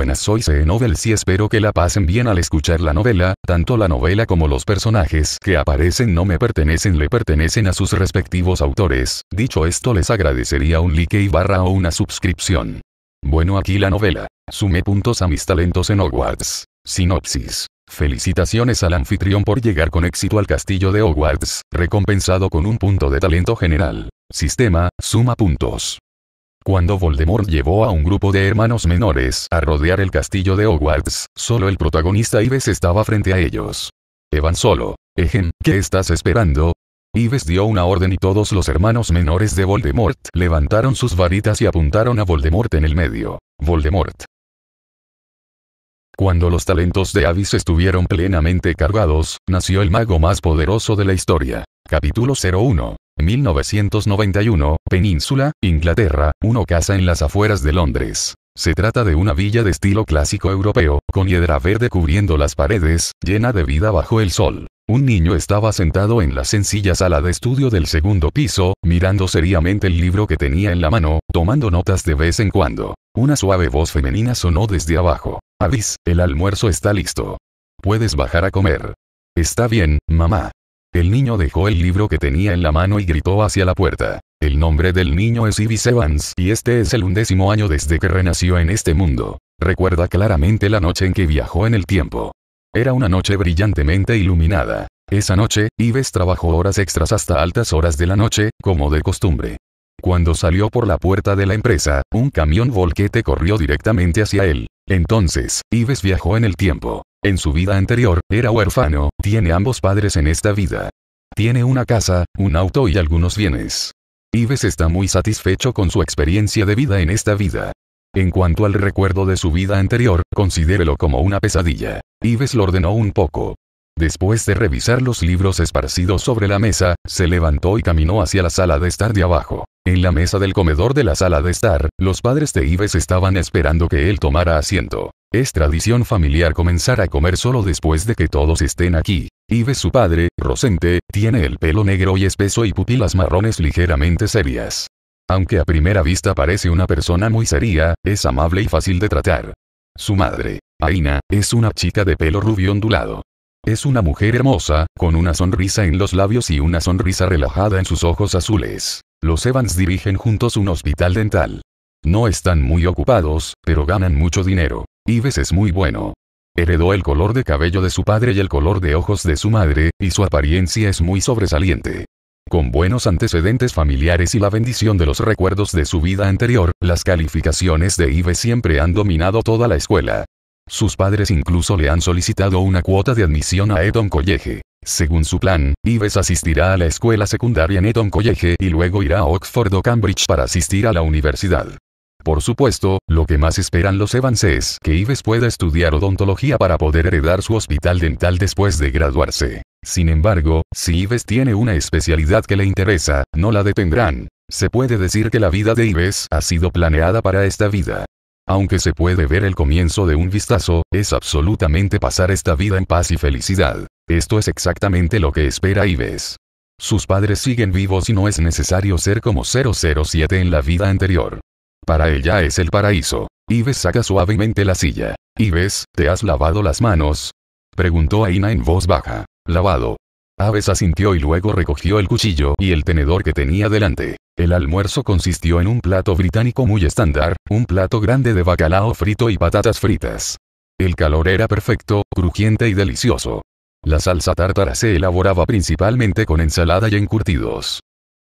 buenas. Soy CE Novel y espero que la pasen bien al escuchar la novela, tanto la novela como los personajes que aparecen no me pertenecen le pertenecen a sus respectivos autores. Dicho esto les agradecería un like y barra o una suscripción. Bueno aquí la novela. sumé puntos a mis talentos en Hogwarts. Sinopsis. Felicitaciones al anfitrión por llegar con éxito al castillo de Hogwarts, recompensado con un punto de talento general. Sistema, suma puntos. Cuando Voldemort llevó a un grupo de hermanos menores a rodear el castillo de Hogwarts, solo el protagonista Ives estaba frente a ellos. Evan solo. Ejem, ¿qué estás esperando? Ives dio una orden y todos los hermanos menores de Voldemort levantaron sus varitas y apuntaron a Voldemort en el medio. Voldemort. Cuando los talentos de Avis estuvieron plenamente cargados, nació el mago más poderoso de la historia. Capítulo 01. 1991, Península, Inglaterra, una casa en las afueras de Londres. Se trata de una villa de estilo clásico europeo, con hiedra verde cubriendo las paredes, llena de vida bajo el sol. Un niño estaba sentado en la sencilla sala de estudio del segundo piso, mirando seriamente el libro que tenía en la mano, tomando notas de vez en cuando. Una suave voz femenina sonó desde abajo. Avis, el almuerzo está listo. Puedes bajar a comer. Está bien, mamá. El niño dejó el libro que tenía en la mano y gritó hacia la puerta. El nombre del niño es Ibis Evans y este es el undécimo año desde que renació en este mundo. Recuerda claramente la noche en que viajó en el tiempo. Era una noche brillantemente iluminada. Esa noche, Ives trabajó horas extras hasta altas horas de la noche, como de costumbre. Cuando salió por la puerta de la empresa, un camión volquete corrió directamente hacia él. Entonces, Ives viajó en el tiempo. En su vida anterior, era huérfano, tiene ambos padres en esta vida. Tiene una casa, un auto y algunos bienes. Ives está muy satisfecho con su experiencia de vida en esta vida. En cuanto al recuerdo de su vida anterior, considérelo como una pesadilla. Ives lo ordenó un poco. Después de revisar los libros esparcidos sobre la mesa, se levantó y caminó hacia la sala de estar de abajo. En la mesa del comedor de la sala de estar, los padres de Ives estaban esperando que él tomara asiento. Es tradición familiar comenzar a comer solo después de que todos estén aquí. ve su padre, Rosente, tiene el pelo negro y espeso y pupilas marrones ligeramente serias. Aunque a primera vista parece una persona muy seria, es amable y fácil de tratar. Su madre, Aina, es una chica de pelo rubio ondulado. Es una mujer hermosa, con una sonrisa en los labios y una sonrisa relajada en sus ojos azules. Los Evans dirigen juntos un hospital dental. No están muy ocupados, pero ganan mucho dinero. Ives es muy bueno. Heredó el color de cabello de su padre y el color de ojos de su madre, y su apariencia es muy sobresaliente. Con buenos antecedentes familiares y la bendición de los recuerdos de su vida anterior, las calificaciones de Ives siempre han dominado toda la escuela. Sus padres incluso le han solicitado una cuota de admisión a Eton College. Según su plan, Ives asistirá a la escuela secundaria en Eton College y luego irá a Oxford o Cambridge para asistir a la universidad. Por supuesto, lo que más esperan los Evans es que Ives pueda estudiar odontología para poder heredar su hospital dental después de graduarse. Sin embargo, si Ives tiene una especialidad que le interesa, no la detendrán. Se puede decir que la vida de Ives ha sido planeada para esta vida. Aunque se puede ver el comienzo de un vistazo, es absolutamente pasar esta vida en paz y felicidad. Esto es exactamente lo que espera Ives. Sus padres siguen vivos y no es necesario ser como 007 en la vida anterior. Para ella es el paraíso. Ives saca suavemente la silla. Ives, ¿te has lavado las manos? Preguntó Aina en voz baja. Lavado. Aves asintió y luego recogió el cuchillo y el tenedor que tenía delante. El almuerzo consistió en un plato británico muy estándar, un plato grande de bacalao frito y patatas fritas. El calor era perfecto, crujiente y delicioso. La salsa tártara se elaboraba principalmente con ensalada y encurtidos.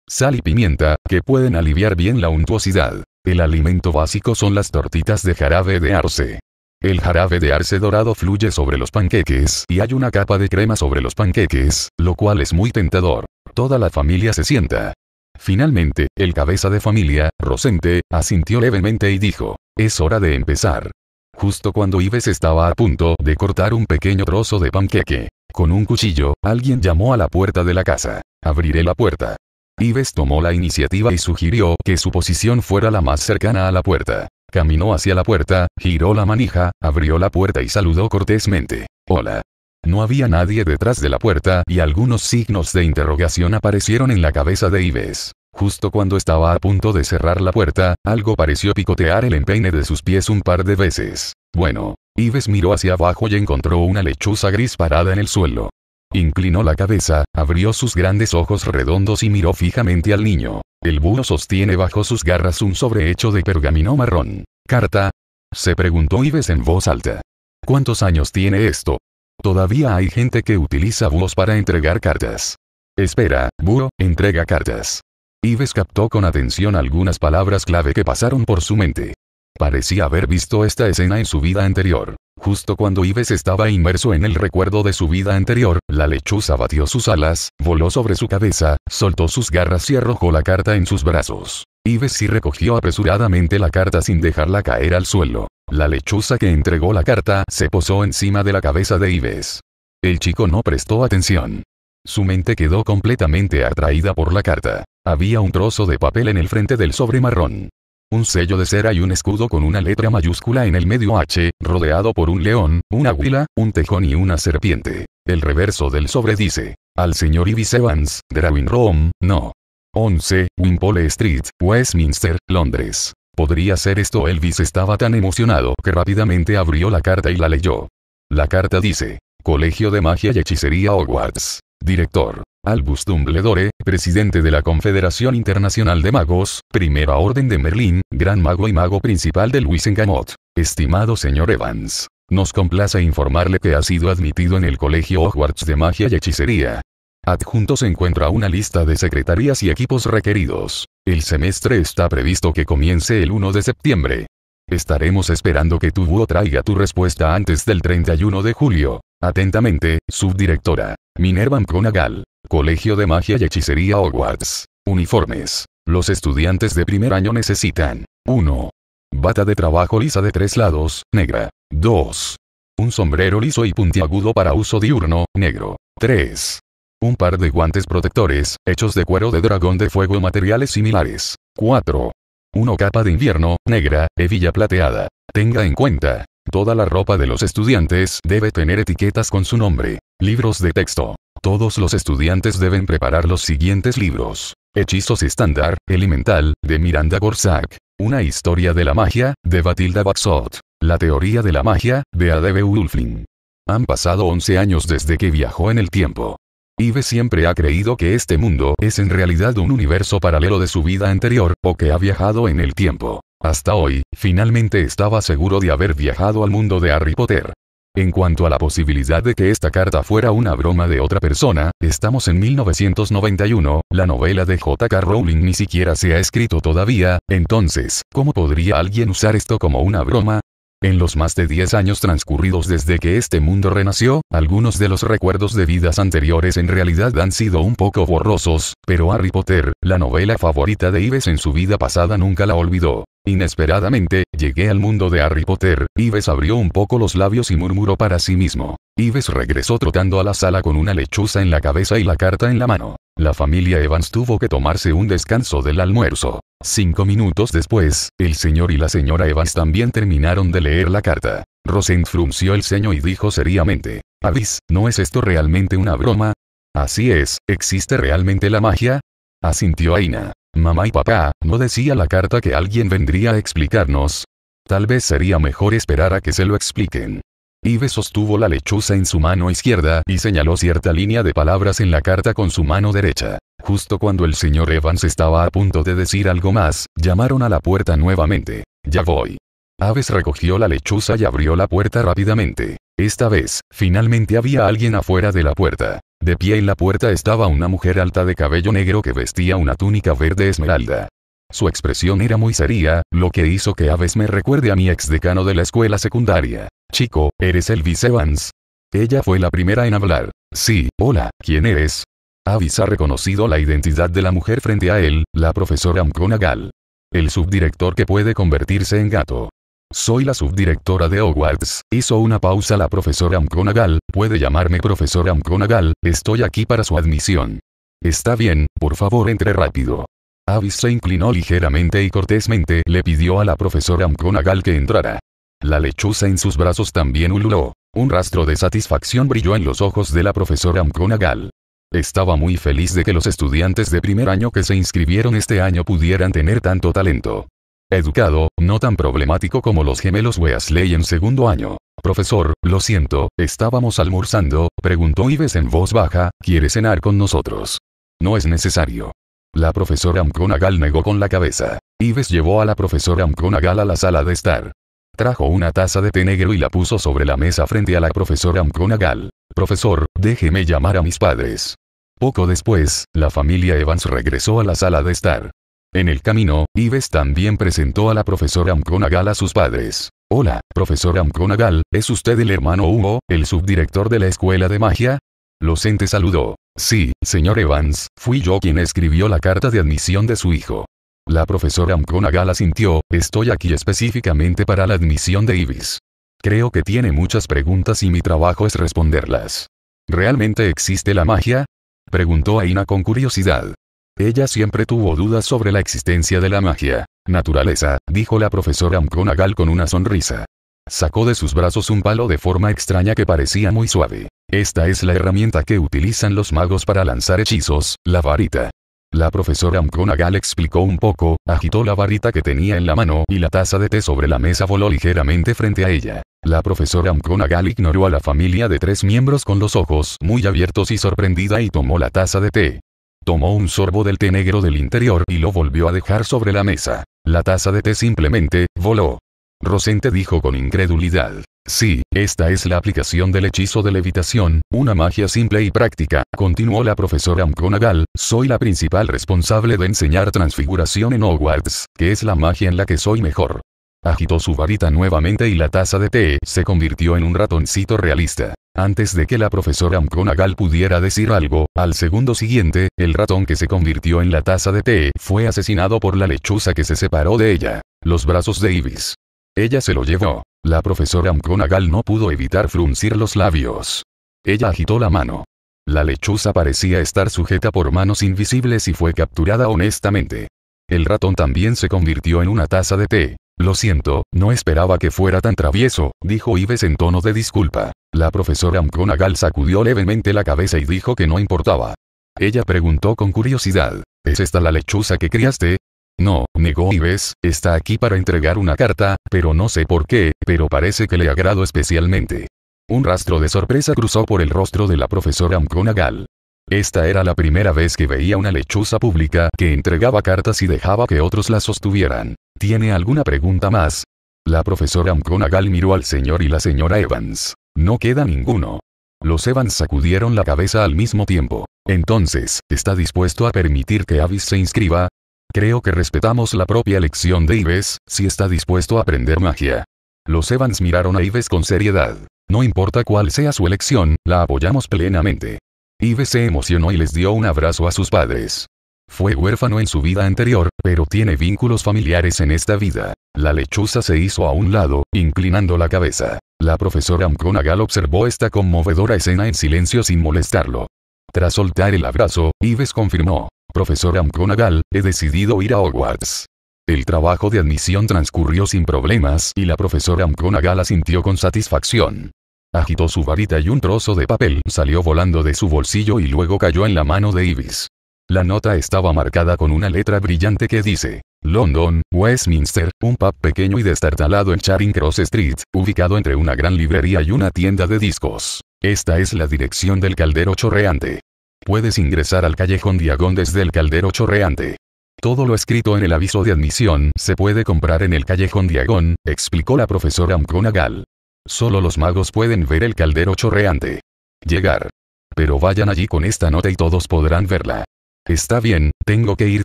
Sal y pimienta, que pueden aliviar bien la untuosidad. El alimento básico son las tortitas de jarabe de arce. El jarabe de arce dorado fluye sobre los panqueques y hay una capa de crema sobre los panqueques, lo cual es muy tentador. Toda la familia se sienta. Finalmente, el cabeza de familia, Rosente, asintió levemente y dijo, es hora de empezar. Justo cuando Ives estaba a punto de cortar un pequeño trozo de panqueque, con un cuchillo, alguien llamó a la puerta de la casa. Abriré la puerta. Ives tomó la iniciativa y sugirió que su posición fuera la más cercana a la puerta. Caminó hacia la puerta, giró la manija, abrió la puerta y saludó cortésmente. Hola. No había nadie detrás de la puerta y algunos signos de interrogación aparecieron en la cabeza de Ives. Justo cuando estaba a punto de cerrar la puerta, algo pareció picotear el empeine de sus pies un par de veces. Bueno, Ives miró hacia abajo y encontró una lechuza gris parada en el suelo. Inclinó la cabeza, abrió sus grandes ojos redondos y miró fijamente al niño. El búho sostiene bajo sus garras un sobrehecho de pergamino marrón. ¿Carta? Se preguntó Ives en voz alta. ¿Cuántos años tiene esto? Todavía hay gente que utiliza búhos para entregar cartas. Espera, búho, entrega cartas. Ives captó con atención algunas palabras clave que pasaron por su mente. Parecía haber visto esta escena en su vida anterior. Justo cuando Ives estaba inmerso en el recuerdo de su vida anterior, la lechuza batió sus alas, voló sobre su cabeza, soltó sus garras y arrojó la carta en sus brazos. Ives sí recogió apresuradamente la carta sin dejarla caer al suelo. La lechuza que entregó la carta se posó encima de la cabeza de Ives. El chico no prestó atención. Su mente quedó completamente atraída por la carta. Había un trozo de papel en el frente del sobre marrón un sello de cera y un escudo con una letra mayúscula en el medio H, rodeado por un león, una águila, un tejón y una serpiente. El reverso del sobre dice, al señor Ibis Evans, Drawing Room, no. 11, Wimpole Street, Westminster, Londres. Podría ser esto Elvis estaba tan emocionado que rápidamente abrió la carta y la leyó. La carta dice, Colegio de Magia y Hechicería Hogwarts. Director, Albus Dumbledore, presidente de la Confederación Internacional de Magos, Primera Orden de Merlín, Gran Mago y Mago Principal de Gamot. Estimado señor Evans, nos complace informarle que ha sido admitido en el Colegio Hogwarts de Magia y Hechicería. Adjunto se encuentra una lista de secretarías y equipos requeridos. El semestre está previsto que comience el 1 de septiembre. Estaremos esperando que tu búho traiga tu respuesta antes del 31 de julio. Atentamente, subdirectora. Minerva McGonagall. Colegio de Magia y Hechicería Hogwarts. Uniformes. Los estudiantes de primer año necesitan 1. Bata de trabajo lisa de tres lados, negra. 2. Un sombrero liso y puntiagudo para uso diurno, negro. 3. Un par de guantes protectores, hechos de cuero de dragón de fuego o materiales similares. 4. Una capa de invierno, negra, hebilla plateada. Tenga en cuenta, toda la ropa de los estudiantes debe tener etiquetas con su nombre. Libros de texto. Todos los estudiantes deben preparar los siguientes libros. Hechizos estándar, Elemental, de Miranda Gorsak. Una historia de la magia, de Batilda Baxot. La teoría de la magia, de Adebe Wulfling. Han pasado 11 años desde que viajó en el tiempo. Ive siempre ha creído que este mundo es en realidad un universo paralelo de su vida anterior, o que ha viajado en el tiempo. Hasta hoy, finalmente estaba seguro de haber viajado al mundo de Harry Potter. En cuanto a la posibilidad de que esta carta fuera una broma de otra persona, estamos en 1991, la novela de J.K. Rowling ni siquiera se ha escrito todavía, entonces, ¿cómo podría alguien usar esto como una broma? En los más de 10 años transcurridos desde que este mundo renació, algunos de los recuerdos de vidas anteriores en realidad han sido un poco borrosos, pero Harry Potter, la novela favorita de Ives en su vida pasada nunca la olvidó. Inesperadamente, llegué al mundo de Harry Potter, Ives abrió un poco los labios y murmuró para sí mismo. Ives regresó trotando a la sala con una lechuza en la cabeza y la carta en la mano. La familia Evans tuvo que tomarse un descanso del almuerzo. Cinco minutos después, el señor y la señora Evans también terminaron de leer la carta. Rosen frunció el ceño y dijo seriamente, Avis, ¿no es esto realmente una broma? Así es, ¿existe realmente la magia? Asintió Aina. Mamá y papá, ¿no decía la carta que alguien vendría a explicarnos? Tal vez sería mejor esperar a que se lo expliquen. Ives sostuvo la lechuza en su mano izquierda y señaló cierta línea de palabras en la carta con su mano derecha. Justo cuando el señor Evans estaba a punto de decir algo más, llamaron a la puerta nuevamente. Ya voy. Aves recogió la lechuza y abrió la puerta rápidamente. Esta vez, finalmente había alguien afuera de la puerta. De pie en la puerta estaba una mujer alta de cabello negro que vestía una túnica verde esmeralda. Su expresión era muy seria, lo que hizo que aves me recuerde a mi ex decano de la escuela secundaria. Chico, ¿eres Elvis Evans? Ella fue la primera en hablar. Sí, hola, ¿quién eres? Avis ha reconocido la identidad de la mujer frente a él, la profesora McGonagall. El subdirector que puede convertirse en gato. Soy la subdirectora de Hogwarts, hizo una pausa la profesora McGonagall, puede llamarme profesora McGonagall, estoy aquí para su admisión. Está bien, por favor entre rápido. Avis se inclinó ligeramente y cortésmente le pidió a la profesora McGonagall que entrara. La lechuza en sus brazos también ululó. Un rastro de satisfacción brilló en los ojos de la profesora Amconagal. Estaba muy feliz de que los estudiantes de primer año que se inscribieron este año pudieran tener tanto talento. Educado, no tan problemático como los gemelos Weasley en segundo año. Profesor, lo siento, estábamos almorzando, preguntó Ives en voz baja, ¿quiere cenar con nosotros? No es necesario. La profesora McGonagall negó con la cabeza. Ives llevó a la profesora amconagal a la sala de estar. Trajo una taza de té negro y la puso sobre la mesa frente a la profesora amconagal Profesor, déjeme llamar a mis padres. Poco después, la familia Evans regresó a la sala de estar. En el camino, Ives también presentó a la profesora amconagal a sus padres. Hola, profesora amconagal ¿ ¿es usted el hermano Hugo, el subdirector de la escuela de magia? Los saludó. Sí, señor Evans, fui yo quien escribió la carta de admisión de su hijo. La profesora McGonagall asintió, estoy aquí específicamente para la admisión de Ibis. Creo que tiene muchas preguntas y mi trabajo es responderlas. ¿Realmente existe la magia? Preguntó Aina con curiosidad. Ella siempre tuvo dudas sobre la existencia de la magia. Naturaleza, dijo la profesora McGonagall con una sonrisa. Sacó de sus brazos un palo de forma extraña que parecía muy suave. Esta es la herramienta que utilizan los magos para lanzar hechizos, la varita. La profesora McGonagall explicó un poco, agitó la varita que tenía en la mano y la taza de té sobre la mesa voló ligeramente frente a ella. La profesora McGonagall ignoró a la familia de tres miembros con los ojos muy abiertos y sorprendida y tomó la taza de té. Tomó un sorbo del té negro del interior y lo volvió a dejar sobre la mesa. La taza de té simplemente voló. Rosente dijo con incredulidad. Sí, esta es la aplicación del hechizo de levitación, una magia simple y práctica, continuó la profesora McGonagall, soy la principal responsable de enseñar transfiguración en Hogwarts, que es la magia en la que soy mejor. Agitó su varita nuevamente y la taza de té se convirtió en un ratoncito realista. Antes de que la profesora McGonagall pudiera decir algo, al segundo siguiente, el ratón que se convirtió en la taza de té fue asesinado por la lechuza que se separó de ella. Los brazos de Ibis ella se lo llevó. La profesora McGonagall no pudo evitar fruncir los labios. Ella agitó la mano. La lechuza parecía estar sujeta por manos invisibles y fue capturada honestamente. El ratón también se convirtió en una taza de té. Lo siento, no esperaba que fuera tan travieso, dijo Ives en tono de disculpa. La profesora McGonagall sacudió levemente la cabeza y dijo que no importaba. Ella preguntó con curiosidad, ¿es esta la lechuza que criaste? No, negó y está aquí para entregar una carta, pero no sé por qué, pero parece que le agrado especialmente. Un rastro de sorpresa cruzó por el rostro de la profesora McGonagall. Esta era la primera vez que veía una lechuza pública que entregaba cartas y dejaba que otros las sostuvieran. ¿Tiene alguna pregunta más? La profesora McGonagall miró al señor y la señora Evans. No queda ninguno. Los Evans sacudieron la cabeza al mismo tiempo. Entonces, ¿está dispuesto a permitir que Avis se inscriba? Creo que respetamos la propia elección de Ives, si está dispuesto a aprender magia. Los Evans miraron a Ives con seriedad. No importa cuál sea su elección, la apoyamos plenamente. Ives se emocionó y les dio un abrazo a sus padres. Fue huérfano en su vida anterior, pero tiene vínculos familiares en esta vida. La lechuza se hizo a un lado, inclinando la cabeza. La profesora McGonagall observó esta conmovedora escena en silencio sin molestarlo. Tras soltar el abrazo, Ives confirmó profesor Amconagal, he decidido ir a Hogwarts. El trabajo de admisión transcurrió sin problemas y la profesora la asintió con satisfacción. Agitó su varita y un trozo de papel salió volando de su bolsillo y luego cayó en la mano de Ibis. La nota estaba marcada con una letra brillante que dice, London, Westminster, un pub pequeño y destartalado en Charing Cross Street, ubicado entre una gran librería y una tienda de discos. Esta es la dirección del caldero chorreante. Puedes ingresar al callejón Diagón desde el caldero chorreante. Todo lo escrito en el aviso de admisión se puede comprar en el callejón Diagón, explicó la profesora Amconagal. Solo los magos pueden ver el caldero chorreante. Llegar. Pero vayan allí con esta nota y todos podrán verla. Está bien, tengo que ir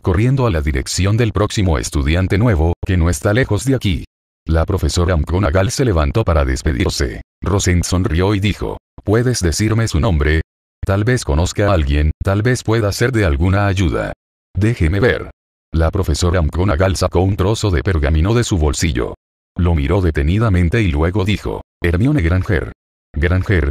corriendo a la dirección del próximo estudiante nuevo, que no está lejos de aquí. La profesora Amconagal se levantó para despedirse. Rosen sonrió y dijo, ¿puedes decirme su nombre? Tal vez conozca a alguien, tal vez pueda ser de alguna ayuda. Déjeme ver. La profesora McGonagall sacó un trozo de pergamino de su bolsillo. Lo miró detenidamente y luego dijo, Hermione Granger. Granger.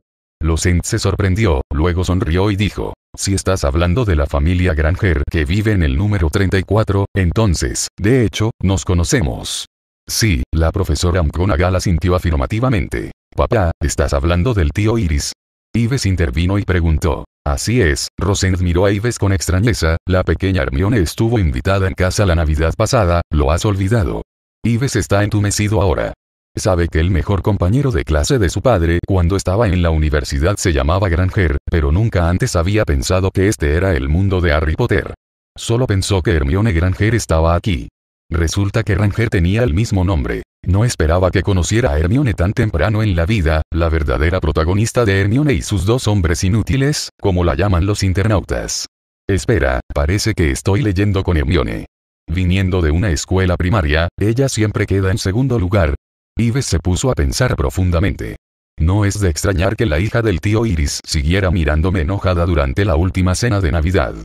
sent se sorprendió, luego sonrió y dijo, si estás hablando de la familia Granger que vive en el número 34, entonces, de hecho, nos conocemos. Sí, la profesora McGonagall asintió afirmativamente. Papá, estás hablando del tío Iris, Ives intervino y preguntó. Así es, Rosend miró a Ives con extrañeza, la pequeña Hermione estuvo invitada en casa la Navidad pasada, lo has olvidado. Ives está entumecido ahora. Sabe que el mejor compañero de clase de su padre cuando estaba en la universidad se llamaba Granger, pero nunca antes había pensado que este era el mundo de Harry Potter. Solo pensó que Hermione Granger estaba aquí. Resulta que Granger tenía el mismo nombre. No esperaba que conociera a Hermione tan temprano en la vida, la verdadera protagonista de Hermione y sus dos hombres inútiles, como la llaman los internautas. Espera, parece que estoy leyendo con Hermione. Viniendo de una escuela primaria, ella siempre queda en segundo lugar. Ives se puso a pensar profundamente. No es de extrañar que la hija del tío Iris siguiera mirándome enojada durante la última cena de Navidad.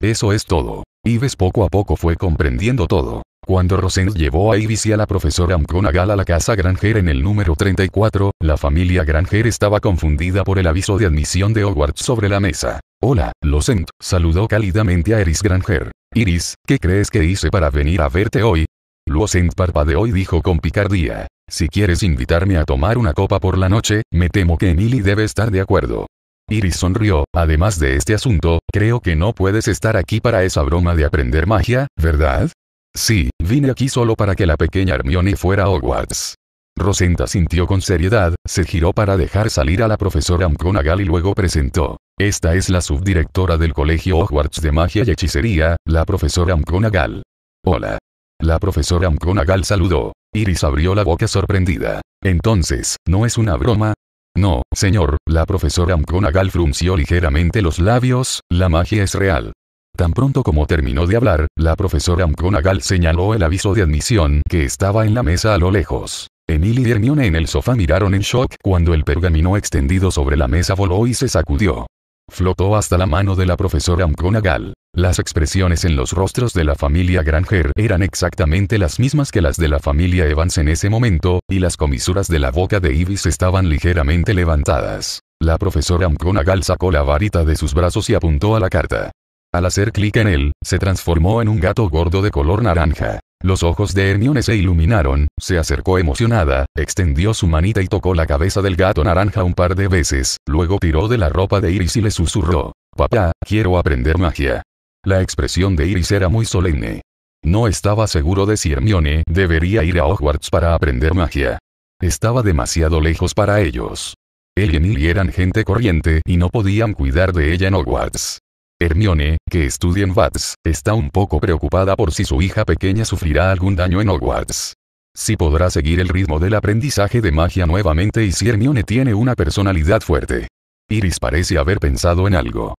Eso es todo. Ives poco a poco fue comprendiendo todo. Cuando Rosent llevó a Ibis y a la profesora McGonagall a la casa Granger en el número 34, la familia Granger estaba confundida por el aviso de admisión de Hogwarts sobre la mesa. Hola, Losent, saludó cálidamente a Iris Granger. Iris, ¿qué crees que hice para venir a verte hoy? Losent parpadeó y dijo con picardía. Si quieres invitarme a tomar una copa por la noche, me temo que Emily debe estar de acuerdo. Iris sonrió, además de este asunto, creo que no puedes estar aquí para esa broma de aprender magia, ¿verdad? Sí, vine aquí solo para que la pequeña Hermione fuera a Hogwarts. Rosenta sintió con seriedad, se giró para dejar salir a la profesora McGonagall y luego presentó. Esta es la subdirectora del Colegio Hogwarts de Magia y Hechicería, la profesora McGonagall. Hola. La profesora McGonagall saludó. Iris abrió la boca sorprendida. Entonces, ¿no es una broma? No, señor, la profesora McGonagall frunció ligeramente los labios, la magia es real. Tan pronto como terminó de hablar, la profesora McGonagall señaló el aviso de admisión que estaba en la mesa a lo lejos. Emily y Hermione en el sofá miraron en shock cuando el pergamino extendido sobre la mesa voló y se sacudió. Flotó hasta la mano de la profesora McGonagall. Las expresiones en los rostros de la familia Granger eran exactamente las mismas que las de la familia Evans en ese momento, y las comisuras de la boca de Ibis estaban ligeramente levantadas. La profesora McGonagall sacó la varita de sus brazos y apuntó a la carta. Al hacer clic en él, se transformó en un gato gordo de color naranja. Los ojos de Hermione se iluminaron, se acercó emocionada, extendió su manita y tocó la cabeza del gato naranja un par de veces, luego tiró de la ropa de Iris y le susurró. Papá, quiero aprender magia. La expresión de Iris era muy solemne. No estaba seguro de si Hermione debería ir a Hogwarts para aprender magia. Estaba demasiado lejos para ellos. Él y Emily eran gente corriente y no podían cuidar de ella en Hogwarts. Hermione, que estudia en Bats, está un poco preocupada por si su hija pequeña sufrirá algún daño en Hogwarts. Si podrá seguir el ritmo del aprendizaje de magia nuevamente y si Hermione tiene una personalidad fuerte. Iris parece haber pensado en algo.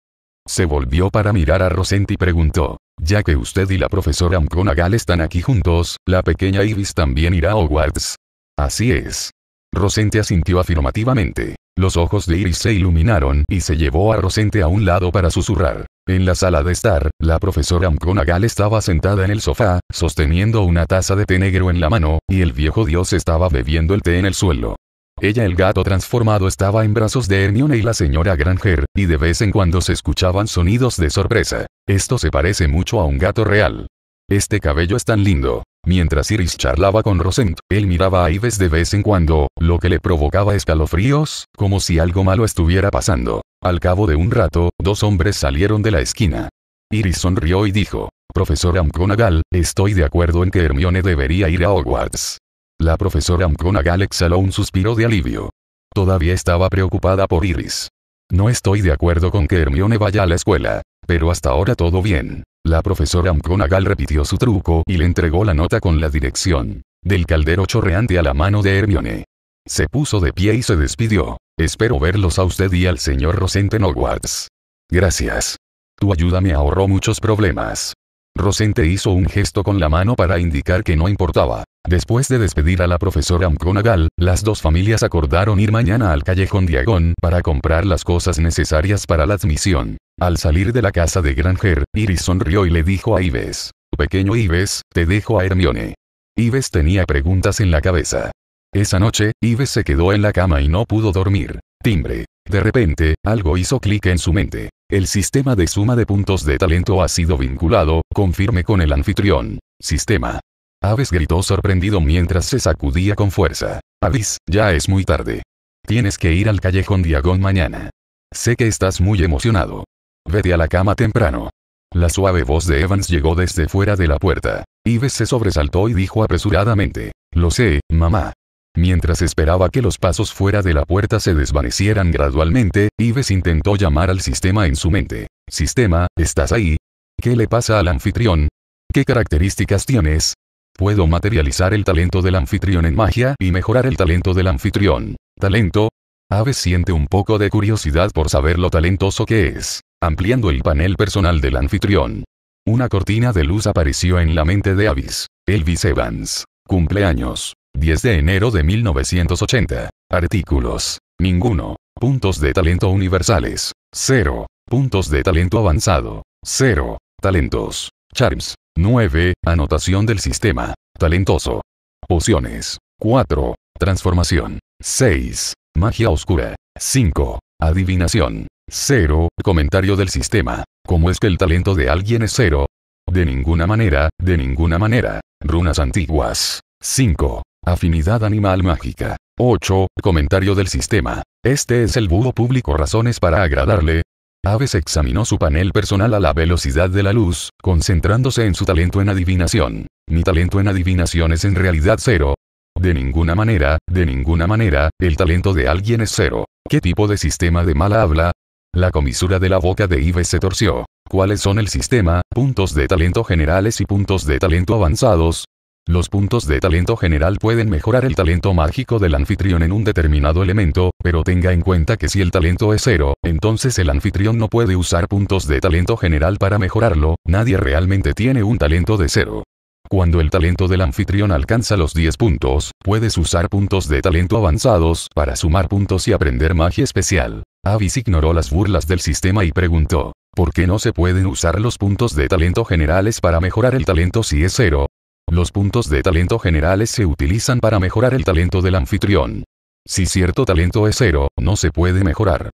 Se volvió para mirar a Rosent y preguntó, ya que usted y la profesora McGonagall están aquí juntos, la pequeña Iris también irá a Hogwarts. Así es. Rosente asintió afirmativamente. Los ojos de Iris se iluminaron y se llevó a Rosente a un lado para susurrar. En la sala de estar, la profesora McGonagall estaba sentada en el sofá, sosteniendo una taza de té negro en la mano, y el viejo dios estaba bebiendo el té en el suelo. Ella el gato transformado estaba en brazos de Hermione y la señora Granger, y de vez en cuando se escuchaban sonidos de sorpresa. Esto se parece mucho a un gato real. Este cabello es tan lindo. Mientras Iris charlaba con Rosent, él miraba a Ives de vez en cuando, lo que le provocaba escalofríos, como si algo malo estuviera pasando. Al cabo de un rato, dos hombres salieron de la esquina. Iris sonrió y dijo, Profesora Amconagal, estoy de acuerdo en que Hermione debería ir a Hogwarts. La profesora McGonagall exhaló un suspiro de alivio. Todavía estaba preocupada por Iris. No estoy de acuerdo con que Hermione vaya a la escuela, pero hasta ahora todo bien. La profesora McGonagall repitió su truco y le entregó la nota con la dirección del caldero chorreante a la mano de Hermione. Se puso de pie y se despidió. Espero verlos a usted y al señor Rosente Hogwarts. Gracias. Tu ayuda me ahorró muchos problemas. Rosente hizo un gesto con la mano para indicar que no importaba. Después de despedir a la profesora McGonagall, las dos familias acordaron ir mañana al callejón Diagón para comprar las cosas necesarias para la admisión. Al salir de la casa de Granger, Iris sonrió y le dijo a Ives, Pequeño Ives, te dejo a Hermione. Ives tenía preguntas en la cabeza. Esa noche, Ives se quedó en la cama y no pudo dormir. Timbre. De repente, algo hizo clic en su mente. El sistema de suma de puntos de talento ha sido vinculado, confirme con el anfitrión. Sistema. Aves gritó sorprendido mientras se sacudía con fuerza. Avis, ya es muy tarde. Tienes que ir al callejón Diagón mañana. Sé que estás muy emocionado. Vete a la cama temprano. La suave voz de Evans llegó desde fuera de la puerta. Ives se sobresaltó y dijo apresuradamente. Lo sé, mamá. Mientras esperaba que los pasos fuera de la puerta se desvanecieran gradualmente, Ives intentó llamar al sistema en su mente. Sistema, ¿estás ahí? ¿Qué le pasa al anfitrión? ¿Qué características tienes? Puedo materializar el talento del anfitrión en magia y mejorar el talento del anfitrión. ¿Talento? Aves siente un poco de curiosidad por saber lo talentoso que es, ampliando el panel personal del anfitrión. Una cortina de luz apareció en la mente de Avis. Elvis Evans. Cumpleaños. 10 de enero de 1980. Artículos. Ninguno. Puntos de talento universales. 0. Puntos de talento avanzado. 0. Talentos. Charms. 9. Anotación del sistema. Talentoso. Pociones. 4. Transformación. 6. Magia oscura. 5. Adivinación. 0. Comentario del sistema. ¿Cómo es que el talento de alguien es cero? De ninguna manera, de ninguna manera. Runas antiguas. 5. Afinidad animal mágica. 8. Comentario del sistema. Este es el búho público Razones para agradarle. Aves examinó su panel personal a la velocidad de la luz, concentrándose en su talento en adivinación. Mi talento en adivinación es en realidad cero. De ninguna manera, de ninguna manera, el talento de alguien es cero. ¿Qué tipo de sistema de mala habla? La comisura de la boca de Ives se torció. ¿Cuáles son el sistema, puntos de talento generales y puntos de talento avanzados? Los puntos de talento general pueden mejorar el talento mágico del anfitrión en un determinado elemento, pero tenga en cuenta que si el talento es cero, entonces el anfitrión no puede usar puntos de talento general para mejorarlo, nadie realmente tiene un talento de cero. Cuando el talento del anfitrión alcanza los 10 puntos, puedes usar puntos de talento avanzados para sumar puntos y aprender magia especial. Avis ignoró las burlas del sistema y preguntó, ¿por qué no se pueden usar los puntos de talento generales para mejorar el talento si es cero? Los puntos de talento generales se utilizan para mejorar el talento del anfitrión. Si cierto talento es cero, no se puede mejorar.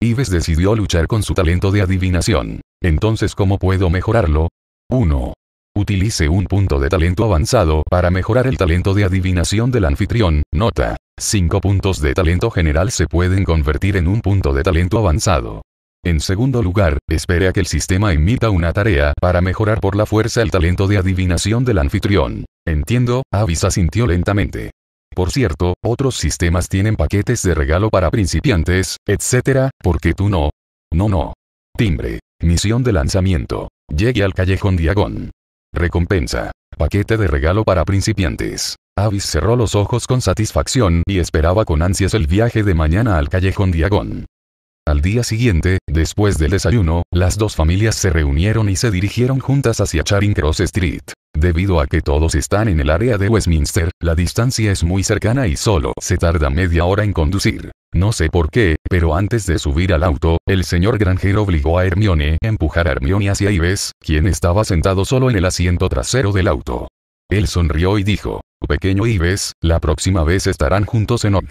Ives decidió luchar con su talento de adivinación. Entonces, ¿cómo puedo mejorarlo? 1. Utilice un punto de talento avanzado para mejorar el talento de adivinación del anfitrión. Nota. 5 puntos de talento general se pueden convertir en un punto de talento avanzado. En segundo lugar, espere a que el sistema emita una tarea para mejorar por la fuerza el talento de adivinación del anfitrión. Entiendo, Avis asintió lentamente. Por cierto, otros sistemas tienen paquetes de regalo para principiantes, etc., porque tú no? No, no. Timbre. Misión de lanzamiento. Llegue al callejón Diagón. Recompensa. Paquete de regalo para principiantes. Avis cerró los ojos con satisfacción y esperaba con ansias el viaje de mañana al callejón Diagón. Al día siguiente, después del desayuno, las dos familias se reunieron y se dirigieron juntas hacia Charing Cross Street. Debido a que todos están en el área de Westminster, la distancia es muy cercana y solo se tarda media hora en conducir. No sé por qué, pero antes de subir al auto, el señor granjero obligó a Hermione a empujar a Hermione hacia Ives, quien estaba sentado solo en el asiento trasero del auto. Él sonrió y dijo, pequeño Ives, la próxima vez estarán juntos en Og.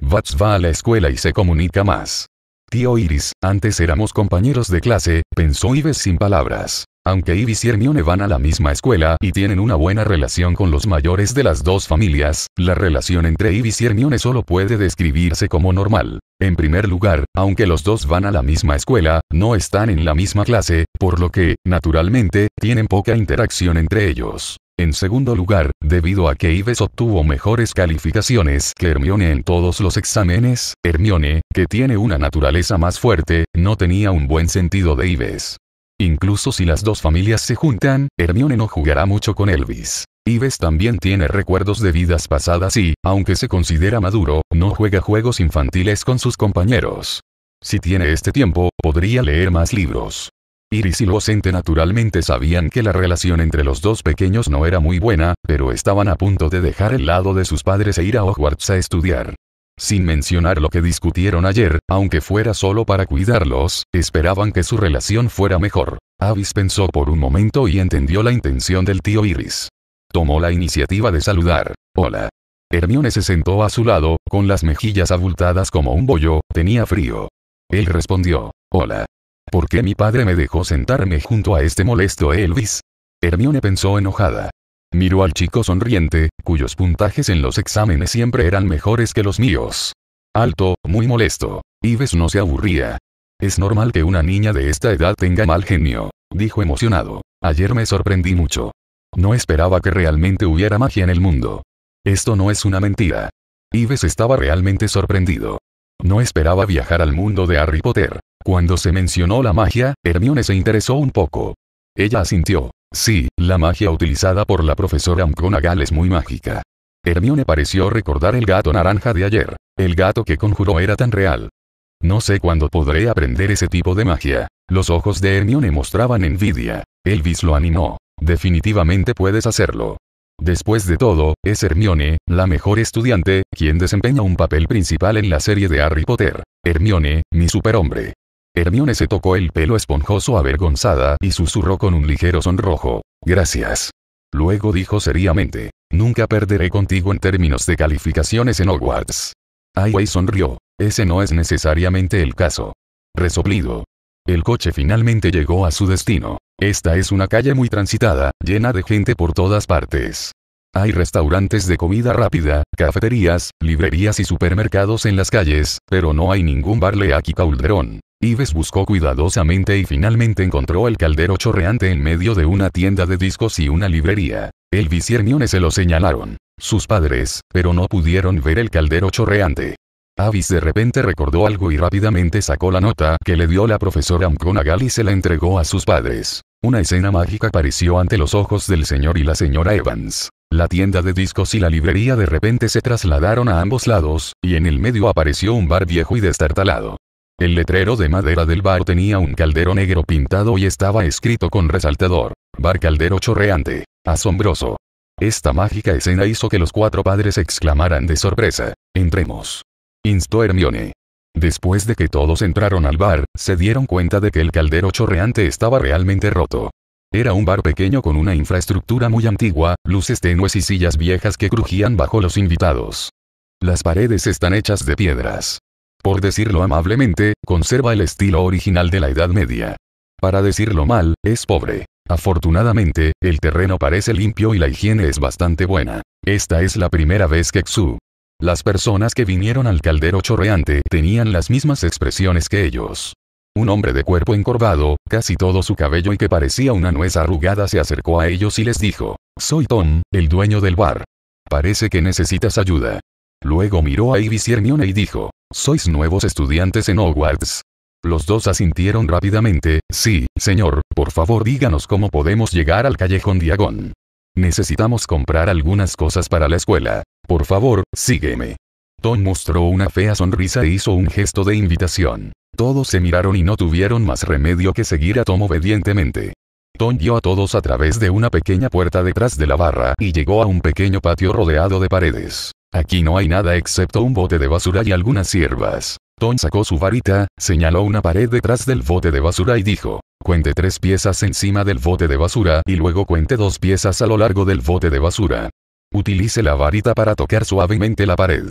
Vats va a la escuela y se comunica más. Tío Iris, antes éramos compañeros de clase, pensó Ives sin palabras. Aunque Ives y Hermione van a la misma escuela y tienen una buena relación con los mayores de las dos familias, la relación entre Ives y Hermione solo puede describirse como normal. En primer lugar, aunque los dos van a la misma escuela, no están en la misma clase, por lo que, naturalmente, tienen poca interacción entre ellos. En segundo lugar, debido a que Ives obtuvo mejores calificaciones que Hermione en todos los exámenes, Hermione, que tiene una naturaleza más fuerte, no tenía un buen sentido de Ives. Incluso si las dos familias se juntan, Hermione no jugará mucho con Elvis. Ives también tiene recuerdos de vidas pasadas y, aunque se considera maduro, no juega juegos infantiles con sus compañeros. Si tiene este tiempo, podría leer más libros. Iris y Locente naturalmente sabían que la relación entre los dos pequeños no era muy buena, pero estaban a punto de dejar el lado de sus padres e ir a Hogwarts a estudiar. Sin mencionar lo que discutieron ayer, aunque fuera solo para cuidarlos, esperaban que su relación fuera mejor. Avis pensó por un momento y entendió la intención del tío Iris. Tomó la iniciativa de saludar. Hola. Hermione se sentó a su lado, con las mejillas abultadas como un bollo, tenía frío. Él respondió. Hola. ¿Por qué mi padre me dejó sentarme junto a este molesto Elvis? Hermione pensó enojada. Miró al chico sonriente, cuyos puntajes en los exámenes siempre eran mejores que los míos. Alto, muy molesto. Ives no se aburría. Es normal que una niña de esta edad tenga mal genio, dijo emocionado. Ayer me sorprendí mucho. No esperaba que realmente hubiera magia en el mundo. Esto no es una mentira. Ives estaba realmente sorprendido. No esperaba viajar al mundo de Harry Potter. Cuando se mencionó la magia, Hermione se interesó un poco. Ella asintió. Sí, la magia utilizada por la profesora McGonagall es muy mágica. Hermione pareció recordar el gato naranja de ayer. El gato que conjuró era tan real. No sé cuándo podré aprender ese tipo de magia. Los ojos de Hermione mostraban envidia. Elvis lo animó. Definitivamente puedes hacerlo. Después de todo, es Hermione, la mejor estudiante, quien desempeña un papel principal en la serie de Harry Potter. Hermione, mi superhombre. Hermione se tocó el pelo esponjoso avergonzada y susurró con un ligero sonrojo. Gracias. Luego dijo seriamente. Nunca perderé contigo en términos de calificaciones en Hogwarts. Wei sonrió. Ese no es necesariamente el caso. Resoplido. El coche finalmente llegó a su destino. Esta es una calle muy transitada, llena de gente por todas partes. Hay restaurantes de comida rápida, cafeterías, librerías y supermercados en las calles, pero no hay ningún barle aquí Calderón. Ives buscó cuidadosamente y finalmente encontró el caldero chorreante en medio de una tienda de discos y una librería. El visiermione se lo señalaron. Sus padres, pero no pudieron ver el caldero chorreante. Avis de repente recordó algo y rápidamente sacó la nota que le dio la profesora McGonagall y se la entregó a sus padres. Una escena mágica apareció ante los ojos del señor y la señora Evans. La tienda de discos y la librería de repente se trasladaron a ambos lados, y en el medio apareció un bar viejo y destartalado. El letrero de madera del bar tenía un caldero negro pintado y estaba escrito con resaltador. Bar caldero chorreante. Asombroso. Esta mágica escena hizo que los cuatro padres exclamaran de sorpresa. Entremos. Instó Hermione. Después de que todos entraron al bar, se dieron cuenta de que el caldero chorreante estaba realmente roto. Era un bar pequeño con una infraestructura muy antigua, luces tenues y sillas viejas que crujían bajo los invitados. Las paredes están hechas de piedras por decirlo amablemente, conserva el estilo original de la Edad Media. Para decirlo mal, es pobre. Afortunadamente, el terreno parece limpio y la higiene es bastante buena. Esta es la primera vez que Xu. Las personas que vinieron al caldero chorreante tenían las mismas expresiones que ellos. Un hombre de cuerpo encorvado, casi todo su cabello y que parecía una nuez arrugada se acercó a ellos y les dijo, Soy Tom, el dueño del bar. Parece que necesitas ayuda. Luego miró a Ibis y dijo, sois nuevos estudiantes en Hogwarts. Los dos asintieron rápidamente, sí, señor, por favor díganos cómo podemos llegar al callejón Diagón. Necesitamos comprar algunas cosas para la escuela. Por favor, sígueme. Tom mostró una fea sonrisa e hizo un gesto de invitación. Todos se miraron y no tuvieron más remedio que seguir a Tom obedientemente. Tom guió a todos a través de una pequeña puerta detrás de la barra y llegó a un pequeño patio rodeado de paredes. Aquí no hay nada excepto un bote de basura y algunas hierbas. Tom sacó su varita, señaló una pared detrás del bote de basura y dijo, cuente tres piezas encima del bote de basura y luego cuente dos piezas a lo largo del bote de basura. Utilice la varita para tocar suavemente la pared.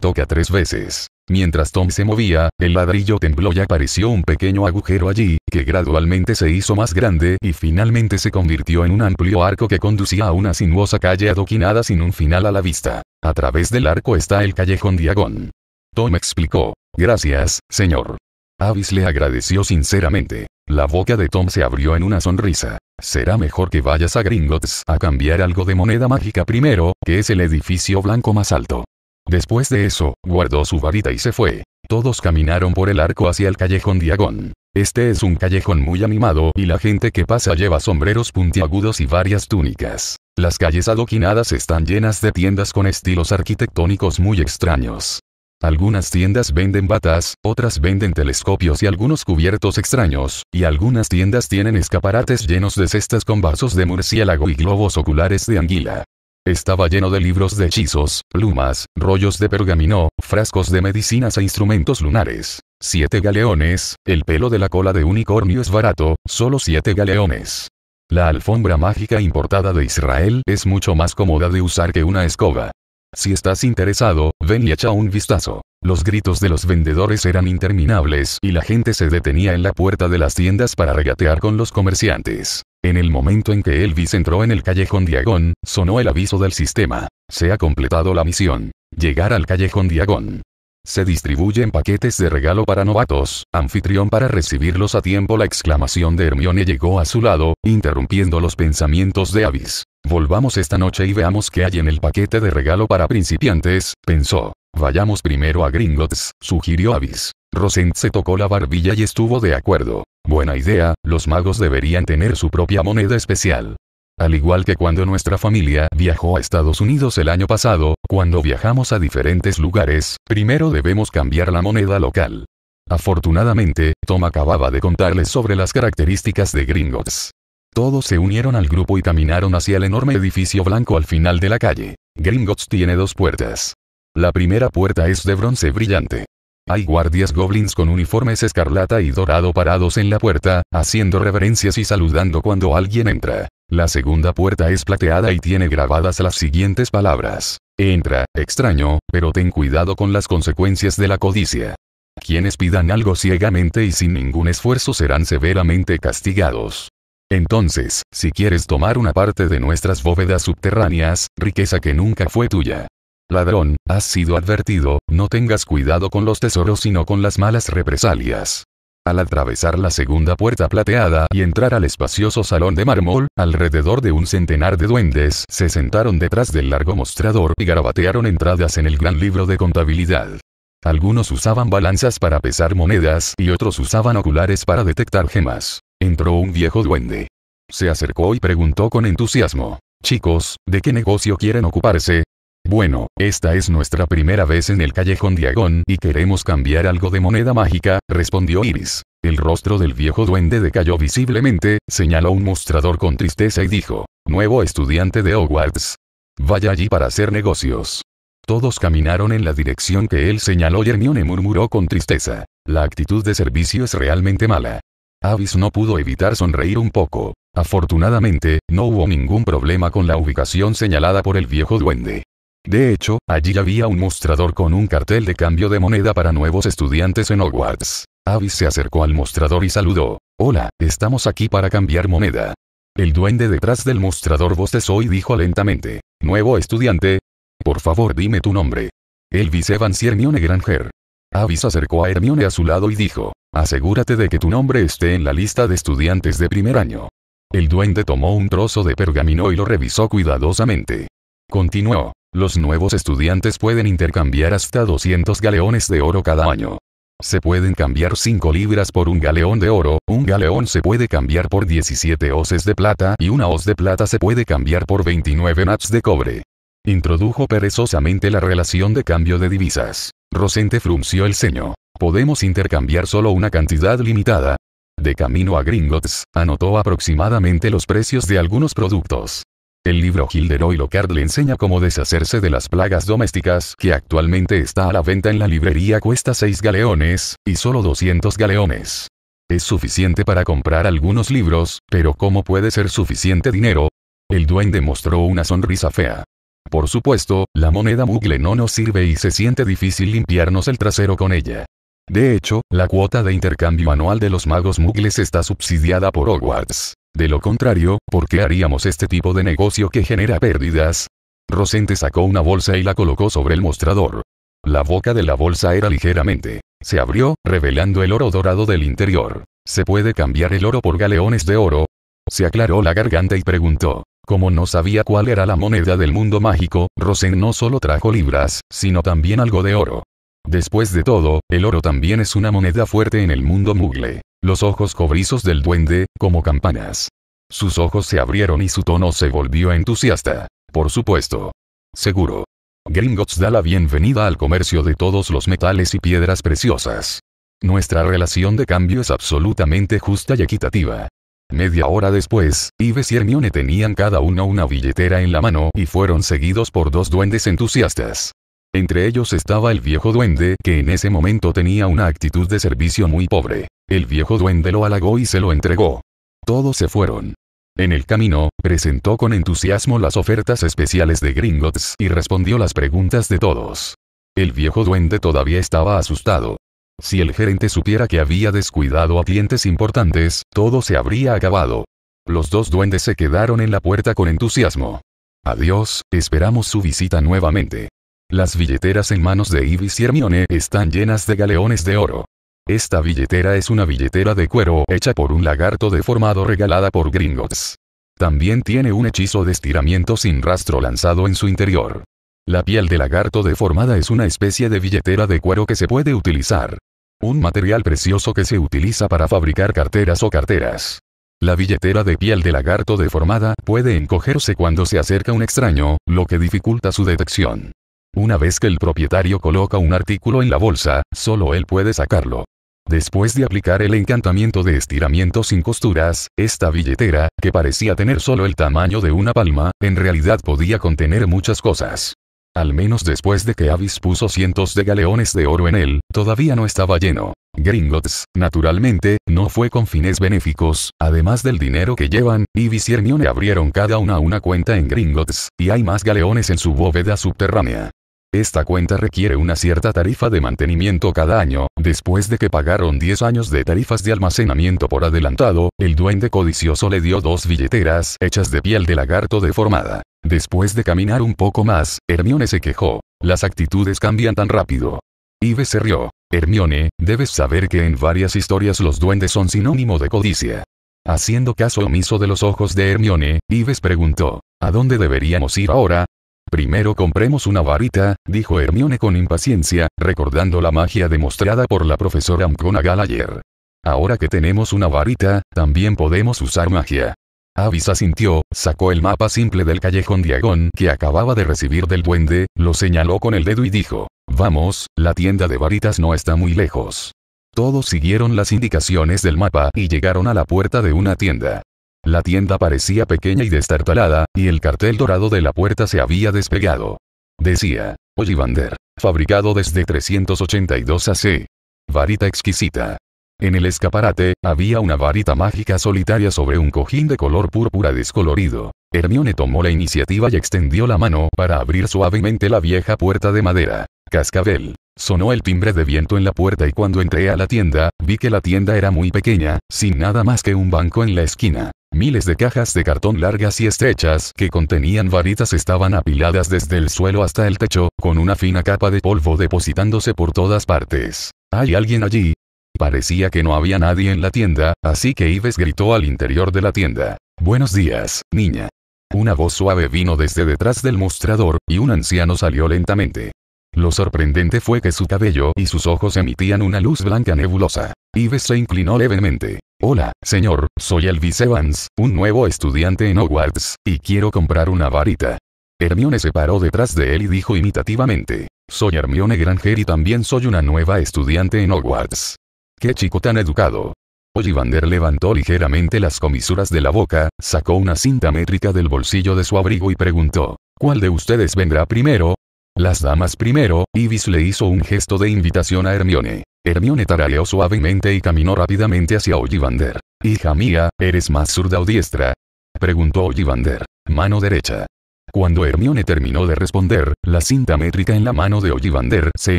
Toca tres veces. Mientras Tom se movía, el ladrillo tembló y apareció un pequeño agujero allí, que gradualmente se hizo más grande y finalmente se convirtió en un amplio arco que conducía a una sinuosa calle adoquinada sin un final a la vista. A través del arco está el callejón Diagón. Tom explicó. Gracias, señor. Avis le agradeció sinceramente. La boca de Tom se abrió en una sonrisa. Será mejor que vayas a Gringotts a cambiar algo de moneda mágica primero, que es el edificio blanco más alto. Después de eso, guardó su varita y se fue. Todos caminaron por el arco hacia el callejón Diagón. Este es un callejón muy animado y la gente que pasa lleva sombreros puntiagudos y varias túnicas. Las calles adoquinadas están llenas de tiendas con estilos arquitectónicos muy extraños. Algunas tiendas venden batas, otras venden telescopios y algunos cubiertos extraños, y algunas tiendas tienen escaparates llenos de cestas con vasos de murciélago y globos oculares de anguila. Estaba lleno de libros de hechizos, plumas, rollos de pergamino, frascos de medicinas e instrumentos lunares. Siete galeones, el pelo de la cola de unicornio es barato, solo siete galeones. La alfombra mágica importada de Israel es mucho más cómoda de usar que una escoba. Si estás interesado, ven y echa un vistazo. Los gritos de los vendedores eran interminables y la gente se detenía en la puerta de las tiendas para regatear con los comerciantes. En el momento en que Elvis entró en el callejón Diagón, sonó el aviso del sistema. Se ha completado la misión. Llegar al callejón Diagón. Se distribuyen paquetes de regalo para novatos, anfitrión para recibirlos a tiempo. La exclamación de Hermione llegó a su lado, interrumpiendo los pensamientos de Avis. Volvamos esta noche y veamos qué hay en el paquete de regalo para principiantes, pensó. Vayamos primero a Gringotts, sugirió Avis. Rosent se tocó la barbilla y estuvo de acuerdo. Buena idea, los magos deberían tener su propia moneda especial. Al igual que cuando nuestra familia viajó a Estados Unidos el año pasado, cuando viajamos a diferentes lugares, primero debemos cambiar la moneda local. Afortunadamente, Tom acababa de contarles sobre las características de Gringotts. Todos se unieron al grupo y caminaron hacia el enorme edificio blanco al final de la calle. Gringotts tiene dos puertas. La primera puerta es de bronce brillante. Hay guardias goblins con uniformes escarlata y dorado parados en la puerta, haciendo reverencias y saludando cuando alguien entra. La segunda puerta es plateada y tiene grabadas las siguientes palabras. Entra, extraño, pero ten cuidado con las consecuencias de la codicia. Quienes pidan algo ciegamente y sin ningún esfuerzo serán severamente castigados. Entonces, si quieres tomar una parte de nuestras bóvedas subterráneas, riqueza que nunca fue tuya, Ladrón, has sido advertido, no tengas cuidado con los tesoros sino con las malas represalias. Al atravesar la segunda puerta plateada y entrar al espacioso salón de mármol, alrededor de un centenar de duendes se sentaron detrás del largo mostrador y garabatearon entradas en el gran libro de contabilidad. Algunos usaban balanzas para pesar monedas y otros usaban oculares para detectar gemas. Entró un viejo duende. Se acercó y preguntó con entusiasmo. Chicos, ¿de qué negocio quieren ocuparse? Bueno, esta es nuestra primera vez en el callejón Diagón y queremos cambiar algo de moneda mágica, respondió Iris. El rostro del viejo duende decayó visiblemente, señaló un mostrador con tristeza y dijo, nuevo estudiante de Hogwarts. Vaya allí para hacer negocios. Todos caminaron en la dirección que él señaló y Hermione murmuró con tristeza. La actitud de servicio es realmente mala. Avis no pudo evitar sonreír un poco. Afortunadamente, no hubo ningún problema con la ubicación señalada por el viejo duende. De hecho, allí había un mostrador con un cartel de cambio de moneda para nuevos estudiantes en Hogwarts. Avis se acercó al mostrador y saludó. Hola, estamos aquí para cambiar moneda. El duende detrás del mostrador bostezó y dijo lentamente. Nuevo estudiante. Por favor dime tu nombre. Elvis Evans y Hermione Granger. Avis acercó a Hermione a su lado y dijo. Asegúrate de que tu nombre esté en la lista de estudiantes de primer año. El duende tomó un trozo de pergamino y lo revisó cuidadosamente. Continuó. Los nuevos estudiantes pueden intercambiar hasta 200 galeones de oro cada año. Se pueden cambiar 5 libras por un galeón de oro, un galeón se puede cambiar por 17 hoces de plata y una hoz de plata se puede cambiar por 29 nats de cobre. Introdujo perezosamente la relación de cambio de divisas. Rosente frunció el ceño. Podemos intercambiar solo una cantidad limitada. De camino a Gringotts, anotó aproximadamente los precios de algunos productos. El libro Hilderoy Lockhart le enseña cómo deshacerse de las plagas domésticas que actualmente está a la venta en la librería cuesta 6 galeones, y solo 200 galeones. Es suficiente para comprar algunos libros, pero ¿cómo puede ser suficiente dinero? El duende mostró una sonrisa fea. Por supuesto, la moneda mugle no nos sirve y se siente difícil limpiarnos el trasero con ella. De hecho, la cuota de intercambio anual de los magos mugles está subsidiada por Hogwarts. De lo contrario, ¿por qué haríamos este tipo de negocio que genera pérdidas? Rosente sacó una bolsa y la colocó sobre el mostrador. La boca de la bolsa era ligeramente. Se abrió, revelando el oro dorado del interior. ¿Se puede cambiar el oro por galeones de oro? Se aclaró la garganta y preguntó. Como no sabía cuál era la moneda del mundo mágico, Rosen no solo trajo libras, sino también algo de oro. Después de todo, el oro también es una moneda fuerte en el mundo mugle. Los ojos cobrizos del duende, como campanas. Sus ojos se abrieron y su tono se volvió entusiasta. Por supuesto. Seguro. Gringotts da la bienvenida al comercio de todos los metales y piedras preciosas. Nuestra relación de cambio es absolutamente justa y equitativa. Media hora después, Ives y Hermione tenían cada uno una billetera en la mano y fueron seguidos por dos duendes entusiastas. Entre ellos estaba el viejo duende, que en ese momento tenía una actitud de servicio muy pobre. El viejo duende lo halagó y se lo entregó. Todos se fueron. En el camino, presentó con entusiasmo las ofertas especiales de Gringotts y respondió las preguntas de todos. El viejo duende todavía estaba asustado. Si el gerente supiera que había descuidado a clientes importantes, todo se habría acabado. Los dos duendes se quedaron en la puerta con entusiasmo. Adiós, esperamos su visita nuevamente. Las billeteras en manos de Ibis y Hermione están llenas de galeones de oro. Esta billetera es una billetera de cuero hecha por un lagarto deformado regalada por Gringotts. También tiene un hechizo de estiramiento sin rastro lanzado en su interior. La piel de lagarto deformada es una especie de billetera de cuero que se puede utilizar. Un material precioso que se utiliza para fabricar carteras o carteras. La billetera de piel de lagarto deformada puede encogerse cuando se acerca un extraño, lo que dificulta su detección. Una vez que el propietario coloca un artículo en la bolsa, solo él puede sacarlo. Después de aplicar el encantamiento de estiramiento sin costuras, esta billetera, que parecía tener solo el tamaño de una palma, en realidad podía contener muchas cosas. Al menos después de que Avis puso cientos de galeones de oro en él, todavía no estaba lleno. Gringotts, naturalmente, no fue con fines benéficos, además del dinero que llevan, Ibis y Hermione abrieron cada una una cuenta en Gringotts, y hay más galeones en su bóveda subterránea. Esta cuenta requiere una cierta tarifa de mantenimiento cada año, después de que pagaron 10 años de tarifas de almacenamiento por adelantado, el duende codicioso le dio dos billeteras hechas de piel de lagarto deformada. Después de caminar un poco más, Hermione se quejó. Las actitudes cambian tan rápido. Ives se rió. Hermione, debes saber que en varias historias los duendes son sinónimo de codicia. Haciendo caso omiso de los ojos de Hermione, Ives preguntó, ¿a dónde deberíamos ir ahora? Primero compremos una varita, dijo Hermione con impaciencia, recordando la magia demostrada por la profesora McGonagall ayer. Ahora que tenemos una varita, también podemos usar magia. Avis asintió, sacó el mapa simple del callejón Diagón que acababa de recibir del duende, lo señaló con el dedo y dijo, vamos, la tienda de varitas no está muy lejos. Todos siguieron las indicaciones del mapa y llegaron a la puerta de una tienda. La tienda parecía pequeña y destartalada, y el cartel dorado de la puerta se había despegado. Decía, Ollivander, fabricado desde 382 AC. Varita exquisita. En el escaparate, había una varita mágica solitaria sobre un cojín de color púrpura descolorido. Hermione tomó la iniciativa y extendió la mano para abrir suavemente la vieja puerta de madera. Cascabel. Sonó el timbre de viento en la puerta y cuando entré a la tienda, vi que la tienda era muy pequeña, sin nada más que un banco en la esquina. Miles de cajas de cartón largas y estrechas que contenían varitas estaban apiladas desde el suelo hasta el techo, con una fina capa de polvo depositándose por todas partes. ¿Hay alguien allí? Parecía que no había nadie en la tienda, así que Ives gritó al interior de la tienda. Buenos días, niña. Una voz suave vino desde detrás del mostrador, y un anciano salió lentamente. Lo sorprendente fue que su cabello y sus ojos emitían una luz blanca nebulosa. Ives se inclinó levemente. Hola, señor, soy Elvis Evans, un nuevo estudiante en Hogwarts, y quiero comprar una varita. Hermione se paró detrás de él y dijo imitativamente. Soy Hermione Granger y también soy una nueva estudiante en Hogwarts. Qué chico tan educado. Ollivander levantó ligeramente las comisuras de la boca, sacó una cinta métrica del bolsillo de su abrigo y preguntó, ¿cuál de ustedes vendrá primero? Las damas primero, Ibis le hizo un gesto de invitación a Hermione. Hermione tarareó suavemente y caminó rápidamente hacia Ollivander. Hija mía, ¿eres más zurda o diestra? Preguntó Ollivander. Mano derecha. Cuando Hermione terminó de responder, la cinta métrica en la mano de Ollivander se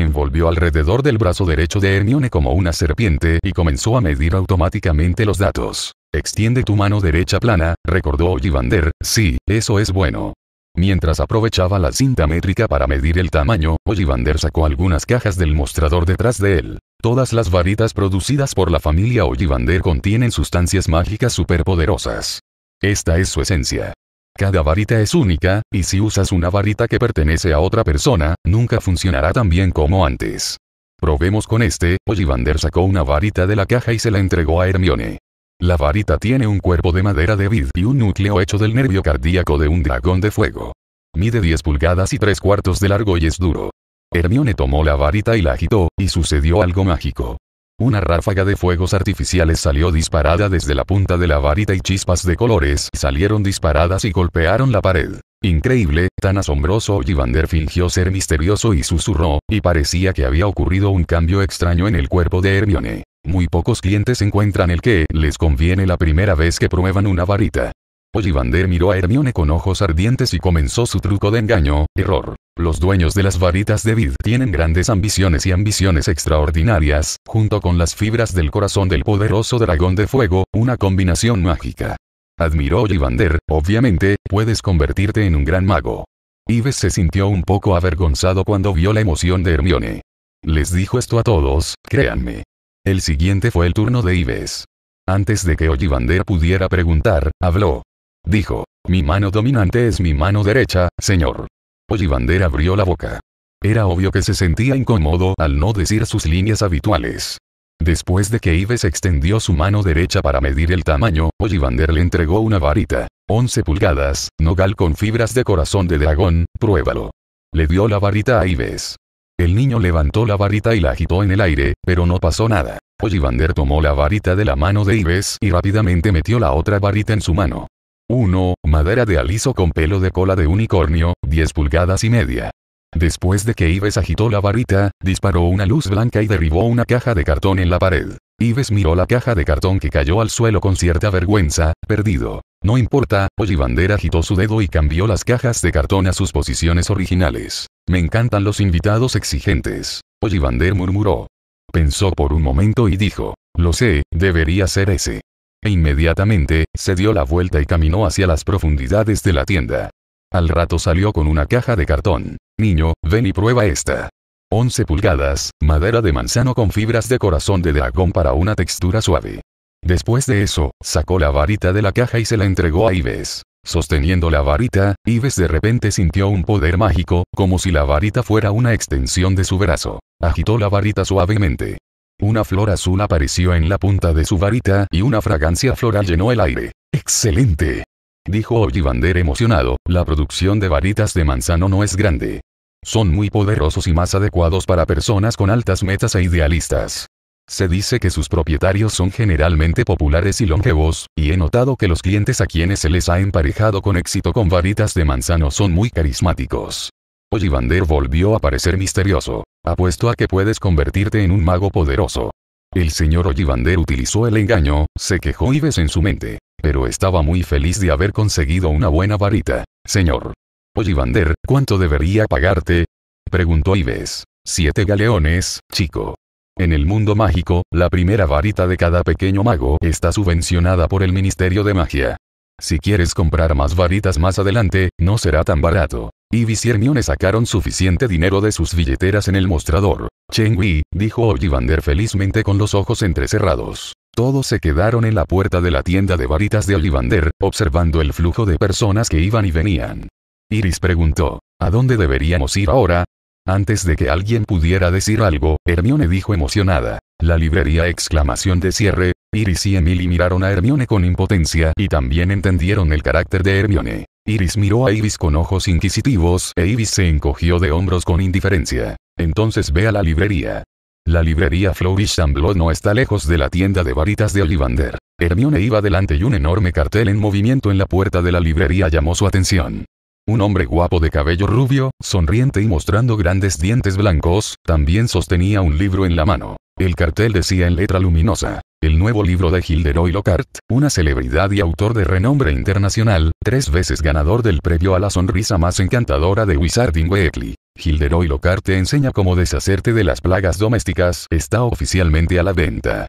envolvió alrededor del brazo derecho de Hermione como una serpiente y comenzó a medir automáticamente los datos. Extiende tu mano derecha plana, recordó Ollivander, sí, eso es bueno. Mientras aprovechaba la cinta métrica para medir el tamaño, Ollivander sacó algunas cajas del mostrador detrás de él. Todas las varitas producidas por la familia Ollivander contienen sustancias mágicas superpoderosas. Esta es su esencia. Cada varita es única, y si usas una varita que pertenece a otra persona, nunca funcionará tan bien como antes. Probemos con este, Ollivander sacó una varita de la caja y se la entregó a Hermione. La varita tiene un cuerpo de madera de vid y un núcleo hecho del nervio cardíaco de un dragón de fuego. Mide 10 pulgadas y 3 cuartos de largo y es duro. Hermione tomó la varita y la agitó, y sucedió algo mágico. Una ráfaga de fuegos artificiales salió disparada desde la punta de la varita y chispas de colores salieron disparadas y golpearon la pared. Increíble, tan asombroso Ollivander fingió ser misterioso y susurró, y parecía que había ocurrido un cambio extraño en el cuerpo de Hermione. Muy pocos clientes encuentran el que les conviene la primera vez que prueban una varita. Ollivander miró a Hermione con ojos ardientes y comenzó su truco de engaño, error. Los dueños de las varitas de vid tienen grandes ambiciones y ambiciones extraordinarias, junto con las fibras del corazón del poderoso dragón de fuego, una combinación mágica. Admiró Ollivander, obviamente, puedes convertirte en un gran mago. Ives se sintió un poco avergonzado cuando vio la emoción de Hermione. Les dijo esto a todos, créanme. El siguiente fue el turno de Ives. Antes de que Ollivander pudiera preguntar, habló. Dijo, mi mano dominante es mi mano derecha, señor. Ollivander abrió la boca. Era obvio que se sentía incómodo al no decir sus líneas habituales. Después de que Ives extendió su mano derecha para medir el tamaño, Ollivander le entregó una varita. 11 pulgadas, nogal con fibras de corazón de dragón, pruébalo. Le dio la varita a Ives. El niño levantó la varita y la agitó en el aire, pero no pasó nada. Ollivander tomó la varita de la mano de Ives y rápidamente metió la otra varita en su mano. 1. Madera de aliso con pelo de cola de unicornio, 10 pulgadas y media. Después de que Ives agitó la varita, disparó una luz blanca y derribó una caja de cartón en la pared. Ives miró la caja de cartón que cayó al suelo con cierta vergüenza, perdido. No importa, Ollivander agitó su dedo y cambió las cajas de cartón a sus posiciones originales. Me encantan los invitados exigentes. Ollivander murmuró. Pensó por un momento y dijo, lo sé, debería ser ese. E inmediatamente, se dio la vuelta y caminó hacia las profundidades de la tienda. Al rato salió con una caja de cartón. Niño, ven y prueba esta. 11 pulgadas, madera de manzano con fibras de corazón de dragón para una textura suave. Después de eso, sacó la varita de la caja y se la entregó a Ives. Sosteniendo la varita, Ives de repente sintió un poder mágico, como si la varita fuera una extensión de su brazo. Agitó la varita suavemente. Una flor azul apareció en la punta de su varita y una fragancia floral llenó el aire. ¡Excelente! Dijo Ollivander emocionado, la producción de varitas de manzano no es grande, son muy poderosos y más adecuados para personas con altas metas e idealistas. Se dice que sus propietarios son generalmente populares y longevos, y he notado que los clientes a quienes se les ha emparejado con éxito con varitas de manzano son muy carismáticos. Ollivander volvió a parecer misterioso. Apuesto a que puedes convertirte en un mago poderoso. El señor Ollivander utilizó el engaño, se quejó y ves en su mente, pero estaba muy feliz de haber conseguido una buena varita. Señor, Ollivander, ¿cuánto debería pagarte? Preguntó Ives. Siete galeones, chico. En el mundo mágico, la primera varita de cada pequeño mago está subvencionada por el Ministerio de Magia. Si quieres comprar más varitas más adelante, no será tan barato. Ibis y Hermione sacaron suficiente dinero de sus billeteras en el mostrador. Chengui, dijo Ollivander felizmente con los ojos entrecerrados. Todos se quedaron en la puerta de la tienda de varitas de Ollivander, observando el flujo de personas que iban y venían. Iris preguntó, ¿a dónde deberíamos ir ahora? Antes de que alguien pudiera decir algo, Hermione dijo emocionada. La librería exclamación de cierre, Iris y Emily miraron a Hermione con impotencia y también entendieron el carácter de Hermione. Iris miró a Iris con ojos inquisitivos e Iris se encogió de hombros con indiferencia. Entonces ve a la librería. La librería Flourish and no está lejos de la tienda de varitas de Ollivander. Hermione iba delante y un enorme cartel en movimiento en la puerta de la librería llamó su atención. Un hombre guapo de cabello rubio, sonriente y mostrando grandes dientes blancos, también sostenía un libro en la mano. El cartel decía en letra luminosa, el nuevo libro de Gilderoy Lockhart, una celebridad y autor de renombre internacional, tres veces ganador del premio a la sonrisa más encantadora de Wizarding Weekly. Gilderoy Lockhart te enseña cómo deshacerte de las plagas domésticas, está oficialmente a la venta.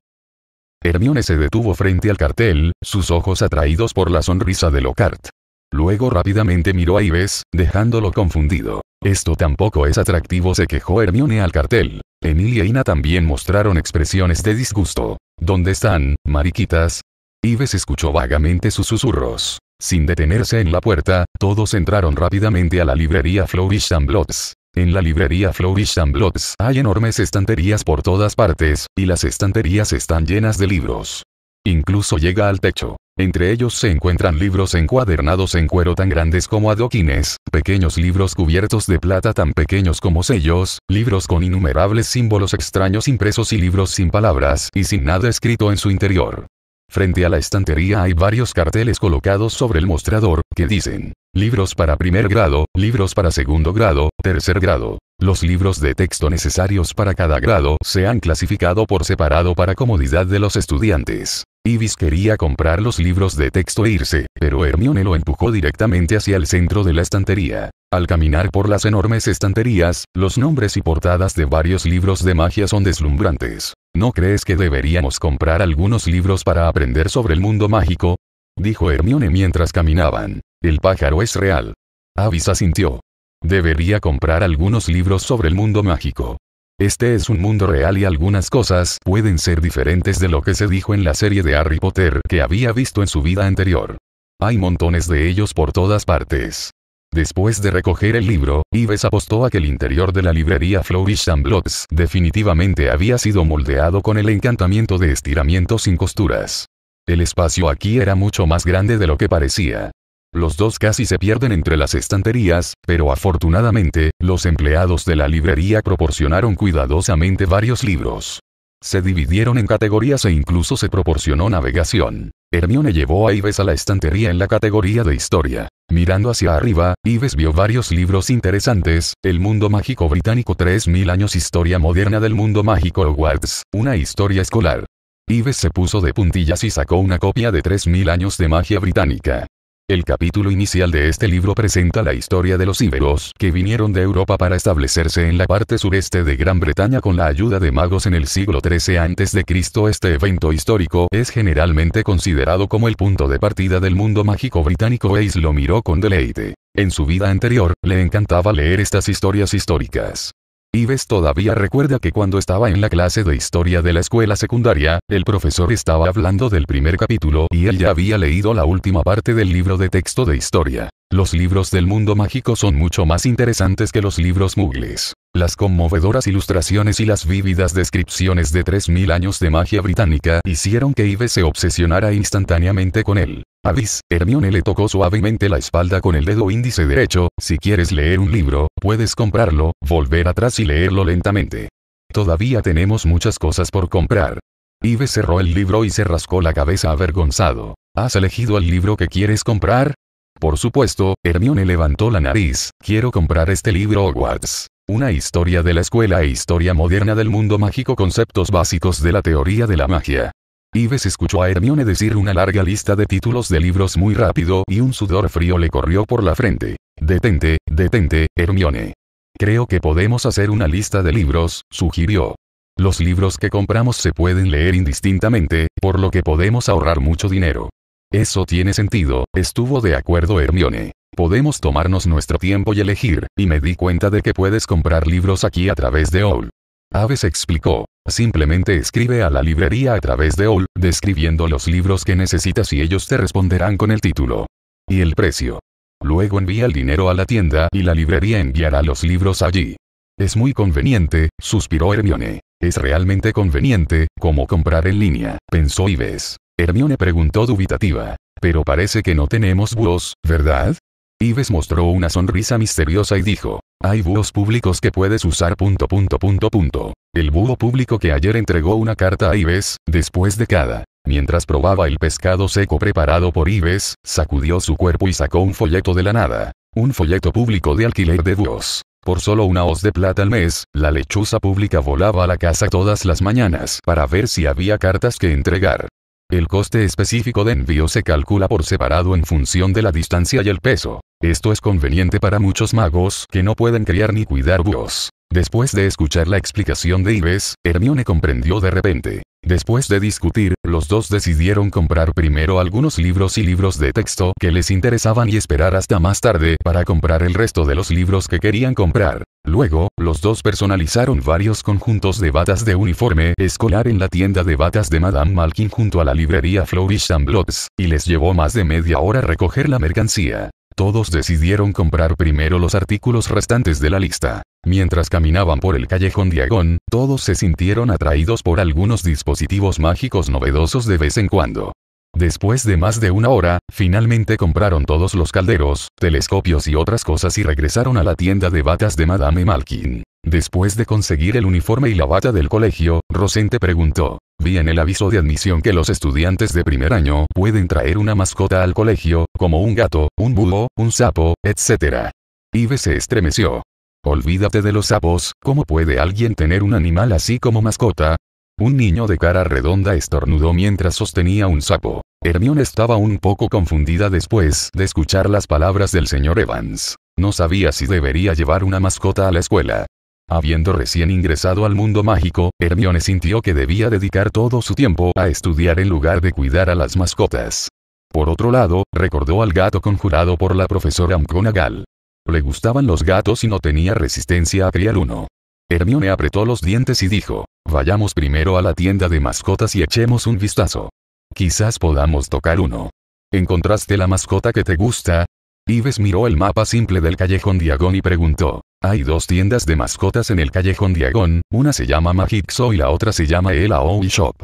Hermione se detuvo frente al cartel, sus ojos atraídos por la sonrisa de Lockhart. Luego rápidamente miró a Ives, dejándolo confundido. Esto tampoco es atractivo, se quejó Hermione al cartel. Emilia y e Ina también mostraron expresiones de disgusto. ¿Dónde están, mariquitas? Ives escuchó vagamente sus susurros. Sin detenerse en la puerta, todos entraron rápidamente a la librería Flourish and Blots. En la librería Flourish and Blots hay enormes estanterías por todas partes, y las estanterías están llenas de libros. Incluso llega al techo. Entre ellos se encuentran libros encuadernados en cuero tan grandes como adoquines, pequeños libros cubiertos de plata tan pequeños como sellos, libros con innumerables símbolos extraños impresos y libros sin palabras y sin nada escrito en su interior. Frente a la estantería hay varios carteles colocados sobre el mostrador, que dicen, libros para primer grado, libros para segundo grado, tercer grado. Los libros de texto necesarios para cada grado se han clasificado por separado para comodidad de los estudiantes. Ibis quería comprar los libros de texto e irse, pero Hermione lo empujó directamente hacia el centro de la estantería. Al caminar por las enormes estanterías, los nombres y portadas de varios libros de magia son deslumbrantes. ¿No crees que deberíamos comprar algunos libros para aprender sobre el mundo mágico? dijo Hermione mientras caminaban. El pájaro es real. Avis asintió. Debería comprar algunos libros sobre el mundo mágico. Este es un mundo real y algunas cosas pueden ser diferentes de lo que se dijo en la serie de Harry Potter que había visto en su vida anterior. Hay montones de ellos por todas partes. Después de recoger el libro, Ives apostó a que el interior de la librería Flourish and Blots definitivamente había sido moldeado con el encantamiento de estiramiento sin costuras. El espacio aquí era mucho más grande de lo que parecía. Los dos casi se pierden entre las estanterías, pero afortunadamente, los empleados de la librería proporcionaron cuidadosamente varios libros. Se dividieron en categorías e incluso se proporcionó navegación. Hermione llevó a Ives a la estantería en la categoría de historia. Mirando hacia arriba, Ives vio varios libros interesantes, El mundo mágico británico 3000 años Historia moderna del mundo mágico Hogwarts, una historia escolar. Ives se puso de puntillas y sacó una copia de 3000 años de magia británica. El capítulo inicial de este libro presenta la historia de los íberos que vinieron de Europa para establecerse en la parte sureste de Gran Bretaña con la ayuda de magos en el siglo XIII a.C. Este evento histórico es generalmente considerado como el punto de partida del mundo mágico británico. e lo miró con deleite. En su vida anterior, le encantaba leer estas historias históricas. Ives todavía recuerda que cuando estaba en la clase de historia de la escuela secundaria, el profesor estaba hablando del primer capítulo y él ya había leído la última parte del libro de texto de historia. Los libros del mundo mágico son mucho más interesantes que los libros mugles. Las conmovedoras ilustraciones y las vívidas descripciones de 3.000 años de magia británica hicieron que Ives se obsesionara instantáneamente con él. Avis, Hermione le tocó suavemente la espalda con el dedo índice derecho, si quieres leer un libro, puedes comprarlo, volver atrás y leerlo lentamente. Todavía tenemos muchas cosas por comprar. Ives cerró el libro y se rascó la cabeza avergonzado. ¿Has elegido el libro que quieres comprar? Por supuesto, Hermione levantó la nariz, quiero comprar este libro Hogwarts. Una historia de la escuela e historia moderna del mundo mágico conceptos básicos de la teoría de la magia. Ives escuchó a Hermione decir una larga lista de títulos de libros muy rápido y un sudor frío le corrió por la frente. Detente, detente, Hermione. Creo que podemos hacer una lista de libros, sugirió. Los libros que compramos se pueden leer indistintamente, por lo que podemos ahorrar mucho dinero. Eso tiene sentido, estuvo de acuerdo Hermione. Podemos tomarnos nuestro tiempo y elegir, y me di cuenta de que puedes comprar libros aquí a través de OWL. Aves explicó. Simplemente escribe a la librería a través de all describiendo los libros que necesitas y ellos te responderán con el título y el precio. Luego envía el dinero a la tienda y la librería enviará los libros allí. Es muy conveniente, suspiró Hermione. Es realmente conveniente, como comprar en línea, pensó Ives. Hermione preguntó dubitativa. Pero parece que no tenemos búhos, ¿verdad? Ives mostró una sonrisa misteriosa y dijo, hay búhos públicos que puedes usar punto punto punto punto. El búho público que ayer entregó una carta a Ives, después de cada. Mientras probaba el pescado seco preparado por Ives, sacudió su cuerpo y sacó un folleto de la nada. Un folleto público de alquiler de búhos. Por solo una hoz de plata al mes, la lechuza pública volaba a la casa todas las mañanas para ver si había cartas que entregar. El coste específico de envío se calcula por separado en función de la distancia y el peso. Esto es conveniente para muchos magos que no pueden criar ni cuidar búhos. Después de escuchar la explicación de Ives, Hermione comprendió de repente. Después de discutir, los dos decidieron comprar primero algunos libros y libros de texto que les interesaban y esperar hasta más tarde para comprar el resto de los libros que querían comprar. Luego, los dos personalizaron varios conjuntos de batas de uniforme escolar en la tienda de batas de Madame Malkin junto a la librería Flourish and y les llevó más de media hora recoger la mercancía. Todos decidieron comprar primero los artículos restantes de la lista. Mientras caminaban por el callejón Diagón, todos se sintieron atraídos por algunos dispositivos mágicos novedosos de vez en cuando. Después de más de una hora, finalmente compraron todos los calderos, telescopios y otras cosas y regresaron a la tienda de batas de Madame Malkin. Después de conseguir el uniforme y la bata del colegio, Rosente preguntó. Vi en el aviso de admisión que los estudiantes de primer año pueden traer una mascota al colegio, como un gato, un búho, un sapo, etc. Ive se estremeció. Olvídate de los sapos, ¿cómo puede alguien tener un animal así como mascota? Un niño de cara redonda estornudó mientras sostenía un sapo. Hermión estaba un poco confundida después de escuchar las palabras del señor Evans. No sabía si debería llevar una mascota a la escuela. Habiendo recién ingresado al mundo mágico, Hermione sintió que debía dedicar todo su tiempo a estudiar en lugar de cuidar a las mascotas. Por otro lado, recordó al gato conjurado por la profesora McGonagall. Le gustaban los gatos y no tenía resistencia a criar uno. Hermione apretó los dientes y dijo, vayamos primero a la tienda de mascotas y echemos un vistazo. Quizás podamos tocar uno. ¿Encontraste la mascota que te gusta? Ives miró el mapa simple del callejón Diagón y preguntó. Hay dos tiendas de mascotas en el callejón Diagón, una se llama Magic Zoo y la otra se llama El Owl Shop.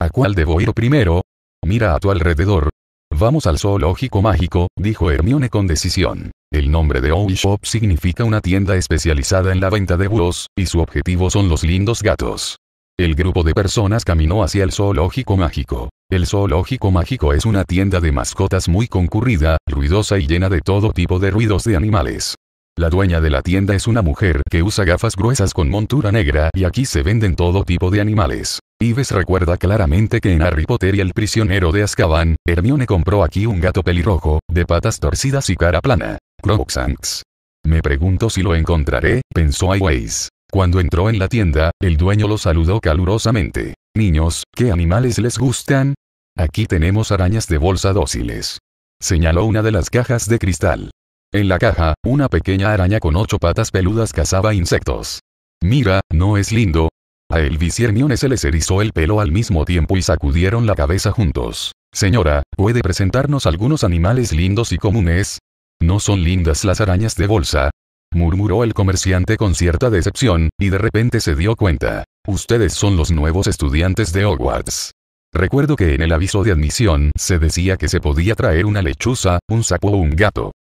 ¿A cuál debo ir primero? Mira a tu alrededor. Vamos al zoológico mágico, dijo Hermione con decisión. El nombre de Owl Shop significa una tienda especializada en la venta de búhos, y su objetivo son los lindos gatos. El grupo de personas caminó hacia el zoológico mágico. El zoológico mágico es una tienda de mascotas muy concurrida, ruidosa y llena de todo tipo de ruidos de animales. La dueña de la tienda es una mujer que usa gafas gruesas con montura negra y aquí se venden todo tipo de animales. Ives recuerda claramente que en Harry Potter y el prisionero de Azkaban, Hermione compró aquí un gato pelirrojo, de patas torcidas y cara plana. Croxanx. Me pregunto si lo encontraré, pensó Iways. Cuando entró en la tienda, el dueño lo saludó calurosamente. Niños, ¿qué animales les gustan? Aquí tenemos arañas de bolsa dóciles. Señaló una de las cajas de cristal. En la caja, una pequeña araña con ocho patas peludas cazaba insectos. Mira, ¿no es lindo? A Elvis se les erizó el pelo al mismo tiempo y sacudieron la cabeza juntos. Señora, ¿puede presentarnos algunos animales lindos y comunes? ¿No son lindas las arañas de bolsa? murmuró el comerciante con cierta decepción, y de repente se dio cuenta. Ustedes son los nuevos estudiantes de Hogwarts. Recuerdo que en el aviso de admisión se decía que se podía traer una lechuza, un sapo o un gato.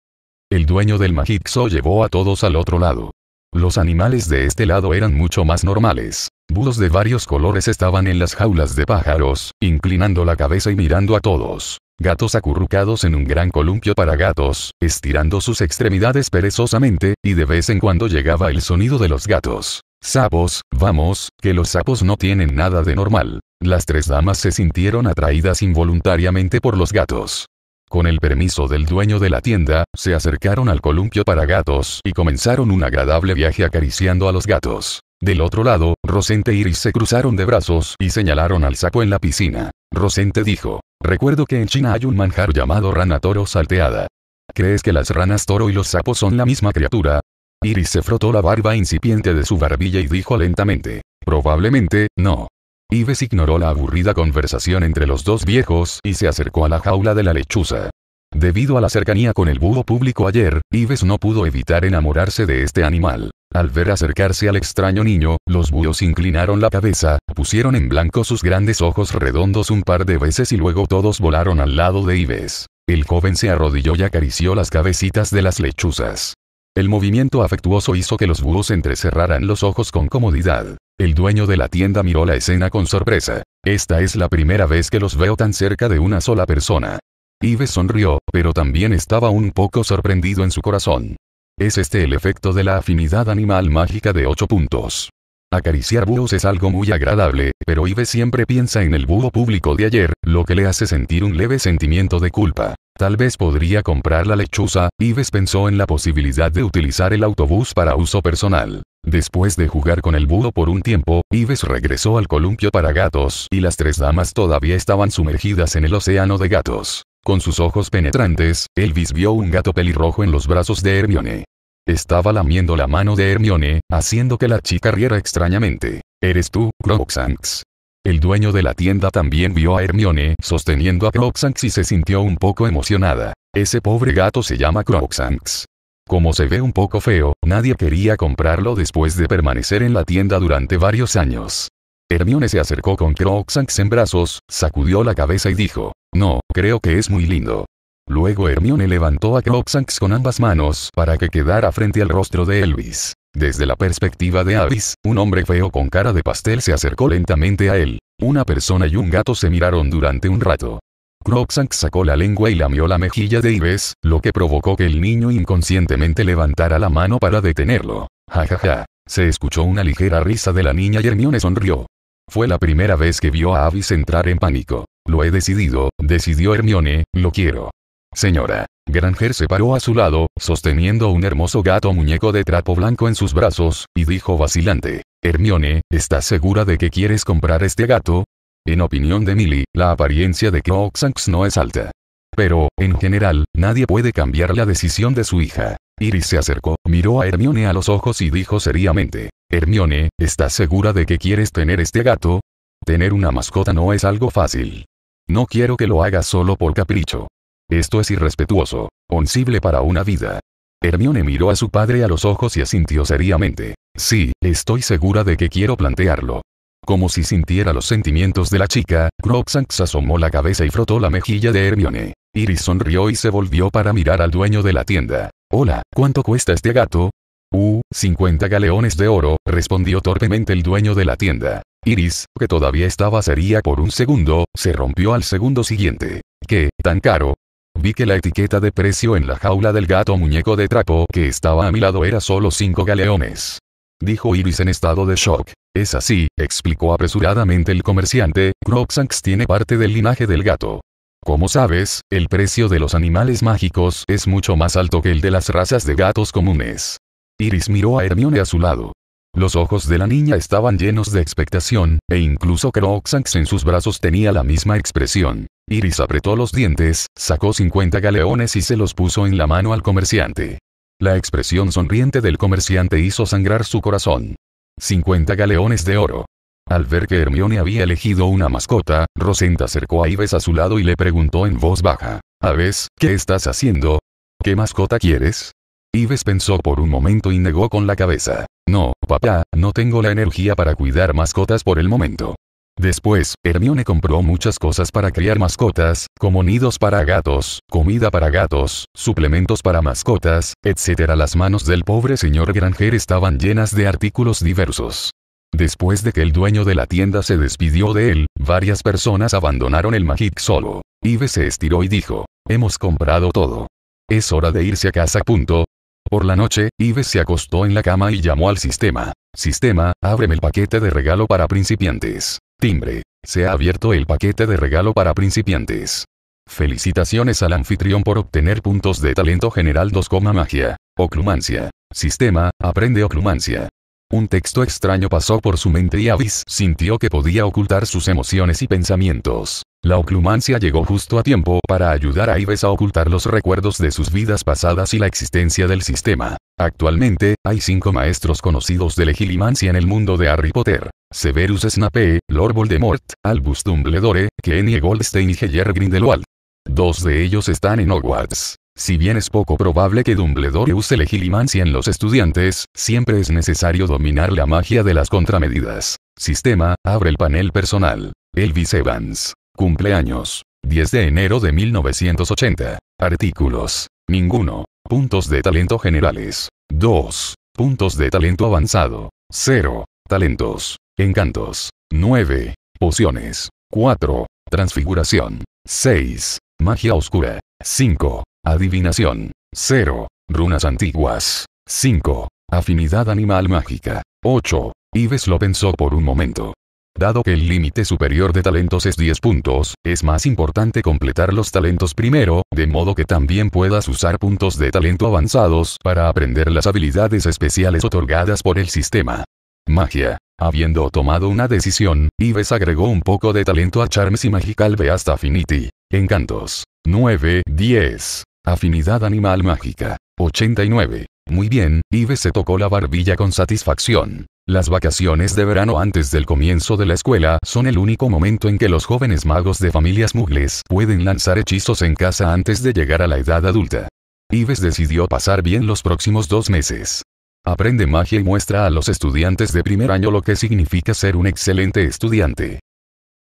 El dueño del Magixo llevó a todos al otro lado. Los animales de este lado eran mucho más normales. Budos de varios colores estaban en las jaulas de pájaros, inclinando la cabeza y mirando a todos. Gatos acurrucados en un gran columpio para gatos, estirando sus extremidades perezosamente, y de vez en cuando llegaba el sonido de los gatos. Sapos, vamos, que los sapos no tienen nada de normal. Las tres damas se sintieron atraídas involuntariamente por los gatos. Con el permiso del dueño de la tienda, se acercaron al columpio para gatos y comenzaron un agradable viaje acariciando a los gatos. Del otro lado, Rosente y Iris se cruzaron de brazos y señalaron al sapo en la piscina. Rosente dijo, recuerdo que en China hay un manjar llamado rana toro salteada. ¿Crees que las ranas toro y los sapos son la misma criatura? Iris se frotó la barba incipiente de su barbilla y dijo lentamente. Probablemente, no. Ives ignoró la aburrida conversación entre los dos viejos y se acercó a la jaula de la lechuza. Debido a la cercanía con el búho público ayer, Ives no pudo evitar enamorarse de este animal. Al ver acercarse al extraño niño, los búhos inclinaron la cabeza, pusieron en blanco sus grandes ojos redondos un par de veces y luego todos volaron al lado de Ives. El joven se arrodilló y acarició las cabecitas de las lechuzas. El movimiento afectuoso hizo que los búhos entrecerraran los ojos con comodidad. El dueño de la tienda miró la escena con sorpresa. Esta es la primera vez que los veo tan cerca de una sola persona. Ives sonrió, pero también estaba un poco sorprendido en su corazón. Es este el efecto de la afinidad animal mágica de ocho puntos. Acariciar búhos es algo muy agradable, pero Ives siempre piensa en el búho público de ayer, lo que le hace sentir un leve sentimiento de culpa. Tal vez podría comprar la lechuza, Ives pensó en la posibilidad de utilizar el autobús para uso personal. Después de jugar con el búho por un tiempo, Ives regresó al columpio para gatos, y las tres damas todavía estaban sumergidas en el océano de gatos. Con sus ojos penetrantes, Elvis vio un gato pelirrojo en los brazos de Hermione. Estaba lamiendo la mano de Hermione, haciendo que la chica riera extrañamente. ¿Eres tú, Croxanx? El dueño de la tienda también vio a Hermione sosteniendo a Croxanks y se sintió un poco emocionada. Ese pobre gato se llama Croxanx. Como se ve un poco feo, nadie quería comprarlo después de permanecer en la tienda durante varios años. Hermione se acercó con Croxanks en brazos, sacudió la cabeza y dijo, no, creo que es muy lindo. Luego Hermione levantó a Crocsanks con ambas manos para que quedara frente al rostro de Elvis. Desde la perspectiva de Avis, un hombre feo con cara de pastel se acercó lentamente a él. Una persona y un gato se miraron durante un rato. Crocsanks sacó la lengua y lamió la mejilla de Ives, lo que provocó que el niño inconscientemente levantara la mano para detenerlo. Ja ja ja. Se escuchó una ligera risa de la niña y Hermione sonrió. Fue la primera vez que vio a Avis entrar en pánico. Lo he decidido, decidió Hermione, lo quiero. Señora. Granger se paró a su lado, sosteniendo un hermoso gato muñeco de trapo blanco en sus brazos, y dijo vacilante. Hermione, ¿estás segura de que quieres comprar este gato? En opinión de Millie, la apariencia de Crocsanks no es alta. Pero, en general, nadie puede cambiar la decisión de su hija. Iris se acercó, miró a Hermione a los ojos y dijo seriamente. Hermione, ¿estás segura de que quieres tener este gato? Tener una mascota no es algo fácil. No quiero que lo hagas solo por capricho. Esto es irrespetuoso, oncible para una vida. Hermione miró a su padre a los ojos y asintió seriamente. Sí, estoy segura de que quiero plantearlo. Como si sintiera los sentimientos de la chica, Crobsax asomó la cabeza y frotó la mejilla de Hermione. Iris sonrió y se volvió para mirar al dueño de la tienda. Hola, ¿cuánto cuesta este gato? Uh, 50 galeones de oro, respondió torpemente el dueño de la tienda. Iris, que todavía estaba seria por un segundo, se rompió al segundo siguiente. ¿Qué, tan caro? vi que la etiqueta de precio en la jaula del gato muñeco de trapo que estaba a mi lado era solo 5 galeones. Dijo Iris en estado de shock. Es así, explicó apresuradamente el comerciante, Croxanx tiene parte del linaje del gato. Como sabes, el precio de los animales mágicos es mucho más alto que el de las razas de gatos comunes. Iris miró a Hermione a su lado. Los ojos de la niña estaban llenos de expectación, e incluso Crox en sus brazos tenía la misma expresión. Iris apretó los dientes, sacó 50 galeones y se los puso en la mano al comerciante. La expresión sonriente del comerciante hizo sangrar su corazón. 50 galeones de oro. Al ver que Hermione había elegido una mascota, Rosenta acercó a Ives a su lado y le preguntó en voz baja. Aves, ¿qué estás haciendo? ¿Qué mascota quieres? Ives pensó por un momento y negó con la cabeza. No, papá, no tengo la energía para cuidar mascotas por el momento. Después, Hermione compró muchas cosas para criar mascotas, como nidos para gatos, comida para gatos, suplementos para mascotas, etc. Las manos del pobre señor Granger estaban llenas de artículos diversos. Después de que el dueño de la tienda se despidió de él, varias personas abandonaron el Magic solo. Ive se estiró y dijo, hemos comprado todo. Es hora de irse a casa. Punto. Por la noche, Ives se acostó en la cama y llamó al sistema. Sistema, ábreme el paquete de regalo para principiantes. Timbre. Se ha abierto el paquete de regalo para principiantes. Felicitaciones al anfitrión por obtener puntos de talento general 2, magia. Oclumancia. Sistema, aprende oclumancia. Un texto extraño pasó por su mente y Avis sintió que podía ocultar sus emociones y pensamientos. La oclumancia llegó justo a tiempo para ayudar a Ives a ocultar los recuerdos de sus vidas pasadas y la existencia del sistema. Actualmente, hay cinco maestros conocidos de legilimancia en el mundo de Harry Potter. Severus Snape, Lord Voldemort, Albus Dumbledore, Kenny Goldstein y Heyer Grindelwald. Dos de ellos están en Hogwarts. Si bien es poco probable que Dumbledore use legilimancia en los estudiantes, siempre es necesario dominar la magia de las contramedidas. Sistema, abre el panel personal. Elvis Evans. Cumpleaños. 10 de enero de 1980. Artículos. Ninguno. Puntos de talento generales. 2. Puntos de talento avanzado. 0. Talentos. Encantos. 9. Pociones. 4. Transfiguración. 6. Magia oscura. 5. Adivinación. 0. Runas antiguas. 5. Afinidad animal mágica. 8. Ives lo pensó por un momento. Dado que el límite superior de talentos es 10 puntos, es más importante completar los talentos primero, de modo que también puedas usar puntos de talento avanzados para aprender las habilidades especiales otorgadas por el sistema. Magia. Habiendo tomado una decisión, Ives agregó un poco de talento a Charms y Magical Beast Affinity. Encantos. 9, 10. Afinidad animal mágica. 89. Muy bien, Ives se tocó la barbilla con satisfacción. Las vacaciones de verano antes del comienzo de la escuela son el único momento en que los jóvenes magos de familias mugles pueden lanzar hechizos en casa antes de llegar a la edad adulta. Ives decidió pasar bien los próximos dos meses. Aprende magia y muestra a los estudiantes de primer año lo que significa ser un excelente estudiante.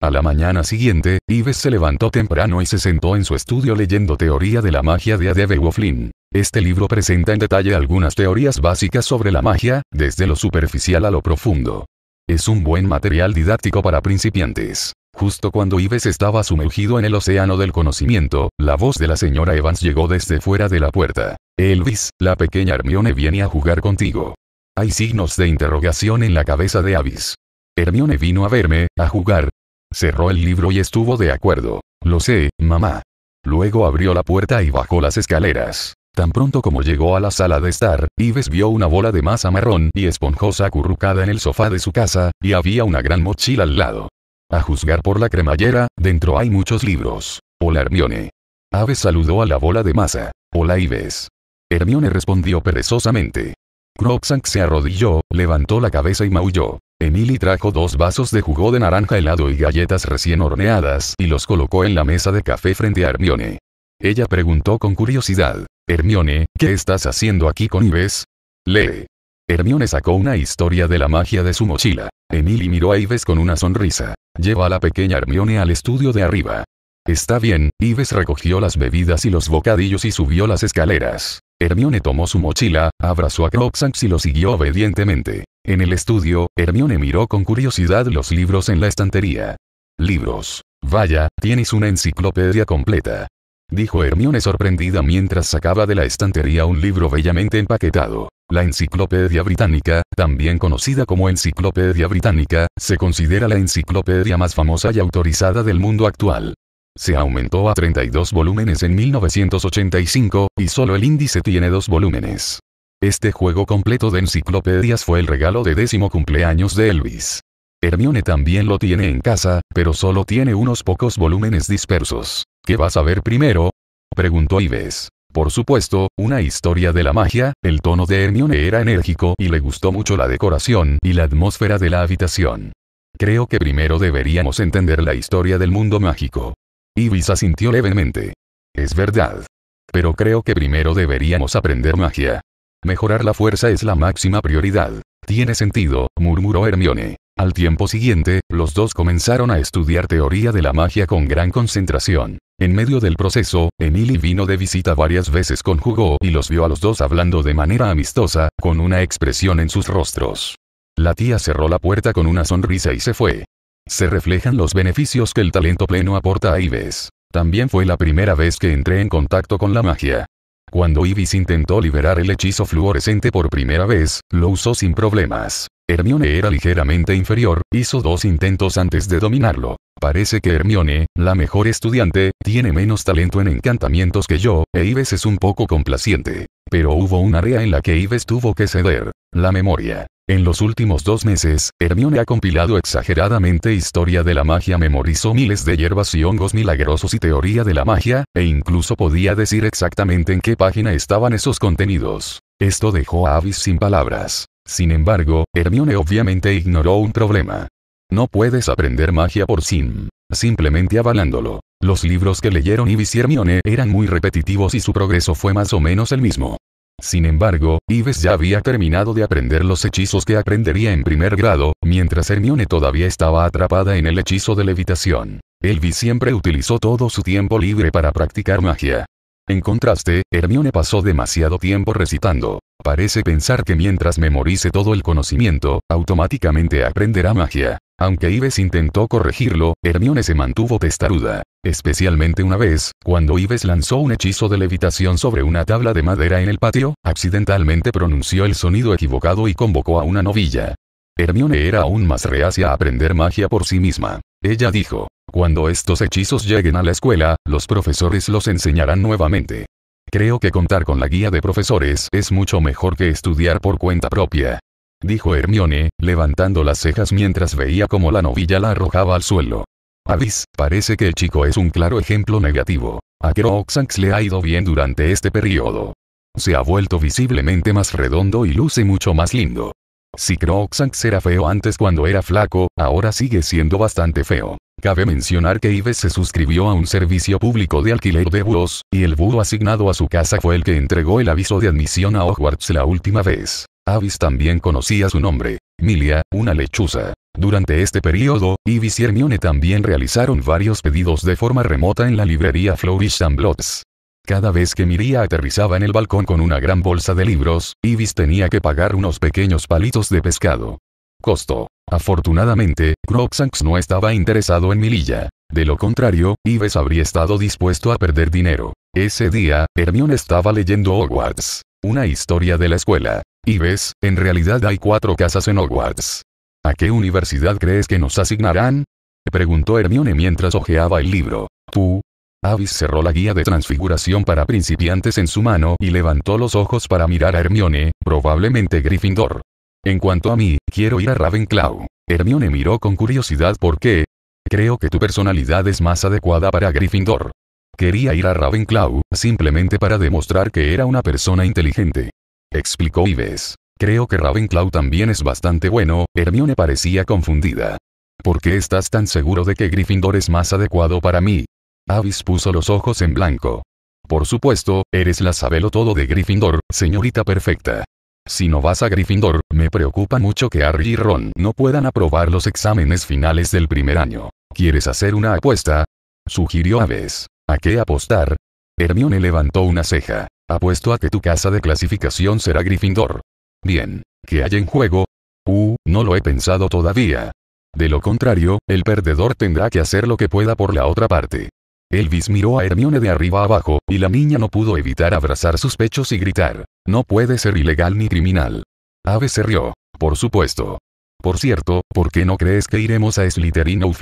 A la mañana siguiente, Ives se levantó temprano y se sentó en su estudio leyendo Teoría de la magia de Adebe Woflin. Este libro presenta en detalle algunas teorías básicas sobre la magia, desde lo superficial a lo profundo. Es un buen material didáctico para principiantes. Justo cuando Ives estaba sumergido en el océano del conocimiento, la voz de la señora Evans llegó desde fuera de la puerta. Elvis, la pequeña Hermione viene a jugar contigo. Hay signos de interrogación en la cabeza de Avis. Hermione vino a verme, a jugar, Cerró el libro y estuvo de acuerdo. Lo sé, mamá. Luego abrió la puerta y bajó las escaleras. Tan pronto como llegó a la sala de estar, Ives vio una bola de masa marrón y esponjosa acurrucada en el sofá de su casa, y había una gran mochila al lado. A juzgar por la cremallera, dentro hay muchos libros. Hola Hermione. Aves saludó a la bola de masa. Hola Ives. Hermione respondió perezosamente. Croxank se arrodilló, levantó la cabeza y maulló. Emily trajo dos vasos de jugo de naranja helado y galletas recién horneadas y los colocó en la mesa de café frente a Hermione. Ella preguntó con curiosidad, Hermione, ¿qué estás haciendo aquí con Ives? Lee. Hermione sacó una historia de la magia de su mochila. Emily miró a Ives con una sonrisa. Lleva a la pequeña Hermione al estudio de arriba. Está bien, Ives recogió las bebidas y los bocadillos y subió las escaleras. Hermione tomó su mochila, abrazó a Crookshanks y lo siguió obedientemente. En el estudio, Hermione miró con curiosidad los libros en la estantería. Libros. Vaya, tienes una enciclopedia completa. Dijo Hermione sorprendida mientras sacaba de la estantería un libro bellamente empaquetado. La Enciclopedia Británica, también conocida como Enciclopedia Británica, se considera la enciclopedia más famosa y autorizada del mundo actual. Se aumentó a 32 volúmenes en 1985, y solo el índice tiene dos volúmenes. Este juego completo de enciclopedias fue el regalo de décimo cumpleaños de Elvis. Hermione también lo tiene en casa, pero solo tiene unos pocos volúmenes dispersos. ¿Qué vas a ver primero? Preguntó Ives. Por supuesto, una historia de la magia, el tono de Hermione era enérgico y le gustó mucho la decoración y la atmósfera de la habitación. Creo que primero deberíamos entender la historia del mundo mágico. Ibis asintió levemente. Es verdad. Pero creo que primero deberíamos aprender magia. Mejorar la fuerza es la máxima prioridad. Tiene sentido, murmuró Hermione. Al tiempo siguiente, los dos comenzaron a estudiar teoría de la magia con gran concentración. En medio del proceso, Emily vino de visita varias veces con Hugo y los vio a los dos hablando de manera amistosa, con una expresión en sus rostros. La tía cerró la puerta con una sonrisa y se fue. Se reflejan los beneficios que el talento pleno aporta a Ives. También fue la primera vez que entré en contacto con la magia. Cuando Ibis intentó liberar el hechizo fluorescente por primera vez, lo usó sin problemas. Hermione era ligeramente inferior, hizo dos intentos antes de dominarlo. Parece que Hermione, la mejor estudiante, tiene menos talento en encantamientos que yo, e Ives es un poco complaciente. Pero hubo un área en la que Ives tuvo que ceder, la memoria. En los últimos dos meses, Hermione ha compilado exageradamente historia de la magia, memorizó miles de hierbas y hongos milagrosos y teoría de la magia, e incluso podía decir exactamente en qué página estaban esos contenidos. Esto dejó a Avis sin palabras. Sin embargo, Hermione obviamente ignoró un problema. No puedes aprender magia por Sim. Simplemente avalándolo. Los libros que leyeron Ivis y Hermione eran muy repetitivos y su progreso fue más o menos el mismo. Sin embargo, Ives ya había terminado de aprender los hechizos que aprendería en primer grado, mientras Hermione todavía estaba atrapada en el hechizo de levitación. Elvis siempre utilizó todo su tiempo libre para practicar magia. En contraste, Hermione pasó demasiado tiempo recitando. Parece pensar que mientras memorice todo el conocimiento, automáticamente aprenderá magia. Aunque Ives intentó corregirlo, Hermione se mantuvo testaruda. Especialmente una vez, cuando Ives lanzó un hechizo de levitación sobre una tabla de madera en el patio, accidentalmente pronunció el sonido equivocado y convocó a una novilla. Hermione era aún más reacia a aprender magia por sí misma. Ella dijo, cuando estos hechizos lleguen a la escuela, los profesores los enseñarán nuevamente. Creo que contar con la guía de profesores es mucho mejor que estudiar por cuenta propia dijo Hermione, levantando las cejas mientras veía como la novilla la arrojaba al suelo. Avis, parece que el chico es un claro ejemplo negativo. A Croxax le ha ido bien durante este periodo. Se ha vuelto visiblemente más redondo y luce mucho más lindo. Si Croxax era feo antes cuando era flaco, ahora sigue siendo bastante feo. Cabe mencionar que Ives se suscribió a un servicio público de alquiler de búhos, y el búho asignado a su casa fue el que entregó el aviso de admisión a Hogwarts la última vez. Avis también conocía su nombre, Milia, una lechuza. Durante este periodo, Ibis y Hermione también realizaron varios pedidos de forma remota en la librería Flourish and Blots. Cada vez que Miria aterrizaba en el balcón con una gran bolsa de libros, Ibis tenía que pagar unos pequeños palitos de pescado. Costo. Afortunadamente, Croxanx no estaba interesado en Milia. De lo contrario, Ibis habría estado dispuesto a perder dinero. Ese día, Hermione estaba leyendo Hogwarts, una historia de la escuela, y ves, en realidad hay cuatro casas en Hogwarts. ¿A qué universidad crees que nos asignarán? Preguntó Hermione mientras ojeaba el libro. Tú. Avis cerró la guía de transfiguración para principiantes en su mano y levantó los ojos para mirar a Hermione, probablemente Gryffindor. En cuanto a mí, quiero ir a Ravenclaw. Hermione miró con curiosidad porque creo que tu personalidad es más adecuada para Gryffindor. Quería ir a Ravenclaw, simplemente para demostrar que era una persona inteligente explicó Ives. Creo que Ravenclaw también es bastante bueno, Hermione parecía confundida. ¿Por qué estás tan seguro de que Gryffindor es más adecuado para mí? Avis puso los ojos en blanco. Por supuesto, eres la Sabelo todo de Gryffindor, señorita perfecta. Si no vas a Gryffindor, me preocupa mucho que Harry y Ron no puedan aprobar los exámenes finales del primer año. ¿Quieres hacer una apuesta? Sugirió Aves. ¿A qué apostar? Hermione levantó una ceja. Apuesto a que tu casa de clasificación será Gryffindor. Bien. ¿Qué hay en juego? Uh, no lo he pensado todavía. De lo contrario, el perdedor tendrá que hacer lo que pueda por la otra parte. Elvis miró a Hermione de arriba abajo, y la niña no pudo evitar abrazar sus pechos y gritar. No puede ser ilegal ni criminal. Ave se rió. Por supuesto. Por cierto, ¿por qué no crees que iremos a Slytherin o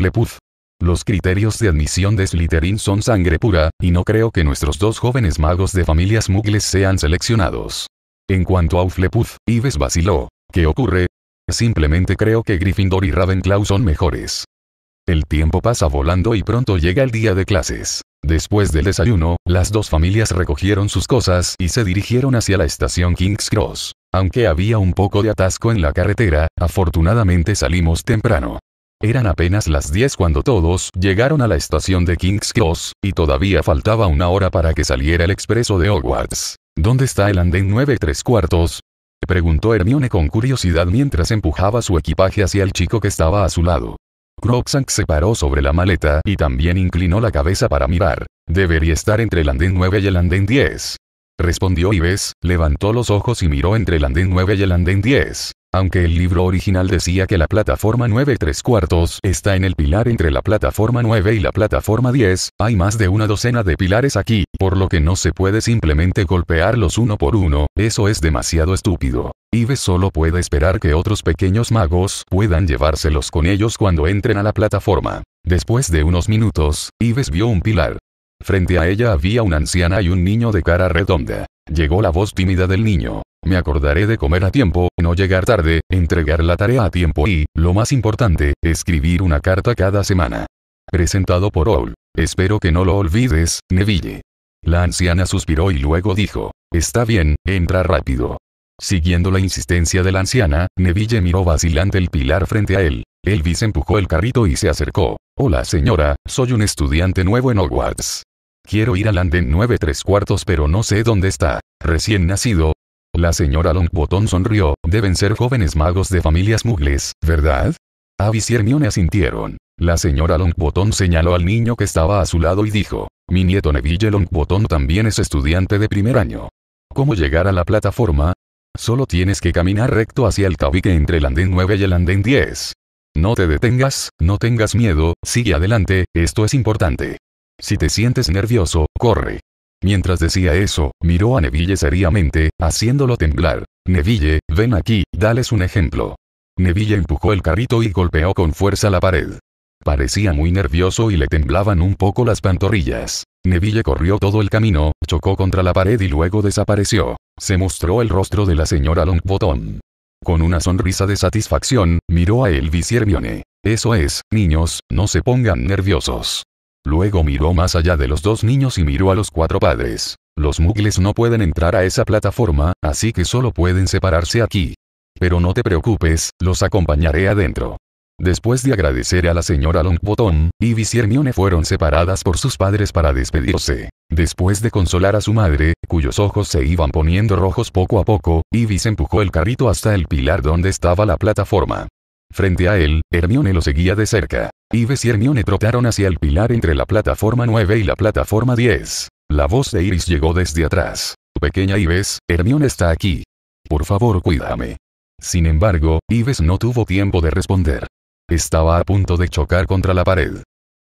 los criterios de admisión de Slytherin son sangre pura, y no creo que nuestros dos jóvenes magos de familias mugles sean seleccionados. En cuanto a Uflepuff, Ives vaciló. ¿Qué ocurre? Simplemente creo que Gryffindor y Ravenclaw son mejores. El tiempo pasa volando y pronto llega el día de clases. Después del desayuno, las dos familias recogieron sus cosas y se dirigieron hacia la estación King's Cross. Aunque había un poco de atasco en la carretera, afortunadamente salimos temprano. Eran apenas las 10 cuando todos llegaron a la estación de King's Cross, y todavía faltaba una hora para que saliera el expreso de Hogwarts. ¿Dónde está el andén 9 tres cuartos? Preguntó Hermione con curiosidad mientras empujaba su equipaje hacia el chico que estaba a su lado. Croxank se paró sobre la maleta y también inclinó la cabeza para mirar. Debería estar entre el andén 9 y el andén 10. Respondió Ives, levantó los ojos y miró entre el andén 9 y el andén 10. Aunque el libro original decía que la plataforma 9 tres cuartos está en el pilar entre la plataforma 9 y la plataforma 10, hay más de una docena de pilares aquí, por lo que no se puede simplemente golpearlos uno por uno, eso es demasiado estúpido. Ives solo puede esperar que otros pequeños magos puedan llevárselos con ellos cuando entren a la plataforma. Después de unos minutos, Ives vio un pilar. Frente a ella había una anciana y un niño de cara redonda. Llegó la voz tímida del niño. Me acordaré de comer a tiempo, no llegar tarde, entregar la tarea a tiempo y, lo más importante, escribir una carta cada semana. Presentado por Owl. Espero que no lo olvides, Neville. La anciana suspiró y luego dijo, Está bien, entra rápido. Siguiendo la insistencia de la anciana, Neville miró vacilante el pilar frente a él. Elvis empujó el carrito y se acercó. Hola señora, soy un estudiante nuevo en Hogwarts. Quiero ir al andén 9 3 cuartos pero no sé dónde está. Recién nacido, la señora Longbottom sonrió, deben ser jóvenes magos de familias mugles, ¿verdad? Avis y Hermione asintieron. La señora Longbottom señaló al niño que estaba a su lado y dijo, mi nieto Neville Longbottom también es estudiante de primer año. ¿Cómo llegar a la plataforma? Solo tienes que caminar recto hacia el tabique entre el andén 9 y el andén 10. No te detengas, no tengas miedo, sigue adelante, esto es importante. Si te sientes nervioso, corre. Mientras decía eso, miró a Neville seriamente, haciéndolo temblar. Neville, ven aquí, dales un ejemplo. Neville empujó el carrito y golpeó con fuerza la pared. Parecía muy nervioso y le temblaban un poco las pantorrillas. Neville corrió todo el camino, chocó contra la pared y luego desapareció. Se mostró el rostro de la señora Longbottom. Con una sonrisa de satisfacción, miró a Elvis y Hermione. Eso es, niños, no se pongan nerviosos. Luego miró más allá de los dos niños y miró a los cuatro padres. Los mugles no pueden entrar a esa plataforma, así que solo pueden separarse aquí. Pero no te preocupes, los acompañaré adentro. Después de agradecer a la señora Longbottom, Ibis y Hermione fueron separadas por sus padres para despedirse. Después de consolar a su madre, cuyos ojos se iban poniendo rojos poco a poco, Ibis empujó el carrito hasta el pilar donde estaba la plataforma. Frente a él, Hermione lo seguía de cerca. Ives y Hermione trotaron hacia el pilar entre la plataforma 9 y la plataforma 10. La voz de Iris llegó desde atrás. Pequeña Ives, Hermione está aquí. Por favor, cuídame. Sin embargo, Ives no tuvo tiempo de responder. Estaba a punto de chocar contra la pared.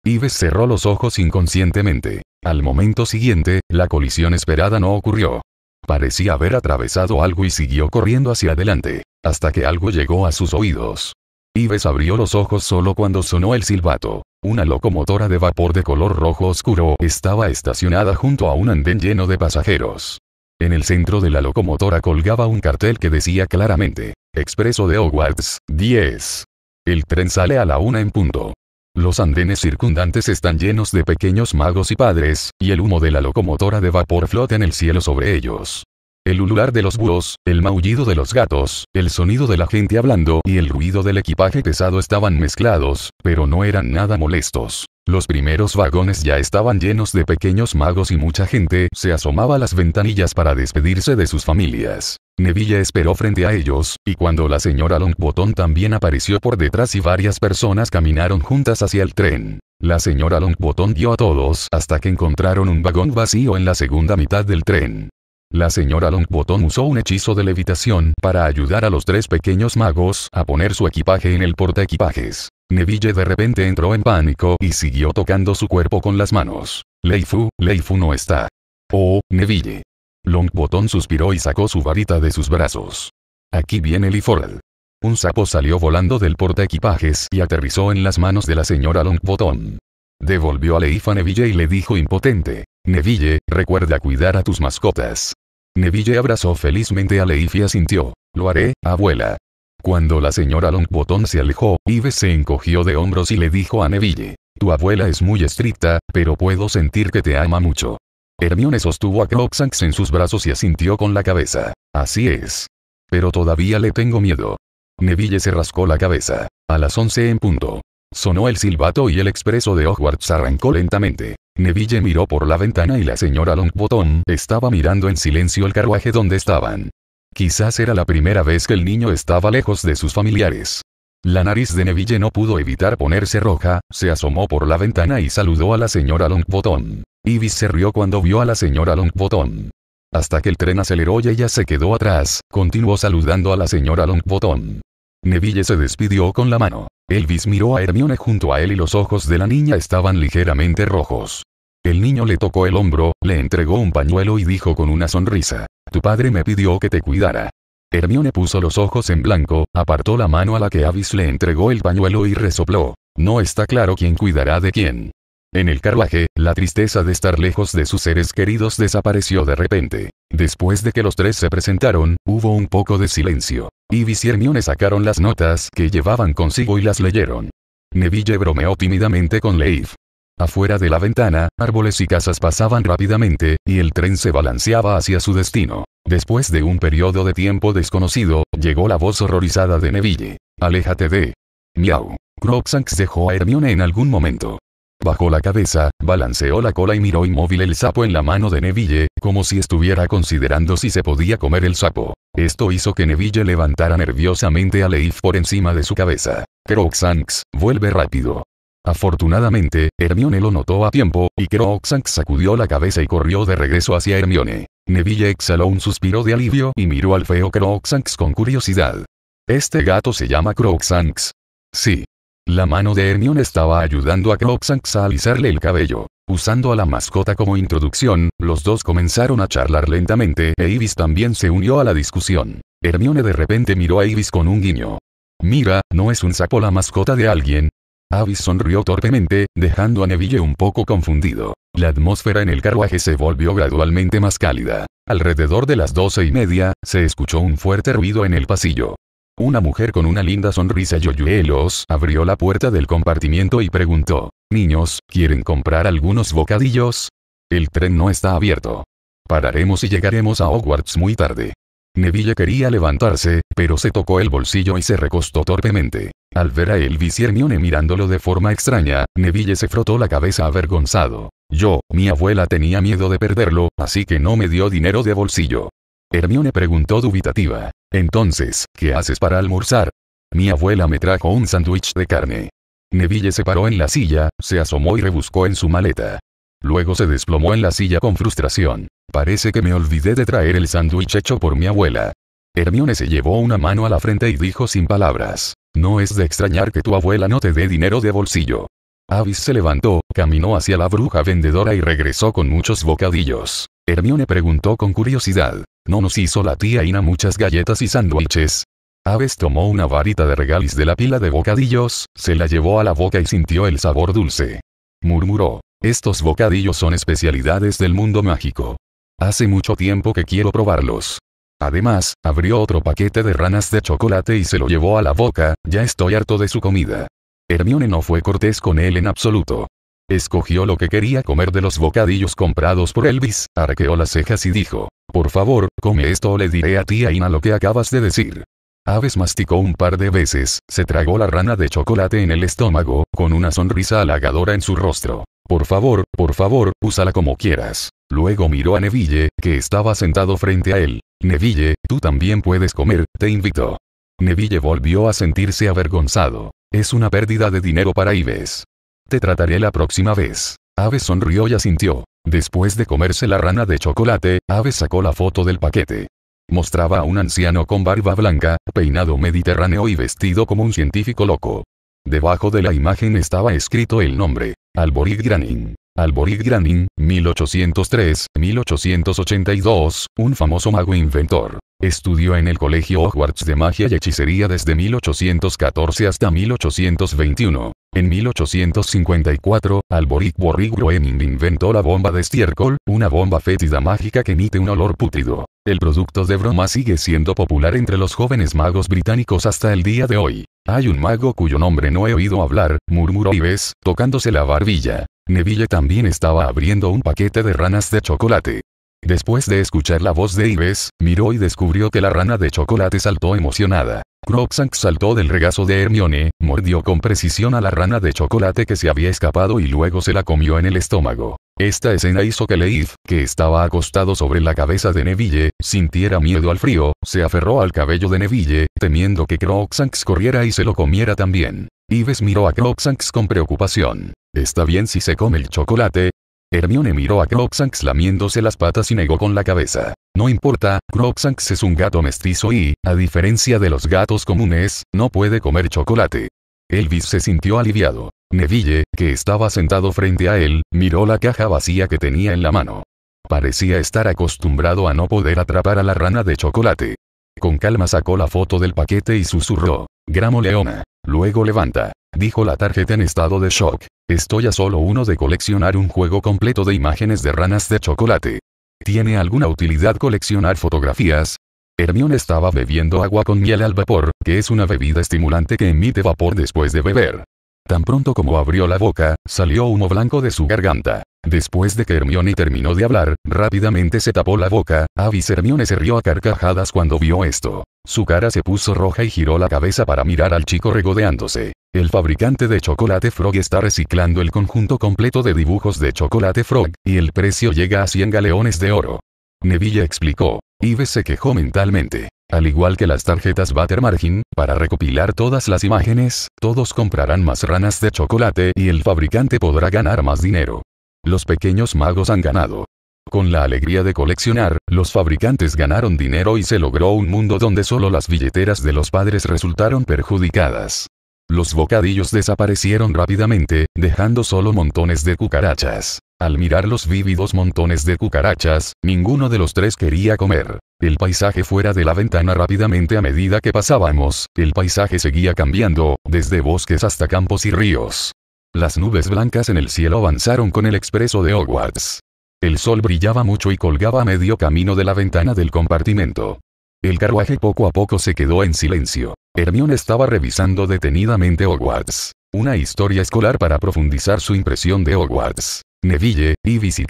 Ives cerró los ojos inconscientemente. Al momento siguiente, la colisión esperada no ocurrió. Parecía haber atravesado algo y siguió corriendo hacia adelante, hasta que algo llegó a sus oídos. Ives abrió los ojos solo cuando sonó el silbato. Una locomotora de vapor de color rojo oscuro estaba estacionada junto a un andén lleno de pasajeros. En el centro de la locomotora colgaba un cartel que decía claramente, Expreso de Hogwarts, 10. El tren sale a la una en punto. Los andenes circundantes están llenos de pequeños magos y padres, y el humo de la locomotora de vapor flota en el cielo sobre ellos. El ulular de los búhos, el maullido de los gatos, el sonido de la gente hablando y el ruido del equipaje pesado estaban mezclados, pero no eran nada molestos. Los primeros vagones ya estaban llenos de pequeños magos y mucha gente se asomaba a las ventanillas para despedirse de sus familias. Neville esperó frente a ellos, y cuando la señora Longbottom también apareció por detrás y varias personas caminaron juntas hacia el tren. La señora Longbottom dio a todos hasta que encontraron un vagón vacío en la segunda mitad del tren. La señora Longbottom usó un hechizo de levitación para ayudar a los tres pequeños magos a poner su equipaje en el portaequipajes. Neville de repente entró en pánico y siguió tocando su cuerpo con las manos. Leifu, Leifu no está. Oh, Neville. Longbottom suspiró y sacó su varita de sus brazos. Aquí viene Leiforel. Un sapo salió volando del portaequipajes y aterrizó en las manos de la señora Longbottom. Devolvió a a Neville y le dijo impotente. Neville, recuerda cuidar a tus mascotas. Neville abrazó felizmente a Leif y asintió. Lo haré, abuela. Cuando la señora Longbotón se alejó, Ives se encogió de hombros y le dijo a Neville. Tu abuela es muy estricta, pero puedo sentir que te ama mucho. Hermione sostuvo a Cropsax en sus brazos y asintió con la cabeza. Así es. Pero todavía le tengo miedo. Neville se rascó la cabeza. A las 11 en punto. Sonó el silbato y el expreso de Hogwarts arrancó lentamente. Neville miró por la ventana y la señora Longbottom estaba mirando en silencio el carruaje donde estaban. Quizás era la primera vez que el niño estaba lejos de sus familiares. La nariz de Neville no pudo evitar ponerse roja, se asomó por la ventana y saludó a la señora Longbottom. Ibis se rió cuando vio a la señora Longbottom. Hasta que el tren aceleró y ella se quedó atrás, continuó saludando a la señora Longbottom. Neville se despidió con la mano. Elvis miró a Hermione junto a él y los ojos de la niña estaban ligeramente rojos. El niño le tocó el hombro, le entregó un pañuelo y dijo con una sonrisa, Tu padre me pidió que te cuidara. Hermione puso los ojos en blanco, apartó la mano a la que Avis le entregó el pañuelo y resopló. No está claro quién cuidará de quién. En el carruaje, la tristeza de estar lejos de sus seres queridos desapareció de repente. Después de que los tres se presentaron, hubo un poco de silencio. Ibis y Hermione sacaron las notas que llevaban consigo y las leyeron. Neville bromeó tímidamente con Leif. Afuera de la ventana, árboles y casas pasaban rápidamente, y el tren se balanceaba hacia su destino. Después de un periodo de tiempo desconocido, llegó la voz horrorizada de Neville. Aléjate de... Miau. Crookshanks dejó a Hermione en algún momento. Bajó la cabeza, balanceó la cola y miró inmóvil el sapo en la mano de Neville, como si estuviera considerando si se podía comer el sapo. Esto hizo que Neville levantara nerviosamente a Leif por encima de su cabeza. Croxanx, vuelve rápido. Afortunadamente, Hermione lo notó a tiempo, y Croxanx sacudió la cabeza y corrió de regreso hacia Hermione. Neville exhaló un suspiro de alivio y miró al feo Croxanx con curiosidad. ¿Este gato se llama Croxanx? Sí. La mano de Hermione estaba ayudando a Crookshanks a alisarle el cabello. Usando a la mascota como introducción, los dos comenzaron a charlar lentamente e Ibis también se unió a la discusión. Hermione de repente miró a Ibis con un guiño. Mira, ¿no es un sapo la mascota de alguien? Avis sonrió torpemente, dejando a Neville un poco confundido. La atmósfera en el carruaje se volvió gradualmente más cálida. Alrededor de las doce y media, se escuchó un fuerte ruido en el pasillo. Una mujer con una linda sonrisa y hoyuelos abrió la puerta del compartimiento y preguntó, Niños, ¿quieren comprar algunos bocadillos? El tren no está abierto. Pararemos y llegaremos a Hogwarts muy tarde. Neville quería levantarse, pero se tocó el bolsillo y se recostó torpemente. Al ver a Elvis y mirándolo de forma extraña, Neville se frotó la cabeza avergonzado. Yo, mi abuela tenía miedo de perderlo, así que no me dio dinero de bolsillo. Hermione preguntó dubitativa. Entonces, ¿qué haces para almorzar? Mi abuela me trajo un sándwich de carne. Neville se paró en la silla, se asomó y rebuscó en su maleta. Luego se desplomó en la silla con frustración. Parece que me olvidé de traer el sándwich hecho por mi abuela. Hermione se llevó una mano a la frente y dijo sin palabras. No es de extrañar que tu abuela no te dé dinero de bolsillo. Avis se levantó, caminó hacia la bruja vendedora y regresó con muchos bocadillos. Hermione preguntó con curiosidad. ¿No nos hizo la tía Ina muchas galletas y sándwiches? Aves tomó una varita de regaliz de la pila de bocadillos, se la llevó a la boca y sintió el sabor dulce. Murmuró. Estos bocadillos son especialidades del mundo mágico. Hace mucho tiempo que quiero probarlos. Además, abrió otro paquete de ranas de chocolate y se lo llevó a la boca, ya estoy harto de su comida. Hermione no fue cortés con él en absoluto. Escogió lo que quería comer de los bocadillos comprados por Elvis, arqueó las cejas y dijo, por favor, come esto o le diré a tía Ina lo que acabas de decir. Aves masticó un par de veces, se tragó la rana de chocolate en el estómago, con una sonrisa halagadora en su rostro. Por favor, por favor, úsala como quieras. Luego miró a Neville, que estaba sentado frente a él. Neville, tú también puedes comer, te invito. Neville volvió a sentirse avergonzado. Es una pérdida de dinero para Ives. Te trataré la próxima vez. Aves sonrió y asintió. Después de comerse la rana de chocolate, Aves sacó la foto del paquete. Mostraba a un anciano con barba blanca, peinado mediterráneo y vestido como un científico loco. Debajo de la imagen estaba escrito el nombre, Alborig Granin. Alborig Granin, 1803-1882, un famoso mago inventor. Estudió en el Colegio Hogwarts de Magia y Hechicería desde 1814 hasta 1821. En 1854, Alboric Warwick inventó la bomba de estiércol, una bomba fétida mágica que emite un olor pútrido. El producto de broma sigue siendo popular entre los jóvenes magos británicos hasta el día de hoy. Hay un mago cuyo nombre no he oído hablar, murmuró Ives, tocándose la barbilla. Neville también estaba abriendo un paquete de ranas de chocolate. Después de escuchar la voz de Ives, miró y descubrió que la rana de chocolate saltó emocionada. Croxang saltó del regazo de Hermione, mordió con precisión a la rana de chocolate que se había escapado y luego se la comió en el estómago. Esta escena hizo que Leif, que estaba acostado sobre la cabeza de Neville, sintiera miedo al frío, se aferró al cabello de Neville, temiendo que Crocsanks corriera y se lo comiera también. Ives miró a Crocsanks con preocupación. Está bien si se come el chocolate, Hermione miró a x lamiéndose las patas y negó con la cabeza. No importa, x es un gato mestizo y, a diferencia de los gatos comunes, no puede comer chocolate. Elvis se sintió aliviado. Neville, que estaba sentado frente a él, miró la caja vacía que tenía en la mano. Parecía estar acostumbrado a no poder atrapar a la rana de chocolate. Con calma sacó la foto del paquete y susurró. Gramo Leona. Luego levanta. Dijo la tarjeta en estado de shock. Estoy a solo uno de coleccionar un juego completo de imágenes de ranas de chocolate. ¿Tiene alguna utilidad coleccionar fotografías? Hermione estaba bebiendo agua con miel al vapor, que es una bebida estimulante que emite vapor después de beber. Tan pronto como abrió la boca, salió humo blanco de su garganta. Después de que Hermione terminó de hablar, rápidamente se tapó la boca, Avis Hermione se rió a carcajadas cuando vio esto. Su cara se puso roja y giró la cabeza para mirar al chico regodeándose. El fabricante de Chocolate Frog está reciclando el conjunto completo de dibujos de Chocolate Frog, y el precio llega a 100 galeones de oro. Neville explicó. Ives se quejó mentalmente. Al igual que las tarjetas Margin, para recopilar todas las imágenes, todos comprarán más ranas de chocolate y el fabricante podrá ganar más dinero. Los pequeños magos han ganado. Con la alegría de coleccionar, los fabricantes ganaron dinero y se logró un mundo donde solo las billeteras de los padres resultaron perjudicadas. Los bocadillos desaparecieron rápidamente, dejando solo montones de cucarachas. Al mirar los vívidos montones de cucarachas, ninguno de los tres quería comer. El paisaje fuera de la ventana rápidamente a medida que pasábamos, el paisaje seguía cambiando, desde bosques hasta campos y ríos. Las nubes blancas en el cielo avanzaron con el expreso de Hogwarts. El sol brillaba mucho y colgaba a medio camino de la ventana del compartimento. El carruaje poco a poco se quedó en silencio. Hermione estaba revisando detenidamente Hogwarts. Una historia escolar para profundizar su impresión de Hogwarts. Neville, Ibis y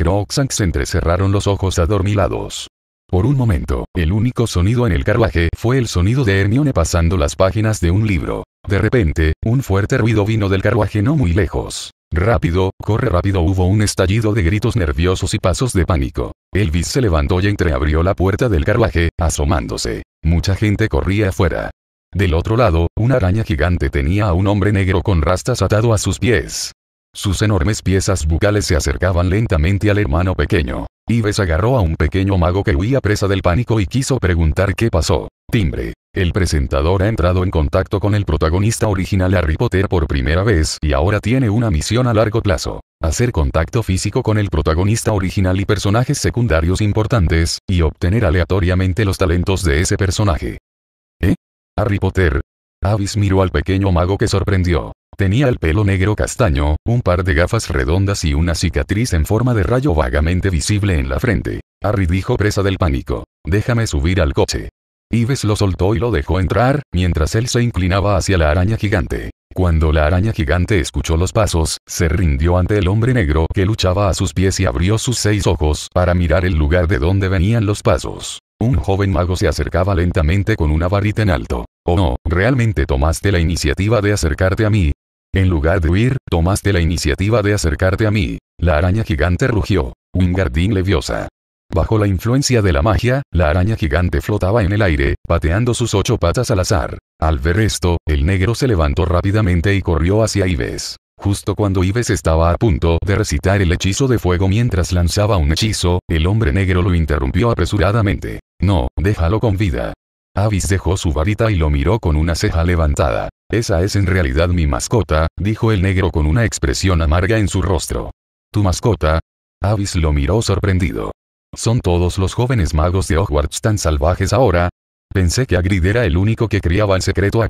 se entrecerraron los ojos adormilados. Por un momento, el único sonido en el carruaje fue el sonido de Hermione pasando las páginas de un libro. De repente, un fuerte ruido vino del carruaje no muy lejos. Rápido, corre rápido. Hubo un estallido de gritos nerviosos y pasos de pánico. Elvis se levantó y entreabrió la puerta del carruaje, asomándose. Mucha gente corría afuera. Del otro lado, una araña gigante tenía a un hombre negro con rastas atado a sus pies. Sus enormes piezas bucales se acercaban lentamente al hermano pequeño. Ives agarró a un pequeño mago que huía presa del pánico y quiso preguntar qué pasó. Timbre. El presentador ha entrado en contacto con el protagonista original Harry Potter por primera vez y ahora tiene una misión a largo plazo. Hacer contacto físico con el protagonista original y personajes secundarios importantes, y obtener aleatoriamente los talentos de ese personaje. ¿Eh? Harry Potter. Avis miró al pequeño mago que sorprendió. Tenía el pelo negro castaño, un par de gafas redondas y una cicatriz en forma de rayo vagamente visible en la frente. Harry dijo presa del pánico. Déjame subir al coche. Ives lo soltó y lo dejó entrar, mientras él se inclinaba hacia la araña gigante. Cuando la araña gigante escuchó los pasos, se rindió ante el hombre negro que luchaba a sus pies y abrió sus seis ojos para mirar el lugar de donde venían los pasos. Un joven mago se acercaba lentamente con una varita en alto. Oh no, ¿realmente tomaste la iniciativa de acercarte a mí? En lugar de huir, tomaste la iniciativa de acercarte a mí. La araña gigante rugió. Un jardín leviosa. Bajo la influencia de la magia, la araña gigante flotaba en el aire, pateando sus ocho patas al azar. Al ver esto, el negro se levantó rápidamente y corrió hacia Ives. Justo cuando Ives estaba a punto de recitar el hechizo de fuego mientras lanzaba un hechizo, el hombre negro lo interrumpió apresuradamente. No, déjalo con vida. Avis dejó su varita y lo miró con una ceja levantada. Esa es en realidad mi mascota, dijo el negro con una expresión amarga en su rostro. ¿Tu mascota? Avis lo miró sorprendido. ¿Son todos los jóvenes magos de Hogwarts tan salvajes ahora? Pensé que Agrid era el único que criaba en secreto a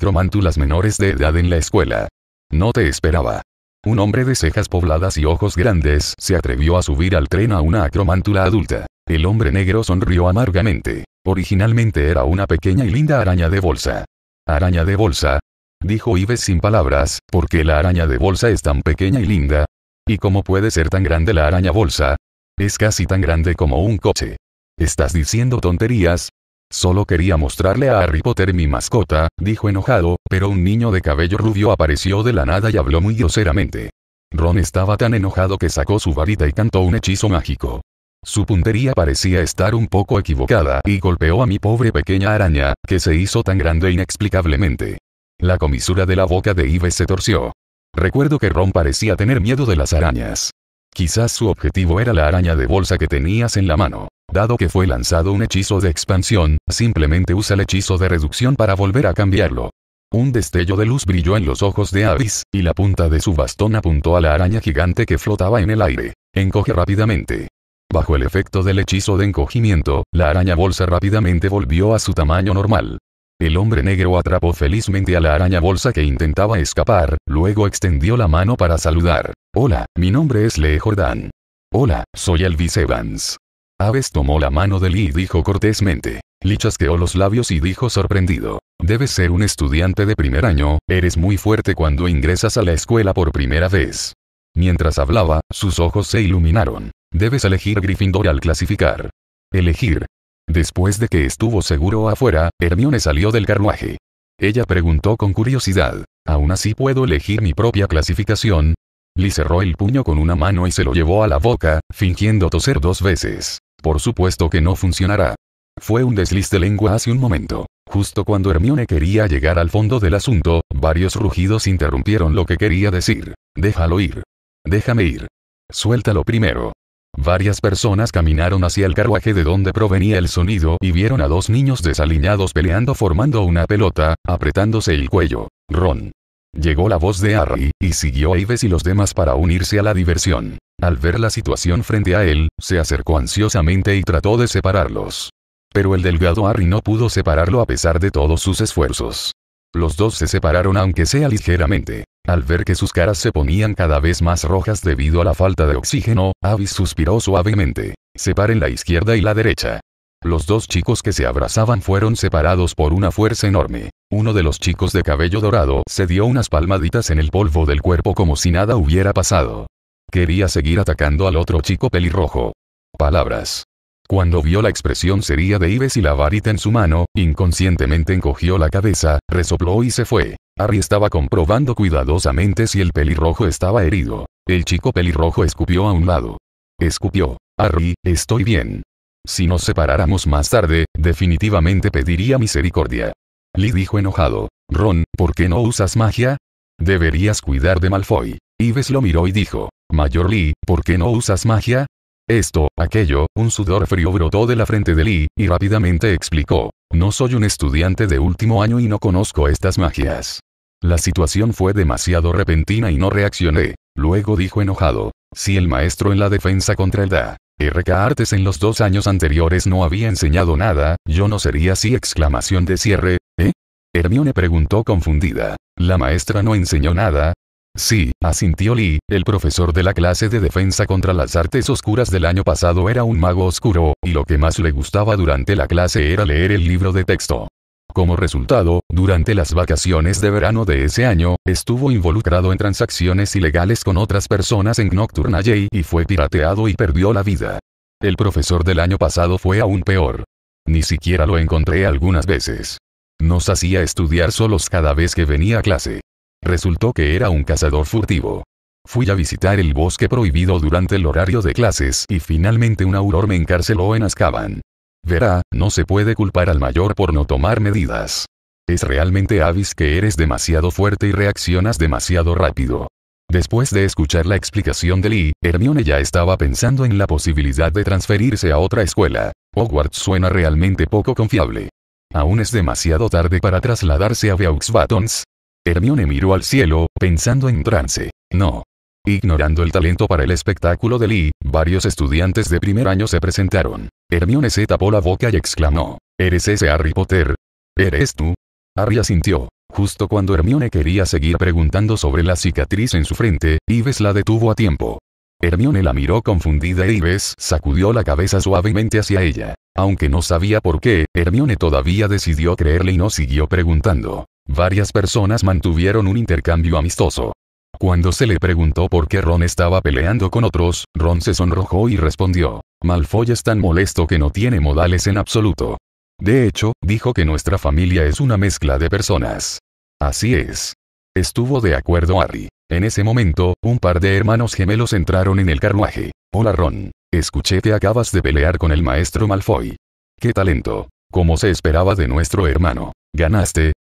menores de edad en la escuela. No te esperaba. Un hombre de cejas pobladas y ojos grandes se atrevió a subir al tren a una acromántula adulta. El hombre negro sonrió amargamente. Originalmente era una pequeña y linda araña de bolsa. ¿Araña de bolsa? Dijo Ives sin palabras, porque la araña de bolsa es tan pequeña y linda. ¿Y cómo puede ser tan grande la araña bolsa? Es casi tan grande como un coche. ¿Estás diciendo tonterías? Solo quería mostrarle a Harry Potter mi mascota, dijo enojado, pero un niño de cabello rubio apareció de la nada y habló muy groseramente. Ron estaba tan enojado que sacó su varita y cantó un hechizo mágico. Su puntería parecía estar un poco equivocada y golpeó a mi pobre pequeña araña, que se hizo tan grande inexplicablemente. La comisura de la boca de Ives se torció. Recuerdo que Ron parecía tener miedo de las arañas. Quizás su objetivo era la araña de bolsa que tenías en la mano. Dado que fue lanzado un hechizo de expansión, simplemente usa el hechizo de reducción para volver a cambiarlo. Un destello de luz brilló en los ojos de Avis, y la punta de su bastón apuntó a la araña gigante que flotaba en el aire. Encoge rápidamente. Bajo el efecto del hechizo de encogimiento, la araña bolsa rápidamente volvió a su tamaño normal. El hombre negro atrapó felizmente a la araña bolsa que intentaba escapar, luego extendió la mano para saludar. Hola, mi nombre es Lee Jordan. Hola, soy Elvis Evans. Aves tomó la mano de Lee y dijo cortésmente. Lee chasqueó los labios y dijo sorprendido. Debes ser un estudiante de primer año, eres muy fuerte cuando ingresas a la escuela por primera vez. Mientras hablaba, sus ojos se iluminaron. Debes elegir Gryffindor al clasificar. Elegir. Después de que estuvo seguro afuera, Hermione salió del carruaje. Ella preguntó con curiosidad. ¿Aún así puedo elegir mi propia clasificación? Lee cerró el puño con una mano y se lo llevó a la boca, fingiendo toser dos veces. Por supuesto que no funcionará. Fue un desliz de lengua hace un momento. Justo cuando Hermione quería llegar al fondo del asunto, varios rugidos interrumpieron lo que quería decir. Déjalo ir. Déjame ir. Suéltalo primero. Varias personas caminaron hacia el carruaje de donde provenía el sonido y vieron a dos niños desaliñados peleando formando una pelota, apretándose el cuello. Ron. Llegó la voz de Harry, y siguió a Ives y los demás para unirse a la diversión. Al ver la situación frente a él, se acercó ansiosamente y trató de separarlos. Pero el delgado Harry no pudo separarlo a pesar de todos sus esfuerzos. Los dos se separaron aunque sea ligeramente. Al ver que sus caras se ponían cada vez más rojas debido a la falta de oxígeno, Avis suspiró suavemente. Separen la izquierda y la derecha. Los dos chicos que se abrazaban fueron separados por una fuerza enorme. Uno de los chicos de cabello dorado se dio unas palmaditas en el polvo del cuerpo como si nada hubiera pasado. Quería seguir atacando al otro chico pelirrojo. Palabras. Cuando vio la expresión seria de Ives y la varita en su mano, inconscientemente encogió la cabeza, resopló y se fue. Harry estaba comprobando cuidadosamente si el pelirrojo estaba herido. El chico pelirrojo escupió a un lado. Escupió. Harry, estoy bien. Si nos separáramos más tarde, definitivamente pediría misericordia. Lee dijo enojado. Ron, ¿por qué no usas magia? Deberías cuidar de Malfoy. Ives lo miró y dijo. Mayor Lee, ¿por qué no usas magia? Esto, aquello, un sudor frío brotó de la frente de Lee, y rápidamente explicó. No soy un estudiante de último año y no conozco estas magias. La situación fue demasiado repentina y no reaccioné. Luego dijo enojado. Si el maestro en la defensa contra el DA. RK Artes en los dos años anteriores no había enseñado nada, yo no sería así exclamación de cierre, ¿eh? Hermione preguntó confundida. La maestra no enseñó nada, Sí, asintió Lee, el profesor de la clase de defensa contra las artes oscuras del año pasado era un mago oscuro, y lo que más le gustaba durante la clase era leer el libro de texto. Como resultado, durante las vacaciones de verano de ese año, estuvo involucrado en transacciones ilegales con otras personas en Nocturna J y fue pirateado y perdió la vida. El profesor del año pasado fue aún peor. Ni siquiera lo encontré algunas veces. Nos hacía estudiar solos cada vez que venía a clase. Resultó que era un cazador furtivo. Fui a visitar el bosque prohibido durante el horario de clases y finalmente un auror me encarceló en Azkaban. Verá, no se puede culpar al mayor por no tomar medidas. Es realmente Avis que eres demasiado fuerte y reaccionas demasiado rápido. Después de escuchar la explicación de Lee, Hermione ya estaba pensando en la posibilidad de transferirse a otra escuela. Hogwarts suena realmente poco confiable. Aún es demasiado tarde para trasladarse a Beauxbatons, Hermione miró al cielo, pensando en trance. No. Ignorando el talento para el espectáculo de Lee, varios estudiantes de primer año se presentaron. Hermione se tapó la boca y exclamó, ¿Eres ese Harry Potter? ¿Eres tú? Harry sintió. Justo cuando Hermione quería seguir preguntando sobre la cicatriz en su frente, Ives la detuvo a tiempo. Hermione la miró confundida e Ives sacudió la cabeza suavemente hacia ella. Aunque no sabía por qué, Hermione todavía decidió creerle y no siguió preguntando. Varias personas mantuvieron un intercambio amistoso. Cuando se le preguntó por qué Ron estaba peleando con otros, Ron se sonrojó y respondió, Malfoy es tan molesto que no tiene modales en absoluto. De hecho, dijo que nuestra familia es una mezcla de personas. Así es. Estuvo de acuerdo Harry. En ese momento, un par de hermanos gemelos entraron en el carruaje. Hola Ron. Escuché que acabas de pelear con el maestro Malfoy. ¡Qué talento! Como se esperaba de nuestro hermano. Ganaste,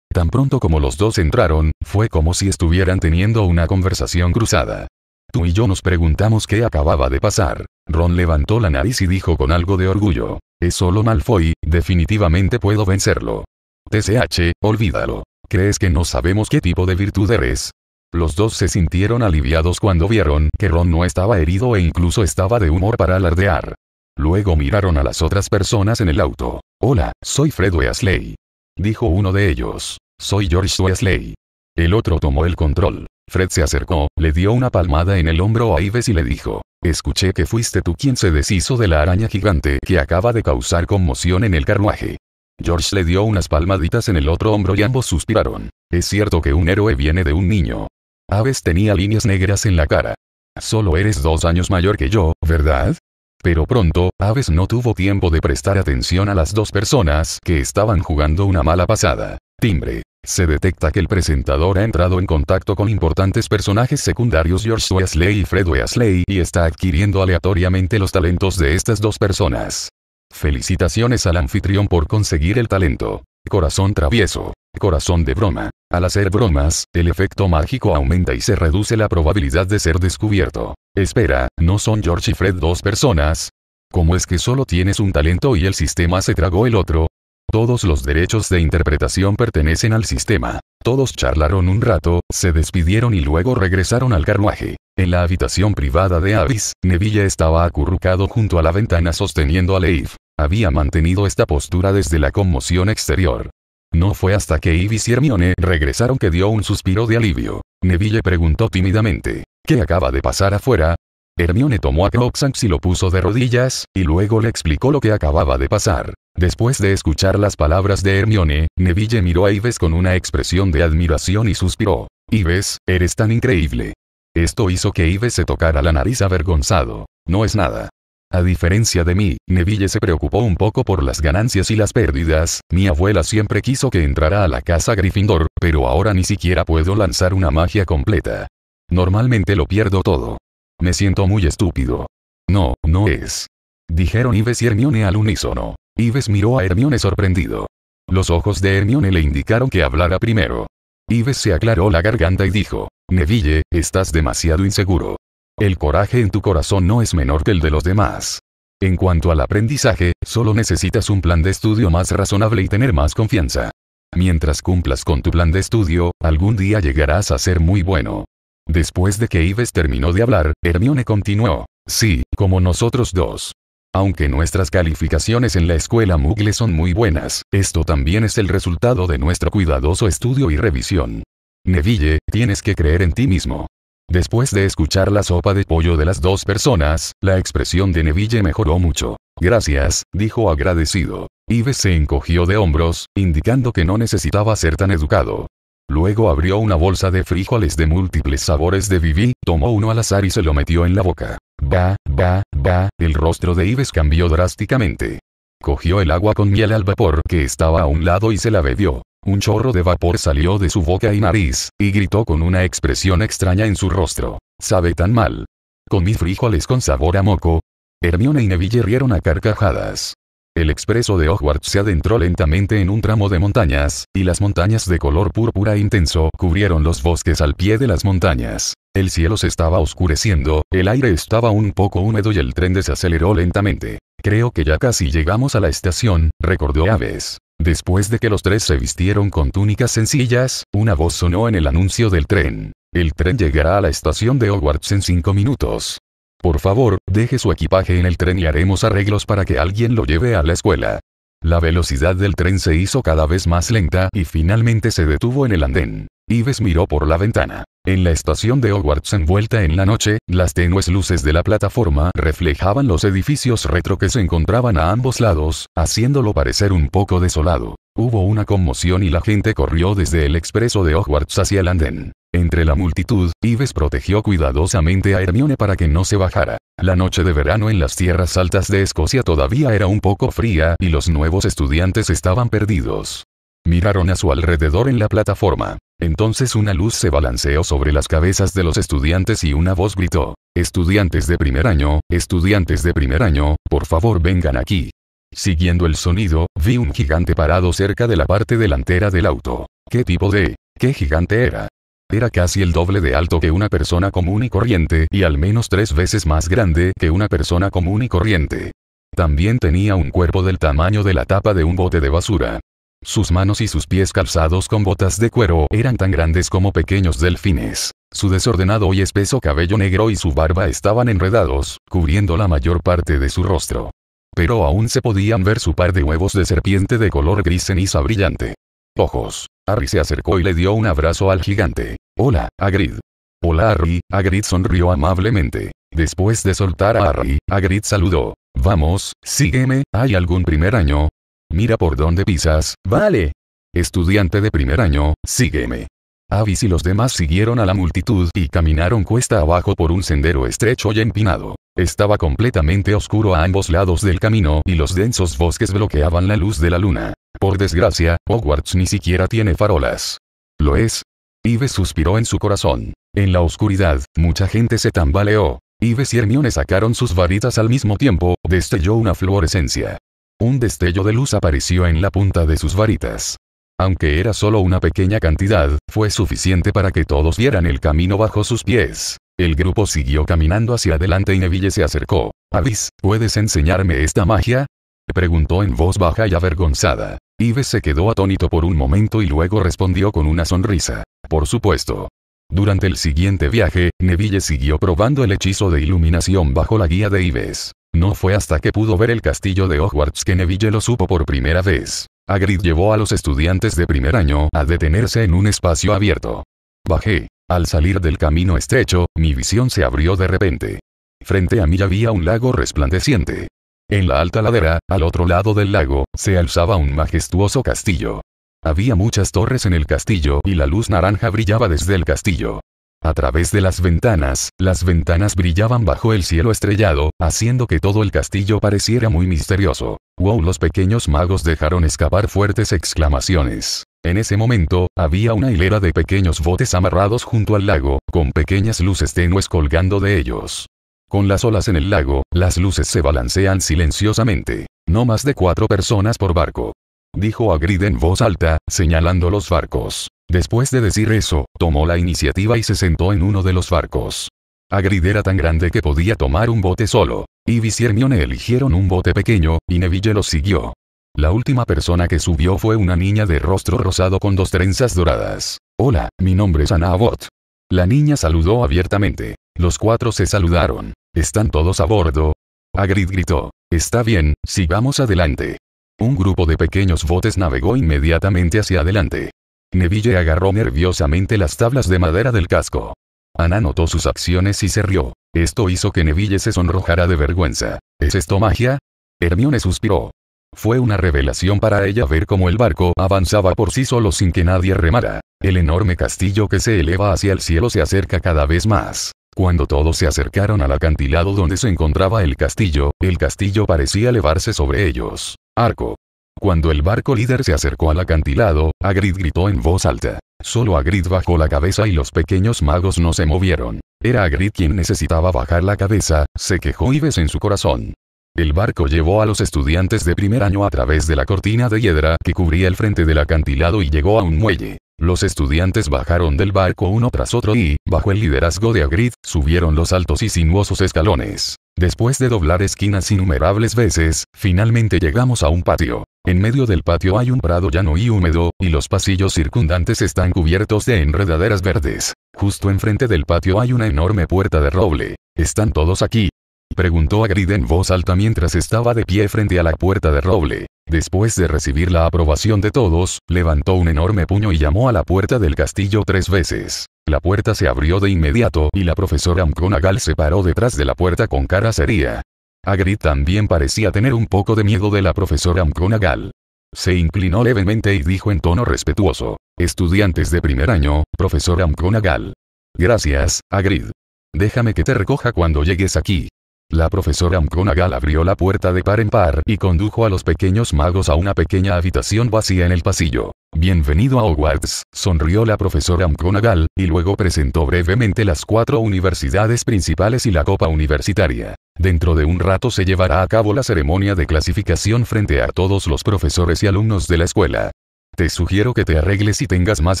Tan pronto como los dos entraron, fue como si estuvieran teniendo una conversación cruzada. Tú y yo nos preguntamos qué acababa de pasar. Ron levantó la nariz y dijo con algo de orgullo. Es solo Malfoy, definitivamente puedo vencerlo. TCH, olvídalo. ¿Crees que no sabemos qué tipo de virtud eres? Los dos se sintieron aliviados cuando vieron que Ron no estaba herido e incluso estaba de humor para alardear. Luego miraron a las otras personas en el auto. Hola, soy Fred Weasley. Dijo uno de ellos. Soy George Wesley. El otro tomó el control. Fred se acercó, le dio una palmada en el hombro a Ives y le dijo, escuché que fuiste tú quien se deshizo de la araña gigante que acaba de causar conmoción en el carruaje. George le dio unas palmaditas en el otro hombro y ambos suspiraron. Es cierto que un héroe viene de un niño. Aves tenía líneas negras en la cara. Solo eres dos años mayor que yo, ¿verdad? Pero pronto, Aves no tuvo tiempo de prestar atención a las dos personas que estaban jugando una mala pasada. Timbre. Se detecta que el presentador ha entrado en contacto con importantes personajes secundarios George Wesley y Fred Weasley y está adquiriendo aleatoriamente los talentos de estas dos personas. Felicitaciones al anfitrión por conseguir el talento. Corazón travieso. Corazón de broma. Al hacer bromas, el efecto mágico aumenta y se reduce la probabilidad de ser descubierto. Espera, ¿no son George y Fred dos personas? ¿Cómo es que solo tienes un talento y el sistema se tragó el otro? Todos los derechos de interpretación pertenecen al sistema. Todos charlaron un rato, se despidieron y luego regresaron al carruaje. En la habitación privada de Avis, Neville estaba acurrucado junto a la ventana sosteniendo a Leif. Había mantenido esta postura desde la conmoción exterior. No fue hasta que Ibis y Hermione regresaron que dio un suspiro de alivio. Neville preguntó tímidamente, ¿qué acaba de pasar afuera? Hermione tomó a Croxax y lo puso de rodillas, y luego le explicó lo que acababa de pasar. Después de escuchar las palabras de Hermione, Neville miró a Ives con una expresión de admiración y suspiró. Ives, eres tan increíble. Esto hizo que Ives se tocara la nariz avergonzado. No es nada. A diferencia de mí, Neville se preocupó un poco por las ganancias y las pérdidas, mi abuela siempre quiso que entrara a la casa Gryffindor, pero ahora ni siquiera puedo lanzar una magia completa. Normalmente lo pierdo todo. Me siento muy estúpido. No, no es. Dijeron Ives y Hermione al unísono. Ives miró a Hermione sorprendido. Los ojos de Hermione le indicaron que hablara primero. Ives se aclaró la garganta y dijo, Neville, estás demasiado inseguro. El coraje en tu corazón no es menor que el de los demás. En cuanto al aprendizaje, solo necesitas un plan de estudio más razonable y tener más confianza. Mientras cumplas con tu plan de estudio, algún día llegarás a ser muy bueno. Después de que Ives terminó de hablar, Hermione continuó. Sí, como nosotros dos. Aunque nuestras calificaciones en la escuela Mugle son muy buenas, esto también es el resultado de nuestro cuidadoso estudio y revisión. Neville, tienes que creer en ti mismo. Después de escuchar la sopa de pollo de las dos personas, la expresión de Neville mejoró mucho. Gracias, dijo agradecido. Ives se encogió de hombros, indicando que no necesitaba ser tan educado. Luego abrió una bolsa de frijoles de múltiples sabores de Vivi, tomó uno al azar y se lo metió en la boca. Ba, ba, ba, el rostro de Ives cambió drásticamente. Cogió el agua con miel al vapor que estaba a un lado y se la bebió. Un chorro de vapor salió de su boca y nariz, y gritó con una expresión extraña en su rostro. Sabe tan mal. Con mis frijoles con sabor a moco. Hermione y Neville rieron a carcajadas. El expreso de Hogwarts se adentró lentamente en un tramo de montañas, y las montañas de color púrpura intenso cubrieron los bosques al pie de las montañas. El cielo se estaba oscureciendo, el aire estaba un poco húmedo y el tren desaceleró lentamente. Creo que ya casi llegamos a la estación, recordó Aves. Después de que los tres se vistieron con túnicas sencillas, una voz sonó en el anuncio del tren. El tren llegará a la estación de Hogwarts en cinco minutos. Por favor, deje su equipaje en el tren y haremos arreglos para que alguien lo lleve a la escuela. La velocidad del tren se hizo cada vez más lenta y finalmente se detuvo en el andén. Ives miró por la ventana. En la estación de Hogwarts envuelta en la noche, las tenues luces de la plataforma reflejaban los edificios retro que se encontraban a ambos lados, haciéndolo parecer un poco desolado. Hubo una conmoción y la gente corrió desde el expreso de Hogwarts hacia el andén. Entre la multitud, Ives protegió cuidadosamente a Hermione para que no se bajara. La noche de verano en las tierras altas de Escocia todavía era un poco fría y los nuevos estudiantes estaban perdidos. Miraron a su alrededor en la plataforma. Entonces una luz se balanceó sobre las cabezas de los estudiantes y una voz gritó, Estudiantes de primer año, estudiantes de primer año, por favor vengan aquí. Siguiendo el sonido, vi un gigante parado cerca de la parte delantera del auto. ¿Qué tipo de... qué gigante era? Era casi el doble de alto que una persona común y corriente y al menos tres veces más grande que una persona común y corriente. También tenía un cuerpo del tamaño de la tapa de un bote de basura. Sus manos y sus pies calzados con botas de cuero eran tan grandes como pequeños delfines. Su desordenado y espeso cabello negro y su barba estaban enredados, cubriendo la mayor parte de su rostro. Pero aún se podían ver su par de huevos de serpiente de color gris ceniza brillante ojos. Harry se acercó y le dio un abrazo al gigante. Hola, Agrid. Hola Harry, Agrid sonrió amablemente. Después de soltar a Harry, Agrid saludó. Vamos, sígueme, ¿hay algún primer año? Mira por dónde pisas, vale. Estudiante de primer año, sígueme. Avis y los demás siguieron a la multitud y caminaron cuesta abajo por un sendero estrecho y empinado. Estaba completamente oscuro a ambos lados del camino y los densos bosques bloqueaban la luz de la luna. Por desgracia, Hogwarts ni siquiera tiene farolas. Lo es. Ives suspiró en su corazón. En la oscuridad, mucha gente se tambaleó. Ives y Hermione sacaron sus varitas al mismo tiempo, destelló una fluorescencia. Un destello de luz apareció en la punta de sus varitas. Aunque era solo una pequeña cantidad, fue suficiente para que todos vieran el camino bajo sus pies. El grupo siguió caminando hacia adelante y Neville se acercó. Avis, ¿puedes enseñarme esta magia? Preguntó en voz baja y avergonzada. Ives se quedó atónito por un momento y luego respondió con una sonrisa. Por supuesto. Durante el siguiente viaje, Neville siguió probando el hechizo de iluminación bajo la guía de Ives. No fue hasta que pudo ver el castillo de Hogwarts que Neville lo supo por primera vez. Agrid llevó a los estudiantes de primer año a detenerse en un espacio abierto. Bajé, al salir del camino estrecho, mi visión se abrió de repente. Frente a mí había un lago resplandeciente. En la alta ladera, al otro lado del lago, se alzaba un majestuoso castillo. Había muchas torres en el castillo y la luz naranja brillaba desde el castillo. A través de las ventanas, las ventanas brillaban bajo el cielo estrellado, haciendo que todo el castillo pareciera muy misterioso. ¡Wow! Los pequeños magos dejaron escapar fuertes exclamaciones. En ese momento, había una hilera de pequeños botes amarrados junto al lago, con pequeñas luces tenues colgando de ellos. Con las olas en el lago, las luces se balancean silenciosamente. No más de cuatro personas por barco. Dijo a en voz alta, señalando los barcos. Después de decir eso, tomó la iniciativa y se sentó en uno de los barcos. Agrid era tan grande que podía tomar un bote solo. y Hermione eligieron un bote pequeño, y Neville lo siguió. La última persona que subió fue una niña de rostro rosado con dos trenzas doradas. Hola, mi nombre es Ana Abbott. La niña saludó abiertamente. Los cuatro se saludaron. ¿Están todos a bordo? Agrid gritó. Está bien, sigamos adelante. Un grupo de pequeños botes navegó inmediatamente hacia adelante. Neville agarró nerviosamente las tablas de madera del casco. Ana notó sus acciones y se rió. Esto hizo que Neville se sonrojara de vergüenza. ¿Es esto magia? Hermione suspiró. Fue una revelación para ella ver cómo el barco avanzaba por sí solo sin que nadie remara. El enorme castillo que se eleva hacia el cielo se acerca cada vez más. Cuando todos se acercaron al acantilado donde se encontraba el castillo, el castillo parecía elevarse sobre ellos. Arco. Cuando el barco líder se acercó al acantilado, Agrid gritó en voz alta. Solo Agrid bajó la cabeza y los pequeños magos no se movieron. Era Agrid quien necesitaba bajar la cabeza, se quejó Ives en su corazón. El barco llevó a los estudiantes de primer año a través de la cortina de hiedra que cubría el frente del acantilado y llegó a un muelle. Los estudiantes bajaron del barco uno tras otro y, bajo el liderazgo de Agrid, subieron los altos y sinuosos escalones. Después de doblar esquinas innumerables veces, finalmente llegamos a un patio. En medio del patio hay un prado llano y húmedo, y los pasillos circundantes están cubiertos de enredaderas verdes. Justo enfrente del patio hay una enorme puerta de roble. Están todos aquí, preguntó Agrid en voz alta mientras estaba de pie frente a la puerta de roble. Después de recibir la aprobación de todos, levantó un enorme puño y llamó a la puerta del castillo tres veces. La puerta se abrió de inmediato y la profesora Amconagal se paró detrás de la puerta con cara seria. Agrid también parecía tener un poco de miedo de la profesora Amconagal. Se inclinó levemente y dijo en tono respetuoso. Estudiantes de primer año, profesora Amconagal. Gracias, Agrid. Déjame que te recoja cuando llegues aquí. La profesora McGonagall abrió la puerta de par en par y condujo a los pequeños magos a una pequeña habitación vacía en el pasillo. Bienvenido a Hogwarts, sonrió la profesora McGonagall, y luego presentó brevemente las cuatro universidades principales y la copa universitaria. Dentro de un rato se llevará a cabo la ceremonia de clasificación frente a todos los profesores y alumnos de la escuela. Te sugiero que te arregles y tengas más